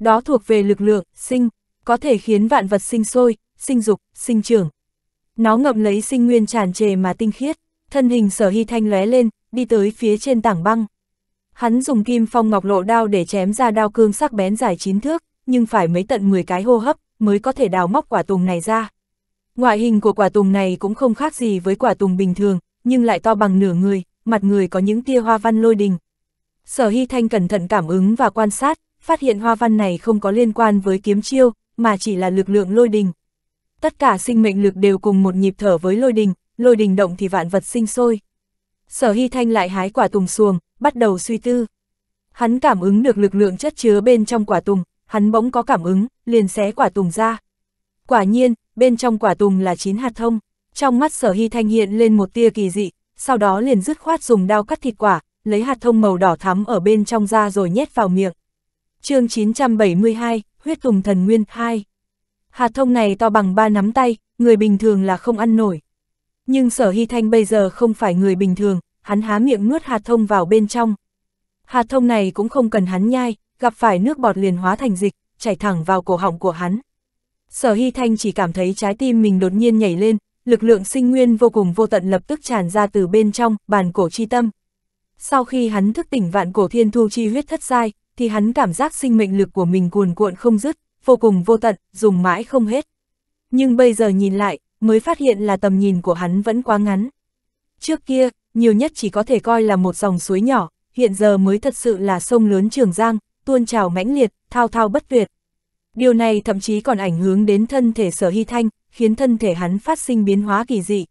Đó thuộc về lực lượng, sinh, có thể khiến vạn vật sinh sôi, sinh dục, sinh trưởng. Nó ngậm lấy sinh nguyên tràn trề mà tinh khiết, thân hình sở hy thanh lóe lên, đi tới phía trên tảng băng. Hắn dùng kim phong ngọc lộ đao để chém ra đao cương sắc bén dài chín thước, nhưng phải mấy tận 10 cái hô hấp mới có thể đào móc quả tùng này ra. Ngoại hình của quả tùng này cũng không khác gì với quả tùng bình thường, nhưng lại to bằng nửa người, mặt người có những tia hoa văn lôi đình. Sở Hy Thanh cẩn thận cảm ứng và quan sát, phát hiện hoa văn này không có liên quan với kiếm chiêu, mà chỉ là lực lượng lôi đình. Tất cả sinh mệnh lực đều cùng một nhịp thở với lôi đình, lôi đình động thì vạn vật sinh sôi. Sở Hy Thanh lại hái quả tùng xuồng, bắt đầu suy tư. Hắn cảm ứng được lực lượng chất chứa bên trong quả tùng, hắn bỗng có cảm ứng, liền xé quả tùng ra. Quả nhiên, bên trong quả tùng là chín hạt thông, trong mắt sở hy thanh hiện lên một tia kỳ dị, sau đó liền dứt khoát dùng dao cắt thịt quả, lấy hạt thông màu đỏ thắm ở bên trong ra rồi nhét vào miệng. chương 972, Huyết Tùng Thần Nguyên 2 Hạt thông này to bằng ba nắm tay, người bình thường là không ăn nổi. Nhưng sở hy thanh bây giờ không phải người bình thường, hắn há miệng nuốt hạt thông vào bên trong. Hạt thông này cũng không cần hắn nhai, gặp phải nước bọt liền hóa thành dịch, chảy thẳng vào cổ họng của hắn. Sở Hy Thanh chỉ cảm thấy trái tim mình đột nhiên nhảy lên, lực lượng sinh nguyên vô cùng vô tận lập tức tràn ra từ bên trong bàn cổ chi tâm. Sau khi hắn thức tỉnh vạn cổ thiên thu chi huyết thất giai, thì hắn cảm giác sinh mệnh lực của mình cuồn cuộn không dứt, vô cùng vô tận, dùng mãi không hết. Nhưng bây giờ nhìn lại, mới phát hiện là tầm nhìn của hắn vẫn quá ngắn. Trước kia, nhiều nhất chỉ có thể coi là một dòng suối nhỏ, hiện giờ mới thật sự là sông lớn Trường Giang, tuôn trào mãnh liệt, thao thao bất tuyệt. Điều này thậm chí còn ảnh hưởng đến thân thể sở hy thanh, khiến thân thể hắn phát sinh biến hóa kỳ dị.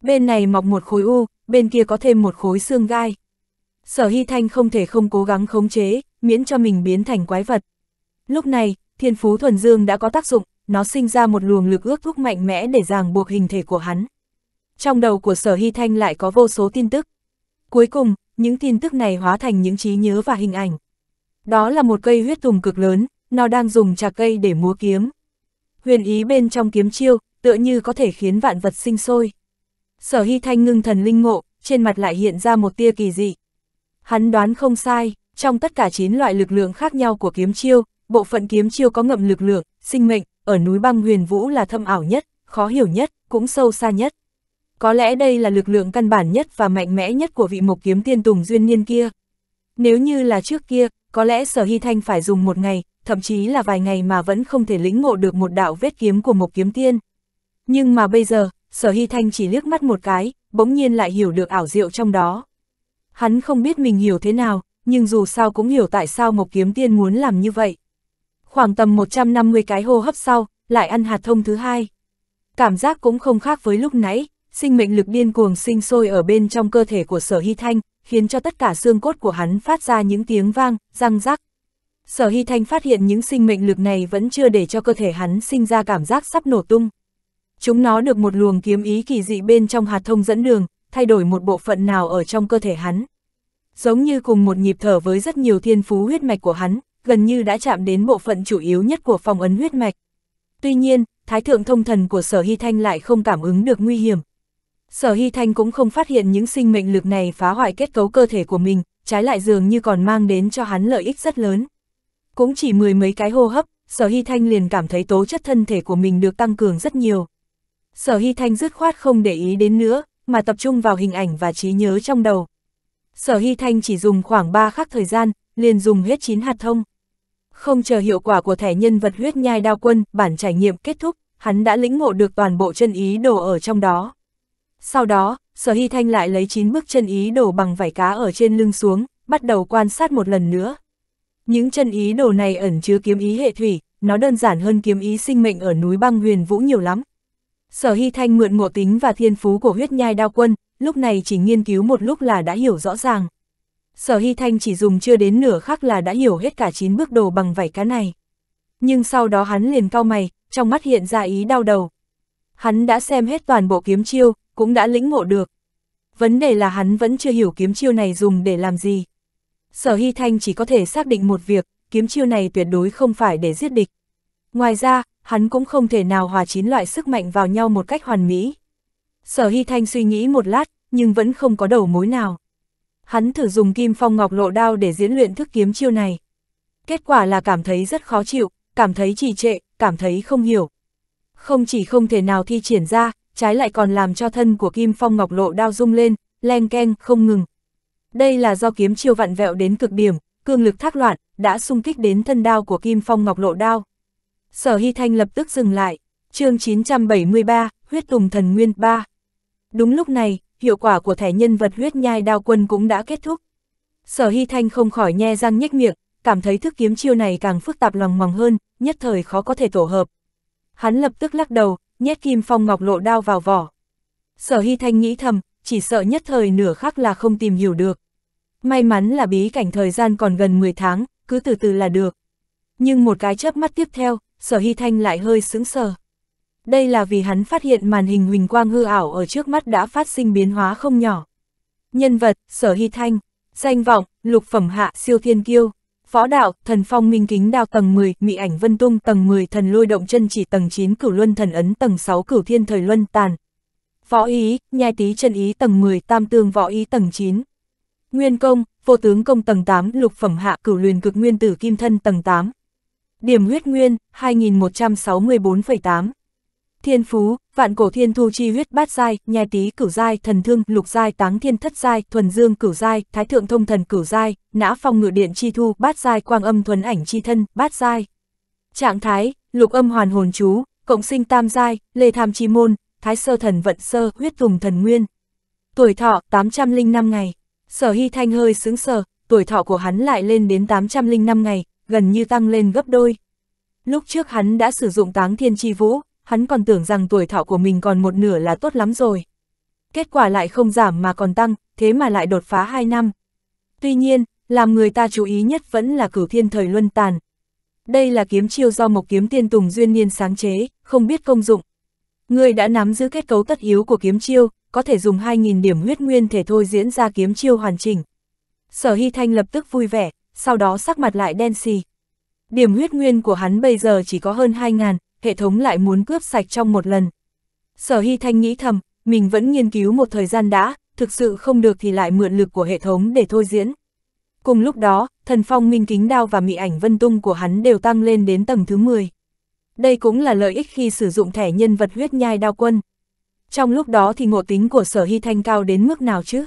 Bên này mọc một khối u, bên kia có thêm một khối xương gai. Sở hy thanh không thể không cố gắng khống chế, miễn cho mình biến thành quái vật. Lúc này, thiên phú thuần dương đã có tác dụng, nó sinh ra một luồng lực ước thúc mạnh mẽ để ràng buộc hình thể của hắn. Trong đầu của sở hy thanh lại có vô số tin tức. Cuối cùng, những tin tức này hóa thành những trí nhớ và hình ảnh. Đó là một cây huyết tùng cực lớn, nó đang dùng trà cây để múa kiếm. Huyền ý bên trong kiếm chiêu, tựa như có thể khiến vạn vật sinh sôi. Sở Hy Thanh ngưng thần linh ngộ, trên mặt lại hiện ra một tia kỳ dị. Hắn đoán không sai, trong tất cả 9 loại lực lượng khác nhau của kiếm chiêu, bộ phận kiếm chiêu có ngậm lực lượng, sinh mệnh, ở núi băng huyền vũ là thâm ảo nhất, khó hiểu nhất, cũng sâu xa nhất. Có lẽ đây là lực lượng căn bản nhất và mạnh mẽ nhất của vị mục kiếm tiên tùng duyên niên kia. Nếu như là trước kia, có lẽ sở hy thanh phải dùng một ngày, thậm chí là vài ngày mà vẫn không thể lĩnh ngộ được một đạo vết kiếm của một kiếm tiên. Nhưng mà bây giờ, sở hy thanh chỉ liếc mắt một cái, bỗng nhiên lại hiểu được ảo diệu trong đó. Hắn không biết mình hiểu thế nào, nhưng dù sao cũng hiểu tại sao một kiếm tiên muốn làm như vậy. Khoảng tầm 150 cái hô hấp sau, lại ăn hạt thông thứ hai. Cảm giác cũng không khác với lúc nãy, sinh mệnh lực điên cuồng sinh sôi ở bên trong cơ thể của sở hy thanh, khiến cho tất cả xương cốt của hắn phát ra những tiếng vang, răng rắc. Sở Hy Thanh phát hiện những sinh mệnh lực này vẫn chưa để cho cơ thể hắn sinh ra cảm giác sắp nổ tung. Chúng nó được một luồng kiếm ý kỳ dị bên trong hạt thông dẫn đường, thay đổi một bộ phận nào ở trong cơ thể hắn. Giống như cùng một nhịp thở với rất nhiều thiên phú huyết mạch của hắn, gần như đã chạm đến bộ phận chủ yếu nhất của phòng ấn huyết mạch. Tuy nhiên, thái thượng thông thần của Sở Hy Thanh lại không cảm ứng được nguy hiểm. Sở Hy Thanh cũng không phát hiện những sinh mệnh lực này phá hoại kết cấu cơ thể của mình, trái lại dường như còn mang đến cho hắn lợi ích rất lớn. Cũng chỉ mười mấy cái hô hấp, Sở Hy Thanh liền cảm thấy tố chất thân thể của mình được tăng cường rất nhiều. Sở Hy Thanh dứt khoát không để ý đến nữa, mà tập trung vào hình ảnh và trí nhớ trong đầu. Sở Hy Thanh chỉ dùng khoảng 3 khắc thời gian, liền dùng hết chín hạt thông. Không chờ hiệu quả của thẻ nhân vật huyết nhai đao quân, bản trải nghiệm kết thúc, hắn đã lĩnh ngộ được toàn bộ chân ý đồ ở trong đó. Sau đó, Sở Hy Thanh lại lấy 9 bước chân ý đồ bằng vải cá ở trên lưng xuống, bắt đầu quan sát một lần nữa. Những chân ý đồ này ẩn chứa kiếm ý hệ thủy, nó đơn giản hơn kiếm ý sinh mệnh ở núi băng huyền vũ nhiều lắm. Sở Hy Thanh mượn ngộ tính và thiên phú của huyết nhai đao quân, lúc này chỉ nghiên cứu một lúc là đã hiểu rõ ràng. Sở Hy Thanh chỉ dùng chưa đến nửa khắc là đã hiểu hết cả 9 bước đồ bằng vảy cá này. Nhưng sau đó hắn liền cau mày, trong mắt hiện ra ý đau đầu. Hắn đã xem hết toàn bộ kiếm chiêu, cũng đã lĩnh ngộ được. Vấn đề là hắn vẫn chưa hiểu kiếm chiêu này dùng để làm gì. Sở Hy Thanh chỉ có thể xác định một việc, kiếm chiêu này tuyệt đối không phải để giết địch. Ngoài ra, hắn cũng không thể nào hòa chín loại sức mạnh vào nhau một cách hoàn mỹ. Sở Hy Thanh suy nghĩ một lát, nhưng vẫn không có đầu mối nào. Hắn thử dùng kim phong ngọc lộ đao để diễn luyện thức kiếm chiêu này. Kết quả là cảm thấy rất khó chịu, cảm thấy trì trệ, cảm thấy không hiểu. Không chỉ không thể nào thi triển ra, trái lại còn làm cho thân của kim phong ngọc lộ đao rung lên, len keng, không ngừng, đây là do kiếm chiêu vặn vẹo đến cực điểm, cương lực thác loạn, đã xung kích đến thân đao của Kim Phong Ngọc Lộ đao. Sở Hy Thanh lập tức dừng lại. Chương 973, Huyết Tùng Thần Nguyên 3. Đúng lúc này, hiệu quả của thẻ nhân vật huyết nhai đao quân cũng đã kết thúc. Sở Hy Thanh không khỏi nhe răng nhếch miệng, cảm thấy thức kiếm chiêu này càng phức tạp lòng mòng hơn, nhất thời khó có thể tổ hợp. Hắn lập tức lắc đầu, nhét kim phong ngọc lộ đao vào vỏ. Sở Hy Thanh nghĩ thầm, chỉ sợ nhất thời nửa khắc là không tìm hiểu được. May mắn là bí cảnh thời gian còn gần 10 tháng, cứ từ từ là được. Nhưng một cái chớp mắt tiếp theo, sở hy thanh lại hơi sững sờ. Đây là vì hắn phát hiện màn hình huỳnh quang hư ảo ở trước mắt đã phát sinh biến hóa không nhỏ. Nhân vật, sở hy thanh, danh vọng, lục phẩm hạ siêu thiên kiêu, Phó đạo, thần phong minh kính đao tầng 10, mị ảnh vân tung tầng 10, thần lôi động chân chỉ tầng 9, cửu luân thần ấn tầng 6, cửu thiên thời luân tàn. Võ ý, nhai tí chân ý tầng 10, tam tương võ ý tầng 9. Nguyên công, vô tướng công tầng 8, lục phẩm hạ cửu luyền cực nguyên tử kim thân tầng 8. Điểm huyết nguyên, 2164,8. Thiên phú, vạn cổ thiên thu chi huyết bát giai, nhai tý cửu giai, thần thương, lục giai, táng thiên thất giai, thuần dương cửu giai, thái thượng thông thần cửu giai, nã phong ngự điện chi thu, bát giai, quang âm thuần ảnh chi thân, bát giai. Trạng thái, lục âm hoàn hồn chú, cộng sinh tam giai, lê tham chi môn, thái sơ thần vận sơ, huyết thùng thần nguyên. Tuổi thọ, 805 ngày. Sở Hy Thanh hơi sướng sờ, tuổi thọ của hắn lại lên đến 805 ngày, gần như tăng lên gấp đôi. Lúc trước hắn đã sử dụng táng thiên chi vũ, hắn còn tưởng rằng tuổi thọ của mình còn một nửa là tốt lắm rồi. Kết quả lại không giảm mà còn tăng, thế mà lại đột phá 2 năm. Tuy nhiên, làm người ta chú ý nhất vẫn là cửu thiên thời luân tàn. Đây là kiếm chiêu do một kiếm tiên tùng duyên niên sáng chế, không biết công dụng. Người đã nắm giữ kết cấu tất yếu của kiếm chiêu, có thể dùng 2.000 điểm huyết nguyên thể thôi diễn ra kiếm chiêu hoàn chỉnh. Sở Hy Thanh lập tức vui vẻ, sau đó sắc mặt lại đen xì. Điểm huyết nguyên của hắn bây giờ chỉ có hơn 2.000, hệ thống lại muốn cướp sạch trong một lần. Sở Hy Thanh nghĩ thầm, mình vẫn nghiên cứu một thời gian đã, thực sự không được thì lại mượn lực của hệ thống để thôi diễn. Cùng lúc đó, thần phong minh kính đao và mị ảnh vân tung của hắn đều tăng lên đến tầng thứ 10. Đây cũng là lợi ích khi sử dụng thẻ nhân vật huyết nhai đao quân. Trong lúc đó thì ngộ tính của sở hy thanh cao đến mức nào chứ?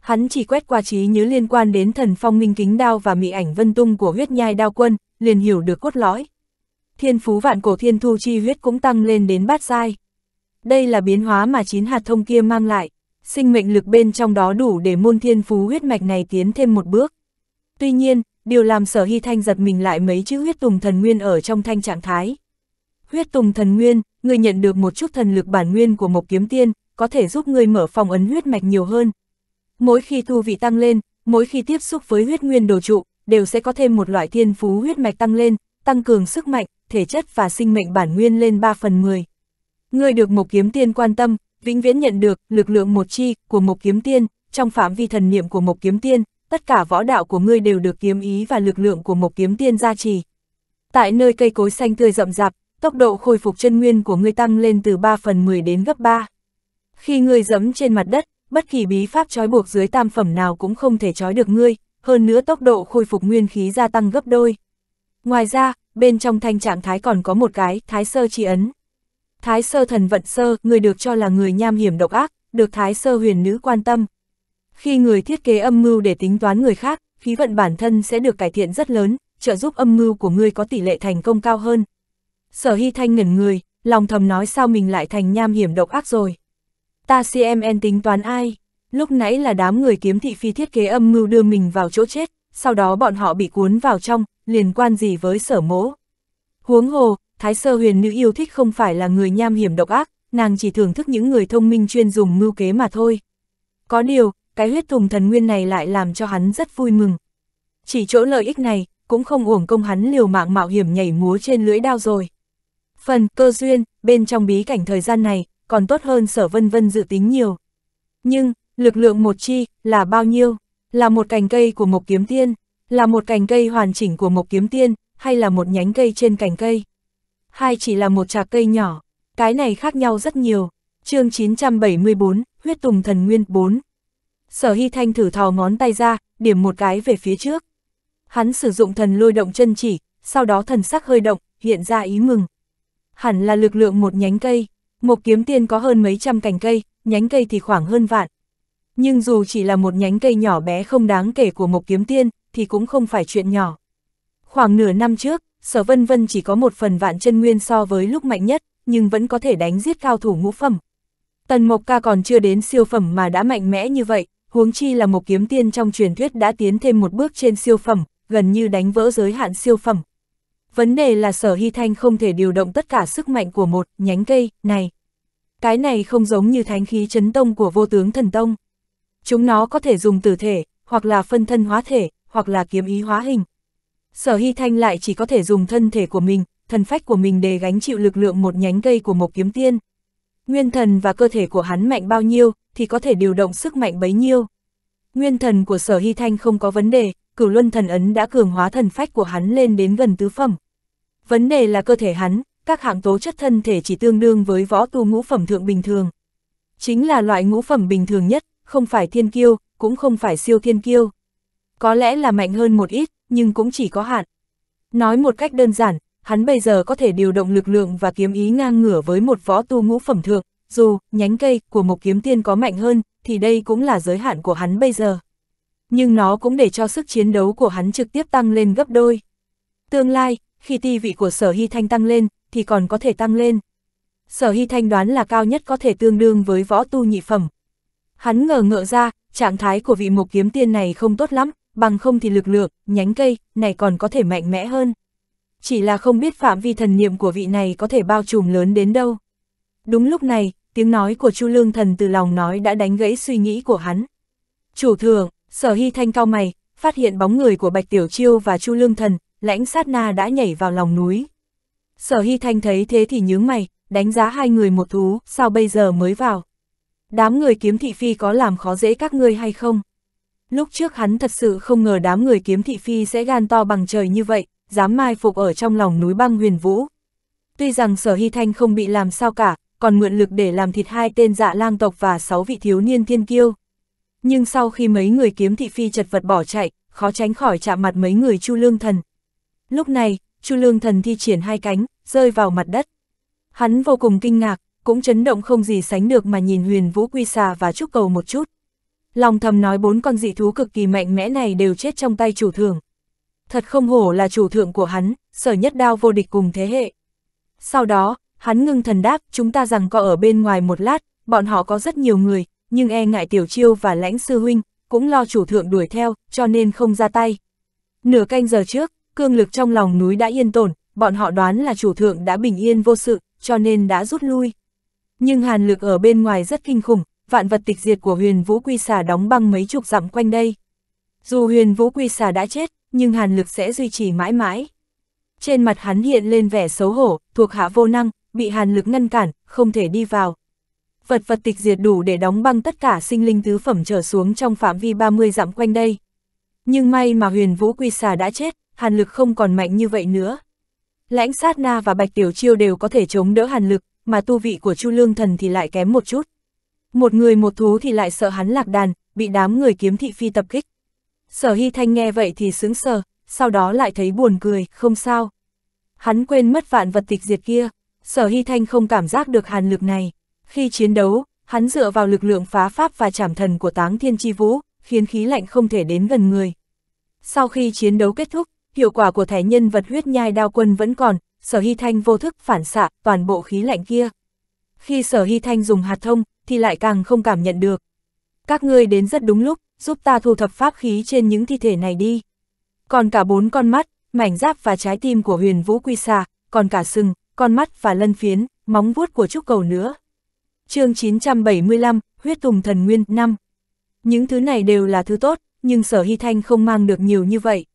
Hắn chỉ quét qua trí nhớ liên quan đến thần phong minh kính đao và mị ảnh vân tung của huyết nhai đao quân, liền hiểu được cốt lõi. Thiên phú vạn cổ thiên thu chi huyết cũng tăng lên đến bát sai Đây là biến hóa mà chín hạt thông kia mang lại, sinh mệnh lực bên trong đó đủ để môn thiên phú huyết mạch này tiến thêm một bước. Tuy nhiên, điều làm sở hy thanh giật mình lại mấy chữ huyết tùng thần nguyên ở trong thanh trạng thái. Huyết tùng thần nguyên, ngươi nhận được một chút thần lực bản nguyên của Mộc Kiếm Tiên, có thể giúp ngươi mở phòng ấn huyết mạch nhiều hơn. Mỗi khi thu vị tăng lên, mỗi khi tiếp xúc với huyết nguyên đồ trụ, đều sẽ có thêm một loại thiên phú huyết mạch tăng lên, tăng cường sức mạnh, thể chất và sinh mệnh bản nguyên lên 3 phần 10. Ngươi được Mộc Kiếm Tiên quan tâm, vĩnh viễn nhận được lực lượng một chi của Mộc Kiếm Tiên, trong phạm vi thần niệm của Mộc Kiếm Tiên, tất cả võ đạo của ngươi đều được kiếm ý và lực lượng của Mộc Kiếm Tiên gia trì. Tại nơi cây cối xanh tươi rậm rạp, tốc độ khôi phục chân nguyên của ngươi tăng lên từ 3 phần 10 đến gấp 3. Khi ngươi giẫm trên mặt đất, bất kỳ bí pháp trói buộc dưới tam phẩm nào cũng không thể trói được ngươi, hơn nữa tốc độ khôi phục nguyên khí gia tăng gấp đôi. Ngoài ra, bên trong thanh trạng thái còn có một cái, thái sơ chi ấn. Thái sơ thần vận sơ, người được cho là người nham hiểm độc ác, được thái sơ huyền nữ quan tâm. Khi người thiết kế âm mưu để tính toán người khác, khí vận bản thân sẽ được cải thiện rất lớn, trợ giúp âm mưu của ngươi có tỷ lệ thành công cao hơn, Sở Hy Thanh ngẩn người, lòng thầm nói sao mình lại thành nham hiểm độc ác rồi. Ta CMN tính toán ai? Lúc nãy là đám người kiếm thị phi thiết kế âm mưu đưa mình vào chỗ chết, sau đó bọn họ bị cuốn vào trong, liên quan gì với sở mố. Huống hồ, Thái Sơ Huyền Nữ yêu thích không phải là người nham hiểm độc ác, nàng chỉ thưởng thức những người thông minh chuyên dùng mưu kế mà thôi. Có điều, cái huyết thùng thần nguyên này lại làm cho hắn rất vui mừng. Chỉ chỗ lợi ích này, cũng không uổng công hắn liều mạng mạo hiểm nhảy múa trên lưỡi đao rồi phần cơ duyên, bên trong bí cảnh thời gian này, còn tốt hơn sở vân vân dự tính nhiều. Nhưng, lực lượng một chi, là bao nhiêu? Là một cành cây của một kiếm tiên, là một cành cây hoàn chỉnh của một kiếm tiên, hay là một nhánh cây trên cành cây? Hay chỉ là một trà cây nhỏ? Cái này khác nhau rất nhiều. chương 974, Huyết Tùng Thần Nguyên 4 Sở Hy Thanh thử thò ngón tay ra, điểm một cái về phía trước. Hắn sử dụng thần lôi động chân chỉ, sau đó thần sắc hơi động, hiện ra ý mừng hẳn là lực lượng một nhánh cây, một kiếm tiên có hơn mấy trăm cành cây, nhánh cây thì khoảng hơn vạn. Nhưng dù chỉ là một nhánh cây nhỏ bé không đáng kể của một kiếm tiên, thì cũng không phải chuyện nhỏ. Khoảng nửa năm trước, Sở Vân Vân chỉ có một phần vạn chân nguyên so với lúc mạnh nhất, nhưng vẫn có thể đánh giết cao thủ ngũ phẩm. Tần Mộc Ca còn chưa đến siêu phẩm mà đã mạnh mẽ như vậy, huống chi là một kiếm tiên trong truyền thuyết đã tiến thêm một bước trên siêu phẩm, gần như đánh vỡ giới hạn siêu phẩm. Vấn đề là sở hy thanh không thể điều động tất cả sức mạnh của một nhánh cây này. Cái này không giống như thánh khí chấn tông của vô tướng thần tông. Chúng nó có thể dùng tử thể, hoặc là phân thân hóa thể, hoặc là kiếm ý hóa hình. Sở hy thanh lại chỉ có thể dùng thân thể của mình, thần phách của mình để gánh chịu lực lượng một nhánh cây của một kiếm tiên. Nguyên thần và cơ thể của hắn mạnh bao nhiêu, thì có thể điều động sức mạnh bấy nhiêu. Nguyên thần của sở hy thanh không có vấn đề, cửu luân thần ấn đã cường hóa thần phách của hắn lên đến gần tứ phẩm. Vấn đề là cơ thể hắn, các hạng tố chất thân thể chỉ tương đương với võ tu ngũ phẩm thượng bình thường. Chính là loại ngũ phẩm bình thường nhất, không phải thiên kiêu, cũng không phải siêu thiên kiêu. Có lẽ là mạnh hơn một ít, nhưng cũng chỉ có hạn. Nói một cách đơn giản, hắn bây giờ có thể điều động lực lượng và kiếm ý ngang ngửa với một võ tu ngũ phẩm thượng, dù nhánh cây của một kiếm tiên có mạnh hơn, thì đây cũng là giới hạn của hắn bây giờ. Nhưng nó cũng để cho sức chiến đấu của hắn trực tiếp tăng lên gấp đôi. Tương lai, khi ti vị của Sở Hy Thanh tăng lên, thì còn có thể tăng lên. Sở Hy Thanh đoán là cao nhất có thể tương đương với võ tu nhị phẩm. Hắn ngờ ngợ ra, trạng thái của vị mục kiếm tiên này không tốt lắm, bằng không thì lực lượng, nhánh cây, này còn có thể mạnh mẽ hơn. Chỉ là không biết phạm vi thần niệm của vị này có thể bao trùm lớn đến đâu. Đúng lúc này, tiếng nói của Chu Lương Thần từ lòng nói đã đánh gãy suy nghĩ của hắn. Chủ thượng, sở hy thanh cao mày, phát hiện bóng người của Bạch Tiểu Chiêu và Chu Lương Thần, lãnh sát na đã nhảy vào lòng núi. Sở Hy Thanh thấy thế thì nhướng mày, đánh giá hai người một thú, sao bây giờ mới vào. Đám người kiếm thị phi có làm khó dễ các ngươi hay không? Lúc trước hắn thật sự không ngờ đám người kiếm thị phi sẽ gan to bằng trời như vậy, dám mai phục ở trong lòng núi băng huyền vũ. Tuy rằng sở hy thanh không bị làm sao cả, còn mượn lực để làm thịt hai tên dạ lang tộc và sáu vị thiếu niên thiên kiêu. Nhưng sau khi mấy người kiếm thị phi chật vật bỏ chạy, khó tránh khỏi chạm mặt mấy người chu lương thần, Lúc này, Chu Lương Thần thi triển hai cánh, rơi vào mặt đất. Hắn vô cùng kinh ngạc, cũng chấn động không gì sánh được mà nhìn huyền vũ quy xà và trúc cầu một chút. Lòng thầm nói bốn con dị thú cực kỳ mạnh mẽ này đều chết trong tay chủ thượng. Thật không hổ là chủ thượng của hắn, sở nhất đao vô địch cùng thế hệ. Sau đó, hắn ngưng thần đáp, chúng ta rằng có ở bên ngoài một lát, bọn họ có rất nhiều người, nhưng e ngại tiểu chiêu và lãnh sư huynh, cũng lo chủ thượng đuổi theo, cho nên không ra tay. Nửa canh giờ trước, cương lực trong lòng núi đã yên tổn, bọn họ đoán là chủ thượng đã bình yên vô sự, cho nên đã rút lui. Nhưng hàn lực ở bên ngoài rất kinh khủng, vạn vật tịch diệt của huyền vũ quy xà đóng băng mấy chục dặm quanh đây. Dù huyền vũ quy xà đã chết, nhưng hàn lực sẽ duy trì mãi mãi. Trên mặt hắn hiện lên vẻ xấu hổ, thuộc hạ vô năng, bị hàn lực ngăn cản, không thể đi vào. Vật vật tịch diệt đủ để đóng băng tất cả sinh linh tứ phẩm trở xuống trong phạm vi 30 dặm quanh đây. Nhưng may mà huyền vũ quy xà đã chết, hàn lực không còn mạnh như vậy nữa. Lãnh sát na và bạch tiểu chiêu đều có thể chống đỡ hàn lực, mà tu vị của Chu Lương Thần thì lại kém một chút. Một người một thú thì lại sợ hắn lạc đàn, bị đám người kiếm thị phi tập kích. Sở Hy Thanh nghe vậy thì sướng sờ, sau đó lại thấy buồn cười, không sao. Hắn quên mất vạn vật tịch diệt kia, Sở Hy Thanh không cảm giác được hàn lực này. Khi chiến đấu, hắn dựa vào lực lượng phá pháp và trảm thần của táng thiên chi vũ, khiến khí lạnh không thể đến gần người. Sau khi chiến đấu kết thúc, hiệu quả của thẻ nhân vật huyết nhai đao quân vẫn còn, sở hy thanh vô thức phản xạ toàn bộ khí lạnh kia. Khi sở hy thanh dùng hạt thông, thì lại càng không cảm nhận được. Các ngươi đến rất đúng lúc, giúp ta thu thập pháp khí trên những thi thể này đi. Còn cả bốn con mắt, mảnh giáp và trái tim của huyền vũ quy xà, còn cả sừng, con mắt và lân phiến, móng vuốt của trúc cầu nữa. chương 975, Huyết Tùng Thần Nguyên 5 Những thứ này đều là thứ tốt, nhưng sở hy thanh không mang được nhiều như vậy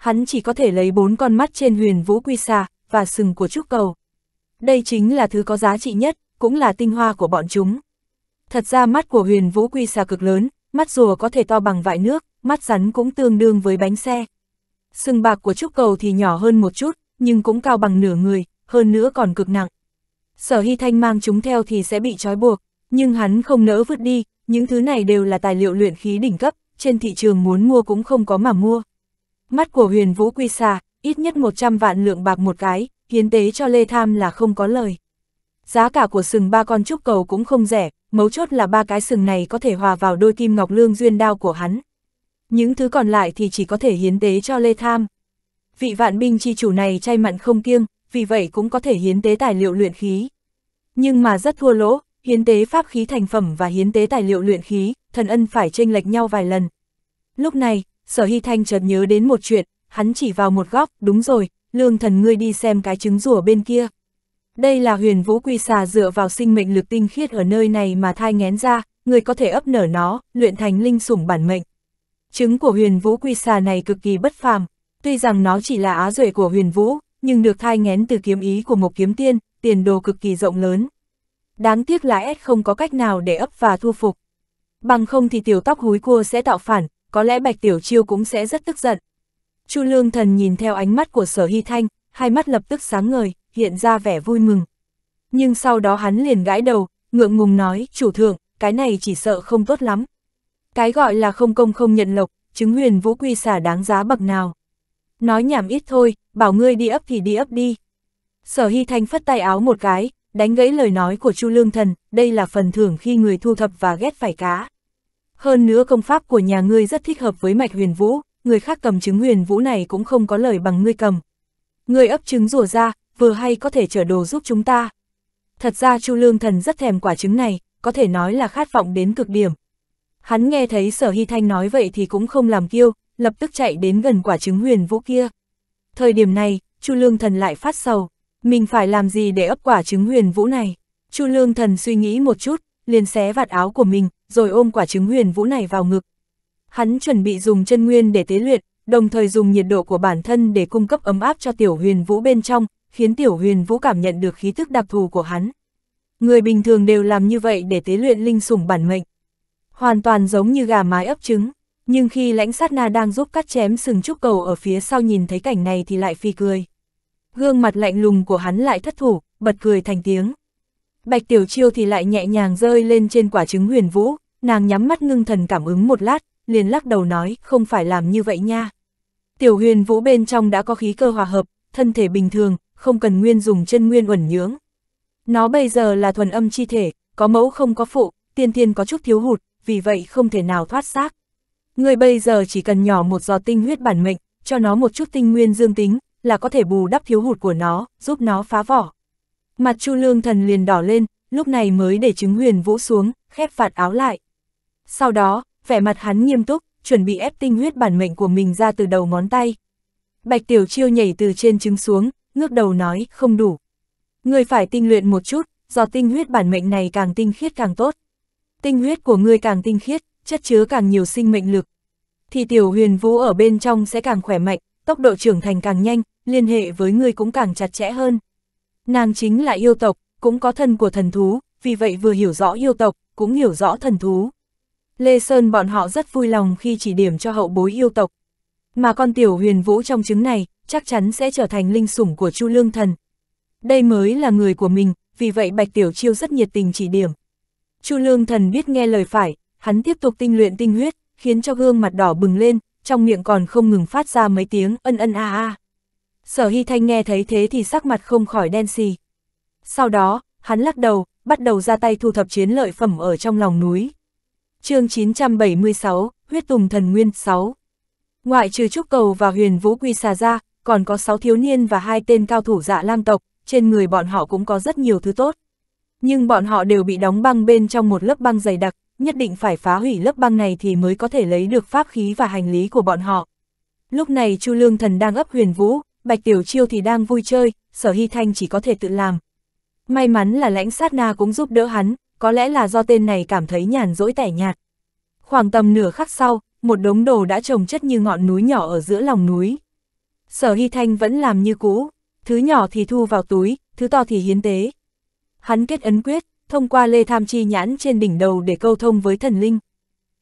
hắn chỉ có thể lấy bốn con mắt trên huyền vũ quy xà và sừng của trúc cầu. Đây chính là thứ có giá trị nhất, cũng là tinh hoa của bọn chúng. Thật ra mắt của huyền vũ quy xà cực lớn, mắt rùa có thể to bằng vại nước, mắt rắn cũng tương đương với bánh xe. Sừng bạc của trúc cầu thì nhỏ hơn một chút, nhưng cũng cao bằng nửa người, hơn nữa còn cực nặng. Sở Hy Thanh mang chúng theo thì sẽ bị trói buộc, nhưng hắn không nỡ vứt đi, những thứ này đều là tài liệu luyện khí đỉnh cấp, trên thị trường muốn mua cũng không có mà mua. Mắt của huyền vũ quy xà, ít nhất 100 vạn lượng bạc một cái, hiến tế cho Lê Tham là không có lời. Giá cả của sừng ba con trúc cầu cũng không rẻ, mấu chốt là ba cái sừng này có thể hòa vào đôi kim ngọc lương duyên đao của hắn. Những thứ còn lại thì chỉ có thể hiến tế cho Lê Tham. Vị vạn binh chi chủ này chay mặn không kiêng, vì vậy cũng có thể hiến tế tài liệu luyện khí. Nhưng mà rất thua lỗ, hiến tế pháp khí thành phẩm và hiến tế tài liệu luyện khí, thần ân phải chênh lệch nhau vài lần. Lúc này, sở hy thanh chợt nhớ đến một chuyện, hắn chỉ vào một góc, đúng rồi, lương thần ngươi đi xem cái trứng rùa bên kia. Đây là huyền vũ quy xà dựa vào sinh mệnh lực tinh khiết ở nơi này mà thai ngén ra, người có thể ấp nở nó, luyện thành linh sủng bản mệnh. Trứng của huyền vũ quy xà này cực kỳ bất phàm, tuy rằng nó chỉ là á duệ của huyền vũ, nhưng được thai ngén từ kiếm ý của một kiếm tiên, tiền đồ cực kỳ rộng lớn. Đáng tiếc là S không có cách nào để ấp và thu phục. Bằng không thì tiểu tóc húi cua sẽ tạo phản, có lẽ Bạch Tiểu Chiêu cũng sẽ rất tức giận. Chu Lương Thần nhìn theo ánh mắt của Sở Hy Thanh, hai mắt lập tức sáng ngời, hiện ra vẻ vui mừng. Nhưng sau đó hắn liền gãi đầu, ngượng ngùng nói, chủ thượng, cái này chỉ sợ không tốt lắm. Cái gọi là không công không nhận lộc, chứng huyền vũ quy xả đáng giá bậc nào. Nói nhảm ít thôi, bảo ngươi đi ấp thì đi ấp đi. Sở Hy Thanh phất tay áo một cái, đánh gãy lời nói của Chu Lương Thần, đây là phần thưởng khi người thu thập và ghét phải cá. Hơn nữa công pháp của nhà ngươi rất thích hợp với mạch huyền vũ, người khác cầm trứng huyền vũ này cũng không có lời bằng ngươi cầm. Ngươi ấp trứng rùa ra, vừa hay có thể trở đồ giúp chúng ta. Thật ra Chu Lương Thần rất thèm quả trứng này, có thể nói là khát vọng đến cực điểm. Hắn nghe thấy Sở Hy Thanh nói vậy thì cũng không làm kiêu, lập tức chạy đến gần quả trứng huyền vũ kia. Thời điểm này, Chu Lương Thần lại phát sầu, mình phải làm gì để ấp quả trứng huyền vũ này? Chu Lương Thần suy nghĩ một chút, liền xé vạt áo của mình, rồi ôm quả trứng huyền vũ này vào ngực. Hắn chuẩn bị dùng chân nguyên để tế luyện, đồng thời dùng nhiệt độ của bản thân để cung cấp ấm áp cho tiểu huyền vũ bên trong, khiến tiểu huyền vũ cảm nhận được khí thức đặc thù của hắn. Người bình thường đều làm như vậy để tế luyện linh sủng bản mệnh. Hoàn toàn giống như gà mái ấp trứng, nhưng khi lãnh sát na đang giúp cắt chém sừng trúc cầu ở phía sau nhìn thấy cảnh này thì lại phi cười. Gương mặt lạnh lùng của hắn lại thất thủ, bật cười thành tiếng. Bạch Tiểu Chiêu thì lại nhẹ nhàng rơi lên trên quả trứng huyền vũ, nàng nhắm mắt ngưng thần cảm ứng một lát, liền lắc đầu nói, không phải làm như vậy nha. Tiểu huyền vũ bên trong đã có khí cơ hòa hợp, thân thể bình thường, không cần nguyên dùng chân nguyên uẩn nhưỡng. Nó bây giờ là thuần âm chi thể, có mẫu không có phụ, tiên thiên có chút thiếu hụt, vì vậy không thể nào thoát xác. Người bây giờ chỉ cần nhỏ một giọt tinh huyết bản mệnh, cho nó một chút tinh nguyên dương tính, là có thể bù đắp thiếu hụt của nó, giúp nó phá vỏ. Mặt Chu Lương Thần liền đỏ lên, lúc này mới để chứng huyền vũ xuống, khép vạt áo lại. Sau đó, vẻ mặt hắn nghiêm túc, chuẩn bị ép tinh huyết bản mệnh của mình ra từ đầu ngón tay. Bạch Tiểu Chiêu nhảy từ trên trứng xuống, ngước đầu nói, không đủ. Ngươi phải tinh luyện một chút, do tinh huyết bản mệnh này càng tinh khiết càng tốt. Tinh huyết của ngươi càng tinh khiết, chất chứa càng nhiều sinh mệnh lực. Thì tiểu huyền vũ ở bên trong sẽ càng khỏe mạnh, tốc độ trưởng thành càng nhanh, liên hệ với ngươi cũng càng chặt chẽ hơn. Nàng chính là yêu tộc, cũng có thân của thần thú, vì vậy vừa hiểu rõ yêu tộc, cũng hiểu rõ thần thú. Lê Sơn bọn họ rất vui lòng khi chỉ điểm cho hậu bối yêu tộc. Mà con tiểu huyền vũ trong trứng này, chắc chắn sẽ trở thành linh sủng của Chu Lương Thần. Đây mới là người của mình, vì vậy Bạch Tiểu Chiêu rất nhiệt tình chỉ điểm. Chu Lương Thần biết nghe lời phải, hắn tiếp tục tinh luyện tinh huyết, khiến cho gương mặt đỏ bừng lên, trong miệng còn không ngừng phát ra mấy tiếng ân ân a a. Sở Hy Thanh nghe thấy thế thì sắc mặt không khỏi đen xì. Sau đó, hắn lắc đầu, bắt đầu ra tay thu thập chiến lợi phẩm ở trong lòng núi. chương 976, Huyết Tùng Thần Nguyên 6 Ngoại trừ Trúc Cầu và Huyền Vũ Quy Xà ra, còn có 6 thiếu niên và hai tên cao thủ dạ lam tộc, trên người bọn họ cũng có rất nhiều thứ tốt. Nhưng bọn họ đều bị đóng băng bên trong một lớp băng dày đặc, nhất định phải phá hủy lớp băng này thì mới có thể lấy được pháp khí và hành lý của bọn họ. Lúc này Chu Lương Thần đang ấp huyền vũ, Bạch Tiểu Chiêu thì đang vui chơi, sở hy thanh chỉ có thể tự làm. May mắn là lãnh sát na cũng giúp đỡ hắn, có lẽ là do tên này cảm thấy nhàn rỗi tẻ nhạt. Khoảng tầm nửa khắc sau, một đống đồ đã trồng chất như ngọn núi nhỏ ở giữa lòng núi. Sở Hy Thanh vẫn làm như cũ, thứ nhỏ thì thu vào túi, thứ to thì hiến tế. Hắn kết ấn quyết, thông qua lê tham chi nhãn trên đỉnh đầu để câu thông với thần linh.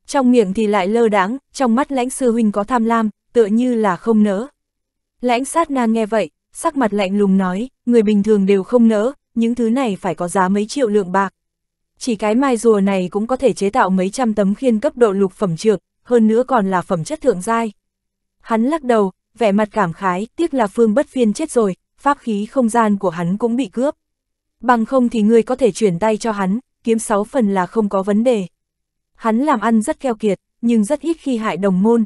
Trong miệng thì lại lơ đáng, trong mắt lãnh sư huynh có tham lam, tựa như là không nỡ. Lãnh sát na nghe vậy, sắc mặt lạnh lùng nói, người bình thường đều không nỡ, những thứ này phải có giá mấy triệu lượng bạc. Chỉ cái mai rùa này cũng có thể chế tạo mấy trăm tấm khiên cấp độ lục phẩm trược, hơn nữa còn là phẩm chất thượng giai. Hắn lắc đầu, vẻ mặt cảm khái, tiếc là phương bất phiên chết rồi, pháp khí không gian của hắn cũng bị cướp. Bằng không thì ngươi có thể chuyển tay cho hắn, kiếm sáu phần là không có vấn đề. Hắn làm ăn rất keo kiệt, nhưng rất ít khi hại đồng môn.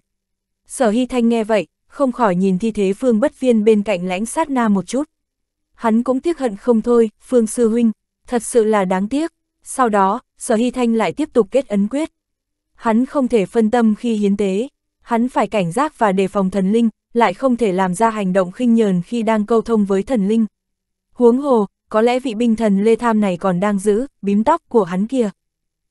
Sở Hy Thanh nghe vậy, không khỏi nhìn thi thế Phương Bất Viên bên cạnh lãnh sát na một chút. Hắn cũng tiếc hận không thôi, Phương Sư Huynh, thật sự là đáng tiếc. Sau đó, Sở Hy Thanh lại tiếp tục kết ấn quyết. Hắn không thể phân tâm khi hiến tế, hắn phải cảnh giác và đề phòng thần linh, lại không thể làm ra hành động khinh nhờn khi đang câu thông với thần linh. Huống hồ, có lẽ vị binh thần Lê Tham này còn đang giữ, bím tóc của hắn kia.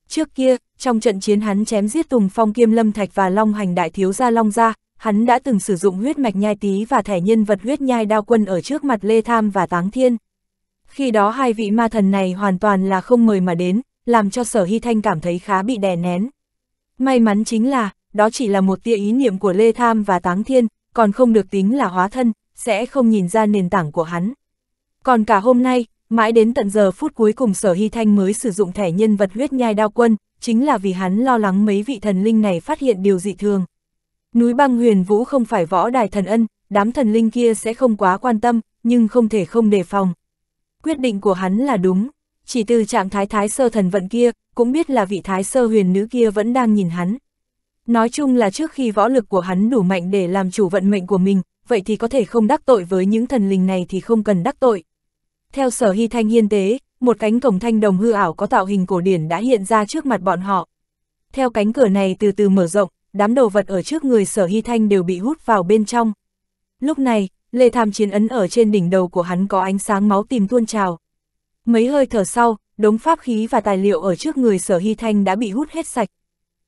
Trước kia, trong trận chiến hắn chém giết Tùng Phong Kiêm Lâm Thạch và Long Hành Đại Thiếu Gia Long Gia, hắn đã từng sử dụng huyết mạch nhai tí và thẻ nhân vật huyết nhai đao quân ở trước mặt Lê Tham và Táng Thiên. Khi đó hai vị ma thần này hoàn toàn là không mời mà đến, làm cho sở hy thanh cảm thấy khá bị đè nén. May mắn chính là, đó chỉ là một tia ý niệm của Lê Tham và Táng Thiên, còn không được tính là hóa thân, sẽ không nhìn ra nền tảng của hắn. Còn cả hôm nay, mãi đến tận giờ phút cuối cùng sở hy thanh mới sử dụng thẻ nhân vật huyết nhai đao quân, chính là vì hắn lo lắng mấy vị thần linh này phát hiện điều dị thường. Núi băng huyền vũ không phải võ đài thần ân, đám thần linh kia sẽ không quá quan tâm, nhưng không thể không đề phòng. Quyết định của hắn là đúng, chỉ từ trạng thái thái sơ thần vận kia, cũng biết là vị thái sơ huyền nữ kia vẫn đang nhìn hắn. Nói chung là trước khi võ lực của hắn đủ mạnh để làm chủ vận mệnh của mình, vậy thì có thể không đắc tội với những thần linh này thì không cần đắc tội. Theo sở hy thanh hiên tế, một cánh cổng thanh đồng hư ảo có tạo hình cổ điển đã hiện ra trước mặt bọn họ. Theo cánh cửa này từ từ mở rộng, đám đồ vật ở trước người sở hy thanh đều bị hút vào bên trong. Lúc này, lê tham chiến ấn ở trên đỉnh đầu của hắn có ánh sáng máu tìm tuôn trào. Mấy hơi thở sau, đống pháp khí và tài liệu ở trước người sở hy thanh đã bị hút hết sạch.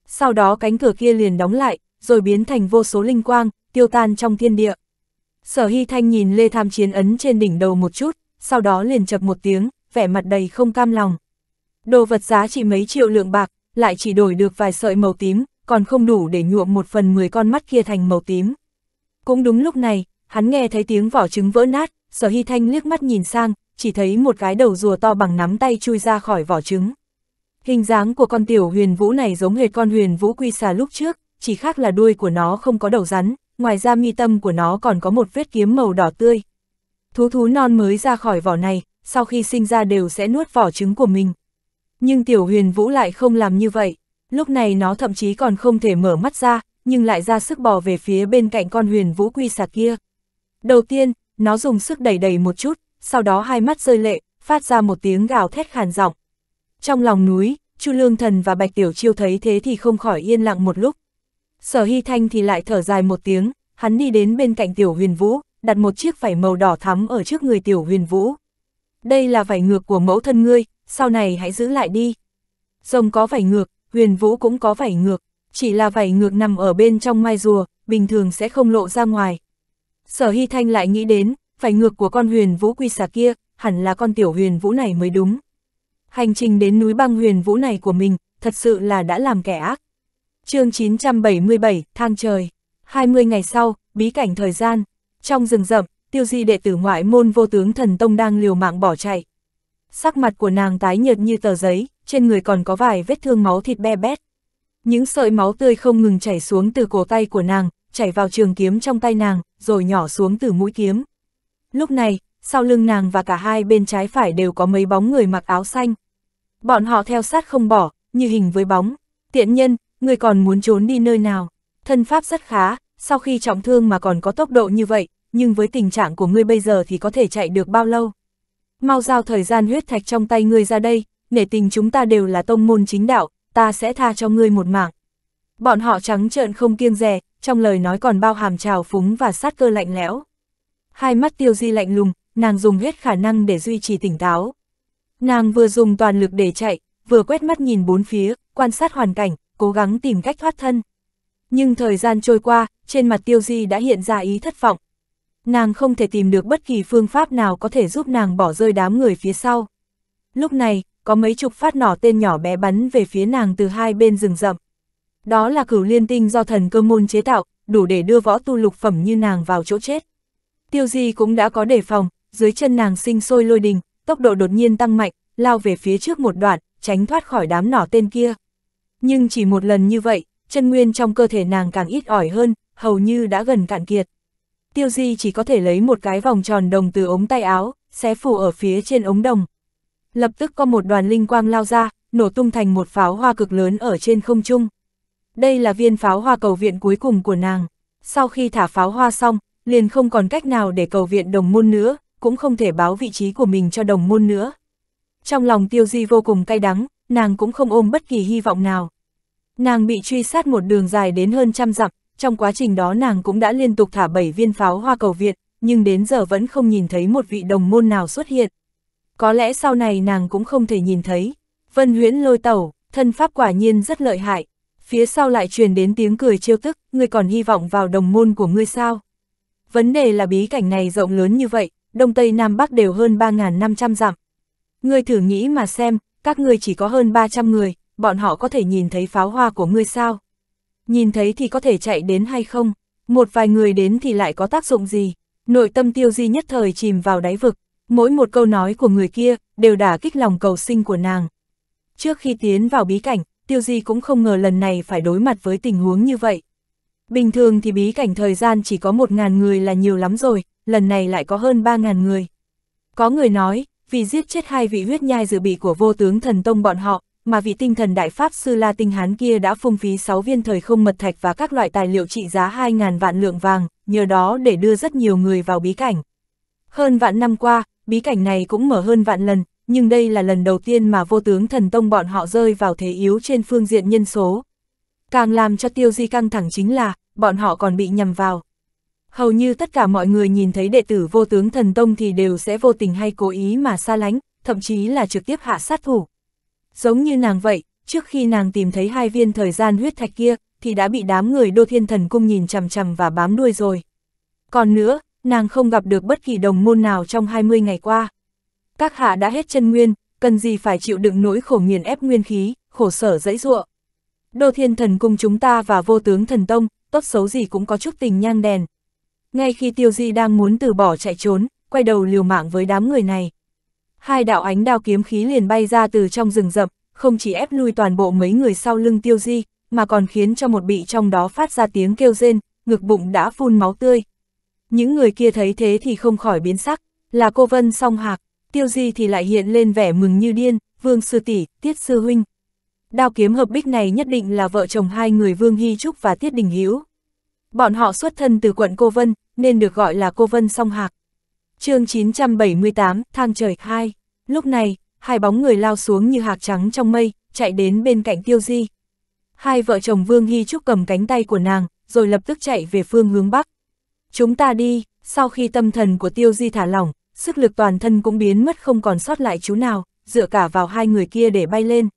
Sau đó cánh cửa kia liền đóng lại, rồi biến thành vô số linh quang, tiêu tan trong thiên địa. Sở Hy Thanh nhìn Lê Tham chiến ấn trên đỉnh đầu một chút, sau đó liền chập một tiếng, vẻ mặt đầy không cam lòng. Đồ vật giá trị mấy triệu lượng bạc, lại chỉ đổi được vài sợi màu tím, còn không đủ để nhuộm một phần 10 con mắt kia thành màu tím. Cũng đúng lúc này, hắn nghe thấy tiếng vỏ trứng vỡ nát, sở hy thanh liếc mắt nhìn sang, chỉ thấy một cái đầu rùa to bằng nắm tay chui ra khỏi vỏ trứng. Hình dáng của con tiểu huyền vũ này giống hệt con huyền vũ quy xà lúc trước, chỉ khác là đuôi của nó không có đầu rắn, ngoài ra mi tâm của nó còn có một vết kiếm màu đỏ tươi. Thú thú non mới ra khỏi vỏ này, sau khi sinh ra đều sẽ nuốt vỏ trứng của mình. Nhưng tiểu huyền vũ lại không làm như vậy lúc này nó thậm chí còn không thể mở mắt ra, nhưng lại ra sức bò về phía bên cạnh con huyền vũ quy sạc kia. Đầu tiên, nó dùng sức đẩy đẩy một chút, sau đó hai mắt rơi lệ, phát ra một tiếng gào thét khàn giọng. Trong lòng núi, Chu Lương Thần và Bạch Tiểu Chiêu thấy thế thì không khỏi yên lặng một lúc. Sở Hy Thanh thì lại thở dài một tiếng, hắn đi đến bên cạnh Tiểu Huyền Vũ, đặt một chiếc vải màu đỏ thắm ở trước người Tiểu Huyền Vũ. Đây là vải ngược của mẫu thân ngươi, sau này hãy giữ lại đi. Rồng có vải ngược, huyền vũ cũng có vảy ngược, chỉ là vảy ngược nằm ở bên trong mai rùa, bình thường sẽ không lộ ra ngoài. Sở Hy Thanh lại nghĩ đến, vảy ngược của con huyền vũ quy xà kia, hẳn là con tiểu huyền vũ này mới đúng. Hành trình đến núi băng huyền vũ này của mình, thật sự là đã làm kẻ ác. chương 977, Thang Trời 20 ngày sau, bí cảnh thời gian, trong rừng rậm, tiêu di đệ tử ngoại môn vô tướng thần tông đang liều mạng bỏ chạy sắc mặt của nàng tái nhợt như tờ giấy, trên người còn có vài vết thương máu thịt be bét. Những sợi máu tươi không ngừng chảy xuống từ cổ tay của nàng, chảy vào trường kiếm trong tay nàng, rồi nhỏ xuống từ mũi kiếm. Lúc này, sau lưng nàng và cả hai bên trái phải đều có mấy bóng người mặc áo xanh. Bọn họ theo sát không bỏ, như hình với bóng. Tiện nhân, người còn muốn trốn đi nơi nào? Thân pháp rất khá, sau khi trọng thương mà còn có tốc độ như vậy, nhưng với tình trạng của ngươi bây giờ thì có thể chạy được bao lâu? mau giao thời gian huyết thạch trong tay ngươi ra đây, nể tình chúng ta đều là tông môn chính đạo, ta sẽ tha cho ngươi một mạng. Bọn họ trắng trợn không kiêng rè, trong lời nói còn bao hàm trào phúng và sát cơ lạnh lẽo. Hai mắt tiêu di lạnh lùng, nàng dùng hết khả năng để duy trì tỉnh táo. Nàng vừa dùng toàn lực để chạy, vừa quét mắt nhìn bốn phía, quan sát hoàn cảnh, cố gắng tìm cách thoát thân. Nhưng thời gian trôi qua, trên mặt tiêu di đã hiện ra ý thất vọng, nàng không thể tìm được bất kỳ phương pháp nào có thể giúp nàng bỏ rơi đám người phía sau. Lúc này, có mấy chục phát nỏ tên nhỏ bé bắn về phía nàng từ hai bên rừng rậm. Đó là cửu liên tinh do thần cơ môn chế tạo, đủ để đưa võ tu lục phẩm như nàng vào chỗ chết. Tiêu Di cũng đã có đề phòng, dưới chân nàng sinh sôi lôi đình, tốc độ đột nhiên tăng mạnh, lao về phía trước một đoạn, tránh thoát khỏi đám nỏ tên kia. Nhưng chỉ một lần như vậy, chân nguyên trong cơ thể nàng càng ít ỏi hơn, hầu như đã gần cạn kiệt tiêu di chỉ có thể lấy một cái vòng tròn đồng từ ống tay áo, xé phủ ở phía trên ống đồng. Lập tức có một đoàn linh quang lao ra, nổ tung thành một pháo hoa cực lớn ở trên không trung. Đây là viên pháo hoa cầu viện cuối cùng của nàng. Sau khi thả pháo hoa xong, liền không còn cách nào để cầu viện đồng môn nữa, cũng không thể báo vị trí của mình cho đồng môn nữa. Trong lòng tiêu di vô cùng cay đắng, nàng cũng không ôm bất kỳ hy vọng nào. Nàng bị truy sát một đường dài đến hơn trăm dặm, trong quá trình đó nàng cũng đã liên tục thả 7 viên pháo hoa cầu viện nhưng đến giờ vẫn không nhìn thấy một vị đồng môn nào xuất hiện. Có lẽ sau này nàng cũng không thể nhìn thấy. Vân huyễn lôi tẩu, thân pháp quả nhiên rất lợi hại. Phía sau lại truyền đến tiếng cười trêu tức, ngươi còn hy vọng vào đồng môn của ngươi sao? Vấn đề là bí cảnh này rộng lớn như vậy, Đông Tây Nam Bắc đều hơn 3.500 dặm. Ngươi thử nghĩ mà xem, các ngươi chỉ có hơn 300 người, bọn họ có thể nhìn thấy pháo hoa của ngươi sao? nhìn thấy thì có thể chạy đến hay không, một vài người đến thì lại có tác dụng gì. Nội tâm tiêu di nhất thời chìm vào đáy vực, mỗi một câu nói của người kia đều đả kích lòng cầu sinh của nàng. Trước khi tiến vào bí cảnh, tiêu di cũng không ngờ lần này phải đối mặt với tình huống như vậy. Bình thường thì bí cảnh thời gian chỉ có một ngàn người là nhiều lắm rồi, lần này lại có hơn ba ngàn người. Có người nói, vì giết chết hai vị huyết nhai dự bị của vô tướng thần tông bọn họ, mà vị tinh thần đại pháp sư La Tinh Hán kia đã phung phí 6 viên thời không mật thạch và các loại tài liệu trị giá 2.000 vạn lượng vàng, nhờ đó để đưa rất nhiều người vào bí cảnh. Hơn vạn năm qua, bí cảnh này cũng mở hơn vạn lần, nhưng đây là lần đầu tiên mà vô tướng thần tông bọn họ rơi vào thế yếu trên phương diện nhân số. Càng làm cho tiêu di căng thẳng chính là, bọn họ còn bị nhầm vào. Hầu như tất cả mọi người nhìn thấy đệ tử vô tướng thần tông thì đều sẽ vô tình hay cố ý mà xa lánh, thậm chí là trực tiếp hạ sát thủ. Giống như nàng vậy, trước khi nàng tìm thấy hai viên thời gian huyết thạch kia, thì đã bị đám người đô thiên thần cung nhìn chằm chằm và bám đuôi rồi. Còn nữa, nàng không gặp được bất kỳ đồng môn nào trong 20 ngày qua. Các hạ đã hết chân nguyên, cần gì phải chịu đựng nỗi khổ nghiền ép nguyên khí, khổ sở dẫy ruộng. Đô thiên thần cung chúng ta và vô tướng thần tông, tốt xấu gì cũng có chút tình nhang đèn. Ngay khi tiêu di đang muốn từ bỏ chạy trốn, quay đầu liều mạng với đám người này, hai đạo ánh đao kiếm khí liền bay ra từ trong rừng rậm, không chỉ ép lui toàn bộ mấy người sau lưng tiêu di, mà còn khiến cho một bị trong đó phát ra tiếng kêu rên, ngực bụng đã phun máu tươi. Những người kia thấy thế thì không khỏi biến sắc, là cô Vân song hạc, tiêu di thì lại hiện lên vẻ mừng như điên, vương sư tỷ, tiết sư huynh. Đao kiếm hợp bích này nhất định là vợ chồng hai người Vương Hy Trúc và Tiết Đình Hiếu. Bọn họ xuất thân từ quận Cô Vân, nên được gọi là Cô Vân song hạc chương 978, thang trời 2. Lúc này, hai bóng người lao xuống như hạc trắng trong mây, chạy đến bên cạnh tiêu di. Hai vợ chồng Vương Hy Trúc cầm cánh tay của nàng, rồi lập tức chạy về phương hướng Bắc. Chúng ta đi, sau khi tâm thần của tiêu di thả lỏng, sức lực toàn thân cũng biến mất không còn sót lại chú nào, dựa cả vào hai người kia để bay lên.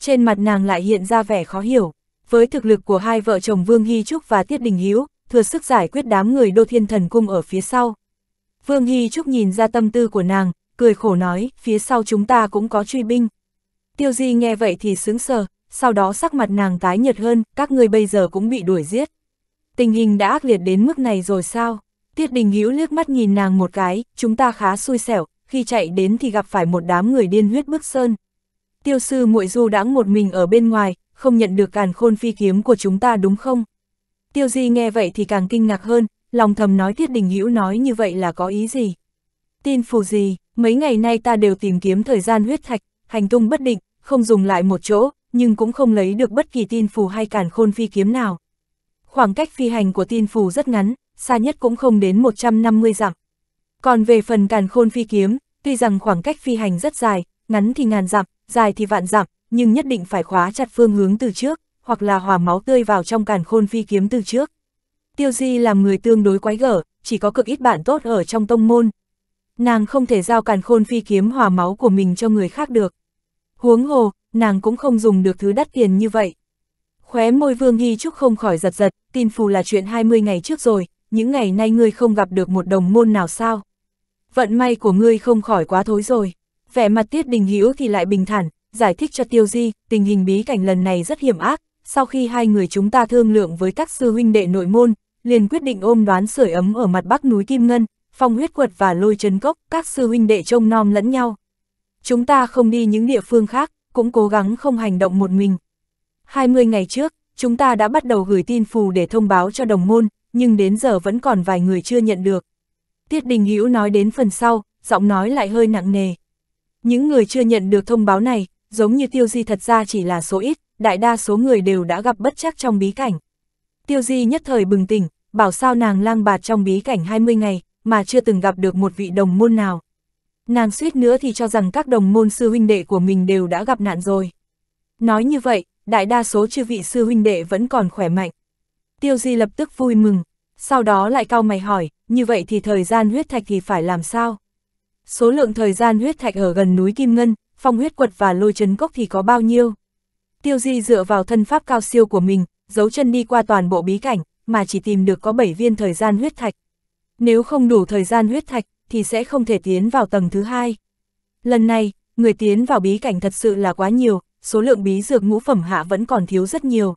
Trên mặt nàng lại hiện ra vẻ khó hiểu, với thực lực của hai vợ chồng Vương Hy Trúc và Tiết Đình Hiếu, thừa sức giải quyết đám người đô thiên thần cung ở phía sau. Vương Hy Trúc nhìn ra tâm tư của nàng, cười khổ nói, phía sau chúng ta cũng có truy binh. Tiêu Di nghe vậy thì sướng sờ, sau đó sắc mặt nàng tái nhật hơn, các người bây giờ cũng bị đuổi giết. Tình hình đã ác liệt đến mức này rồi sao? Tiết Đình Hữu liếc mắt nhìn nàng một cái, chúng ta khá xui xẻo, khi chạy đến thì gặp phải một đám người điên huyết bức sơn. Tiêu sư muội du đãng một mình ở bên ngoài, không nhận được càn khôn phi kiếm của chúng ta đúng không? Tiêu Di nghe vậy thì càng kinh ngạc hơn, lòng thầm nói Thiết Đình Hữu nói như vậy là có ý gì? Tin phù gì, mấy ngày nay ta đều tìm kiếm thời gian huyết thạch, hành tung bất định, không dùng lại một chỗ, nhưng cũng không lấy được bất kỳ tin phù hay cản khôn phi kiếm nào. Khoảng cách phi hành của tin phù rất ngắn, xa nhất cũng không đến 150 dặm. Còn về phần càn khôn phi kiếm, tuy rằng khoảng cách phi hành rất dài, ngắn thì ngàn dặm, dài thì vạn dặm, nhưng nhất định phải khóa chặt phương hướng từ trước, hoặc là hòa máu tươi vào trong càn khôn phi kiếm từ trước. Tiêu Di làm người tương đối quái gở, chỉ có cực ít bạn tốt ở trong tông môn. Nàng không thể giao càn khôn phi kiếm hòa máu của mình cho người khác được. Huống hồ, nàng cũng không dùng được thứ đắt tiền như vậy. Khóe môi Vương Hy Trúc không khỏi giật giật, tin phù là chuyện 20 ngày trước rồi, những ngày nay ngươi không gặp được một đồng môn nào sao. Vận may của ngươi không khỏi quá thối rồi. Vẻ mặt Tiết Đình Hữu thì lại bình thản, giải thích cho Tiêu Di, tình hình bí cảnh lần này rất hiểm ác, sau khi hai người chúng ta thương lượng với các sư huynh đệ nội môn, liền quyết định ôm đoán sưởi ấm ở mặt bắc núi Kim Ngân, phong huyết quật và lôi chân cốc, các sư huynh đệ trông nom lẫn nhau. Chúng ta không đi những địa phương khác, cũng cố gắng không hành động một mình. 20 ngày trước, chúng ta đã bắt đầu gửi tin phù để thông báo cho đồng môn, nhưng đến giờ vẫn còn vài người chưa nhận được. Tiết Đình Hữu nói đến phần sau, giọng nói lại hơi nặng nề. Những người chưa nhận được thông báo này, giống như tiêu di thật ra chỉ là số ít, đại đa số người đều đã gặp bất chắc trong bí cảnh. Tiêu Di nhất thời bừng tỉnh, bảo sao nàng lang bạt trong bí cảnh 20 ngày, mà chưa từng gặp được một vị đồng môn nào. Nàng suýt nữa thì cho rằng các đồng môn sư huynh đệ của mình đều đã gặp nạn rồi. Nói như vậy, đại đa số chư vị sư huynh đệ vẫn còn khỏe mạnh. Tiêu Di lập tức vui mừng, sau đó lại cau mày hỏi, như vậy thì thời gian huyết thạch thì phải làm sao? Số lượng thời gian huyết thạch ở gần núi Kim Ngân, phong huyết quật và lôi chấn cốc thì có bao nhiêu? Tiêu Di dựa vào thân pháp cao siêu của mình, dấu chân đi qua toàn bộ bí cảnh, mà chỉ tìm được có 7 viên thời gian huyết thạch. Nếu không đủ thời gian huyết thạch, thì sẽ không thể tiến vào tầng thứ hai. Lần này, người tiến vào bí cảnh thật sự là quá nhiều, số lượng bí dược ngũ phẩm hạ vẫn còn thiếu rất nhiều.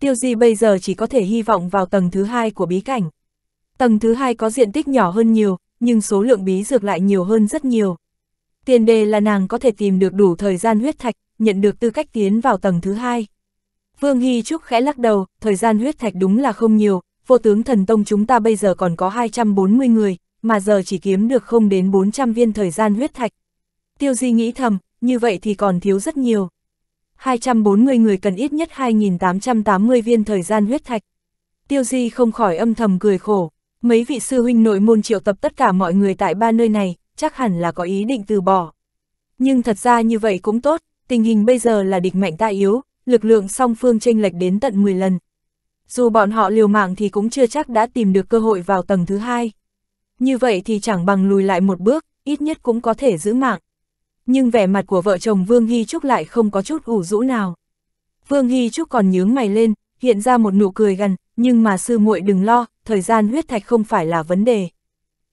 Tiêu Di bây giờ chỉ có thể hy vọng vào tầng thứ hai của bí cảnh. Tầng thứ hai có diện tích nhỏ hơn nhiều, nhưng số lượng bí dược lại nhiều hơn rất nhiều. Tiền đề là nàng có thể tìm được đủ thời gian huyết thạch, nhận được tư cách tiến vào tầng thứ hai. Vương Hy Trúc khẽ lắc đầu, thời gian huyết thạch đúng là không nhiều, vô tướng thần tông chúng ta bây giờ còn có 240 người, mà giờ chỉ kiếm được không đến 400 viên thời gian huyết thạch. Tiêu Di nghĩ thầm, như vậy thì còn thiếu rất nhiều. 240 người cần ít nhất 2.880 viên thời gian huyết thạch. Tiêu Di không khỏi âm thầm cười khổ, mấy vị sư huynh nội môn triệu tập tất cả mọi người tại ba nơi này, chắc hẳn là có ý định từ bỏ. Nhưng thật ra như vậy cũng tốt, tình hình bây giờ là địch mạnh ta yếu, lực lượng song phương tranh lệch đến tận 10 lần. Dù bọn họ liều mạng thì cũng chưa chắc đã tìm được cơ hội vào tầng thứ hai. Như vậy thì chẳng bằng lùi lại một bước, ít nhất cũng có thể giữ mạng. Nhưng vẻ mặt của vợ chồng Vương Hy Trúc lại không có chút ủ rũ nào. Vương Hy Trúc còn nhướng mày lên, hiện ra một nụ cười gần, nhưng mà sư muội đừng lo, thời gian huyết thạch không phải là vấn đề.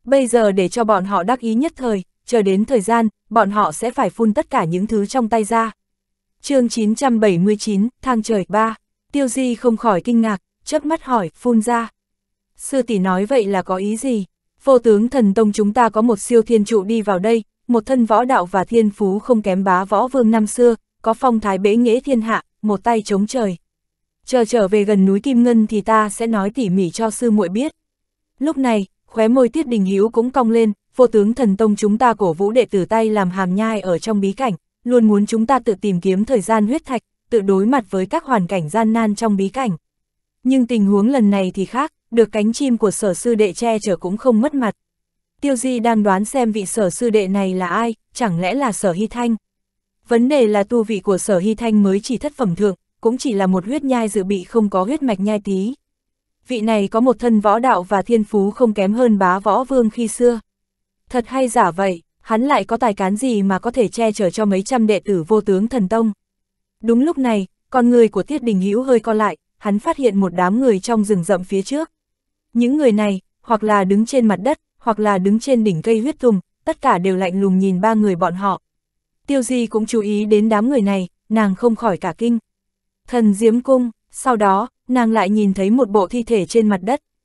Bây giờ để cho bọn họ đắc ý nhất thời, chờ đến thời gian, bọn họ sẽ phải phun tất cả những thứ trong tay ra chương 979, thang trời 3, tiêu di không khỏi kinh ngạc, chớp mắt hỏi, phun ra. Sư tỷ nói vậy là có ý gì? Vô tướng thần tông chúng ta có một siêu thiên trụ đi vào đây, một thân võ đạo và thiên phú không kém bá võ vương năm xưa, có phong thái bế nghĩa thiên hạ, một tay chống trời. Chờ trở về gần núi Kim Ngân thì ta sẽ nói tỉ mỉ cho sư muội biết. Lúc này, khóe môi tiết đình Hiếu cũng cong lên, vô tướng thần tông chúng ta cổ vũ đệ tử tay làm hàm nhai ở trong bí cảnh, luôn muốn chúng ta tự tìm kiếm thời gian huyết thạch, tự đối mặt với các hoàn cảnh gian nan trong bí cảnh. Nhưng tình huống lần này thì khác, được cánh chim của sở sư đệ che chở cũng không mất mặt. Tiêu Di đang đoán xem vị sở sư đệ này là ai, chẳng lẽ là sở Hy Thanh. Vấn đề là tu vị của sở Hy Thanh mới chỉ thất phẩm thượng, cũng chỉ là một huyết nhai dự bị không có huyết mạch nhai tí. Vị này có một thân võ đạo và thiên phú không kém hơn bá võ vương khi xưa. Thật hay giả vậy? hắn lại có tài cán gì mà có thể che chở cho mấy trăm đệ tử vô tướng thần tông. Đúng lúc này, con người của Tiết Đình Hữu hơi co lại, hắn phát hiện một đám người trong rừng rậm phía trước. Những người này, hoặc là đứng trên mặt đất, hoặc là đứng trên đỉnh cây huyết tùng, tất cả đều lạnh lùng nhìn ba người bọn họ. Tiêu Di cũng chú ý đến đám người này, nàng không khỏi cả kinh. Thần Diếm Cung, sau đó, nàng lại nhìn thấy một bộ thi thể trên mặt đất,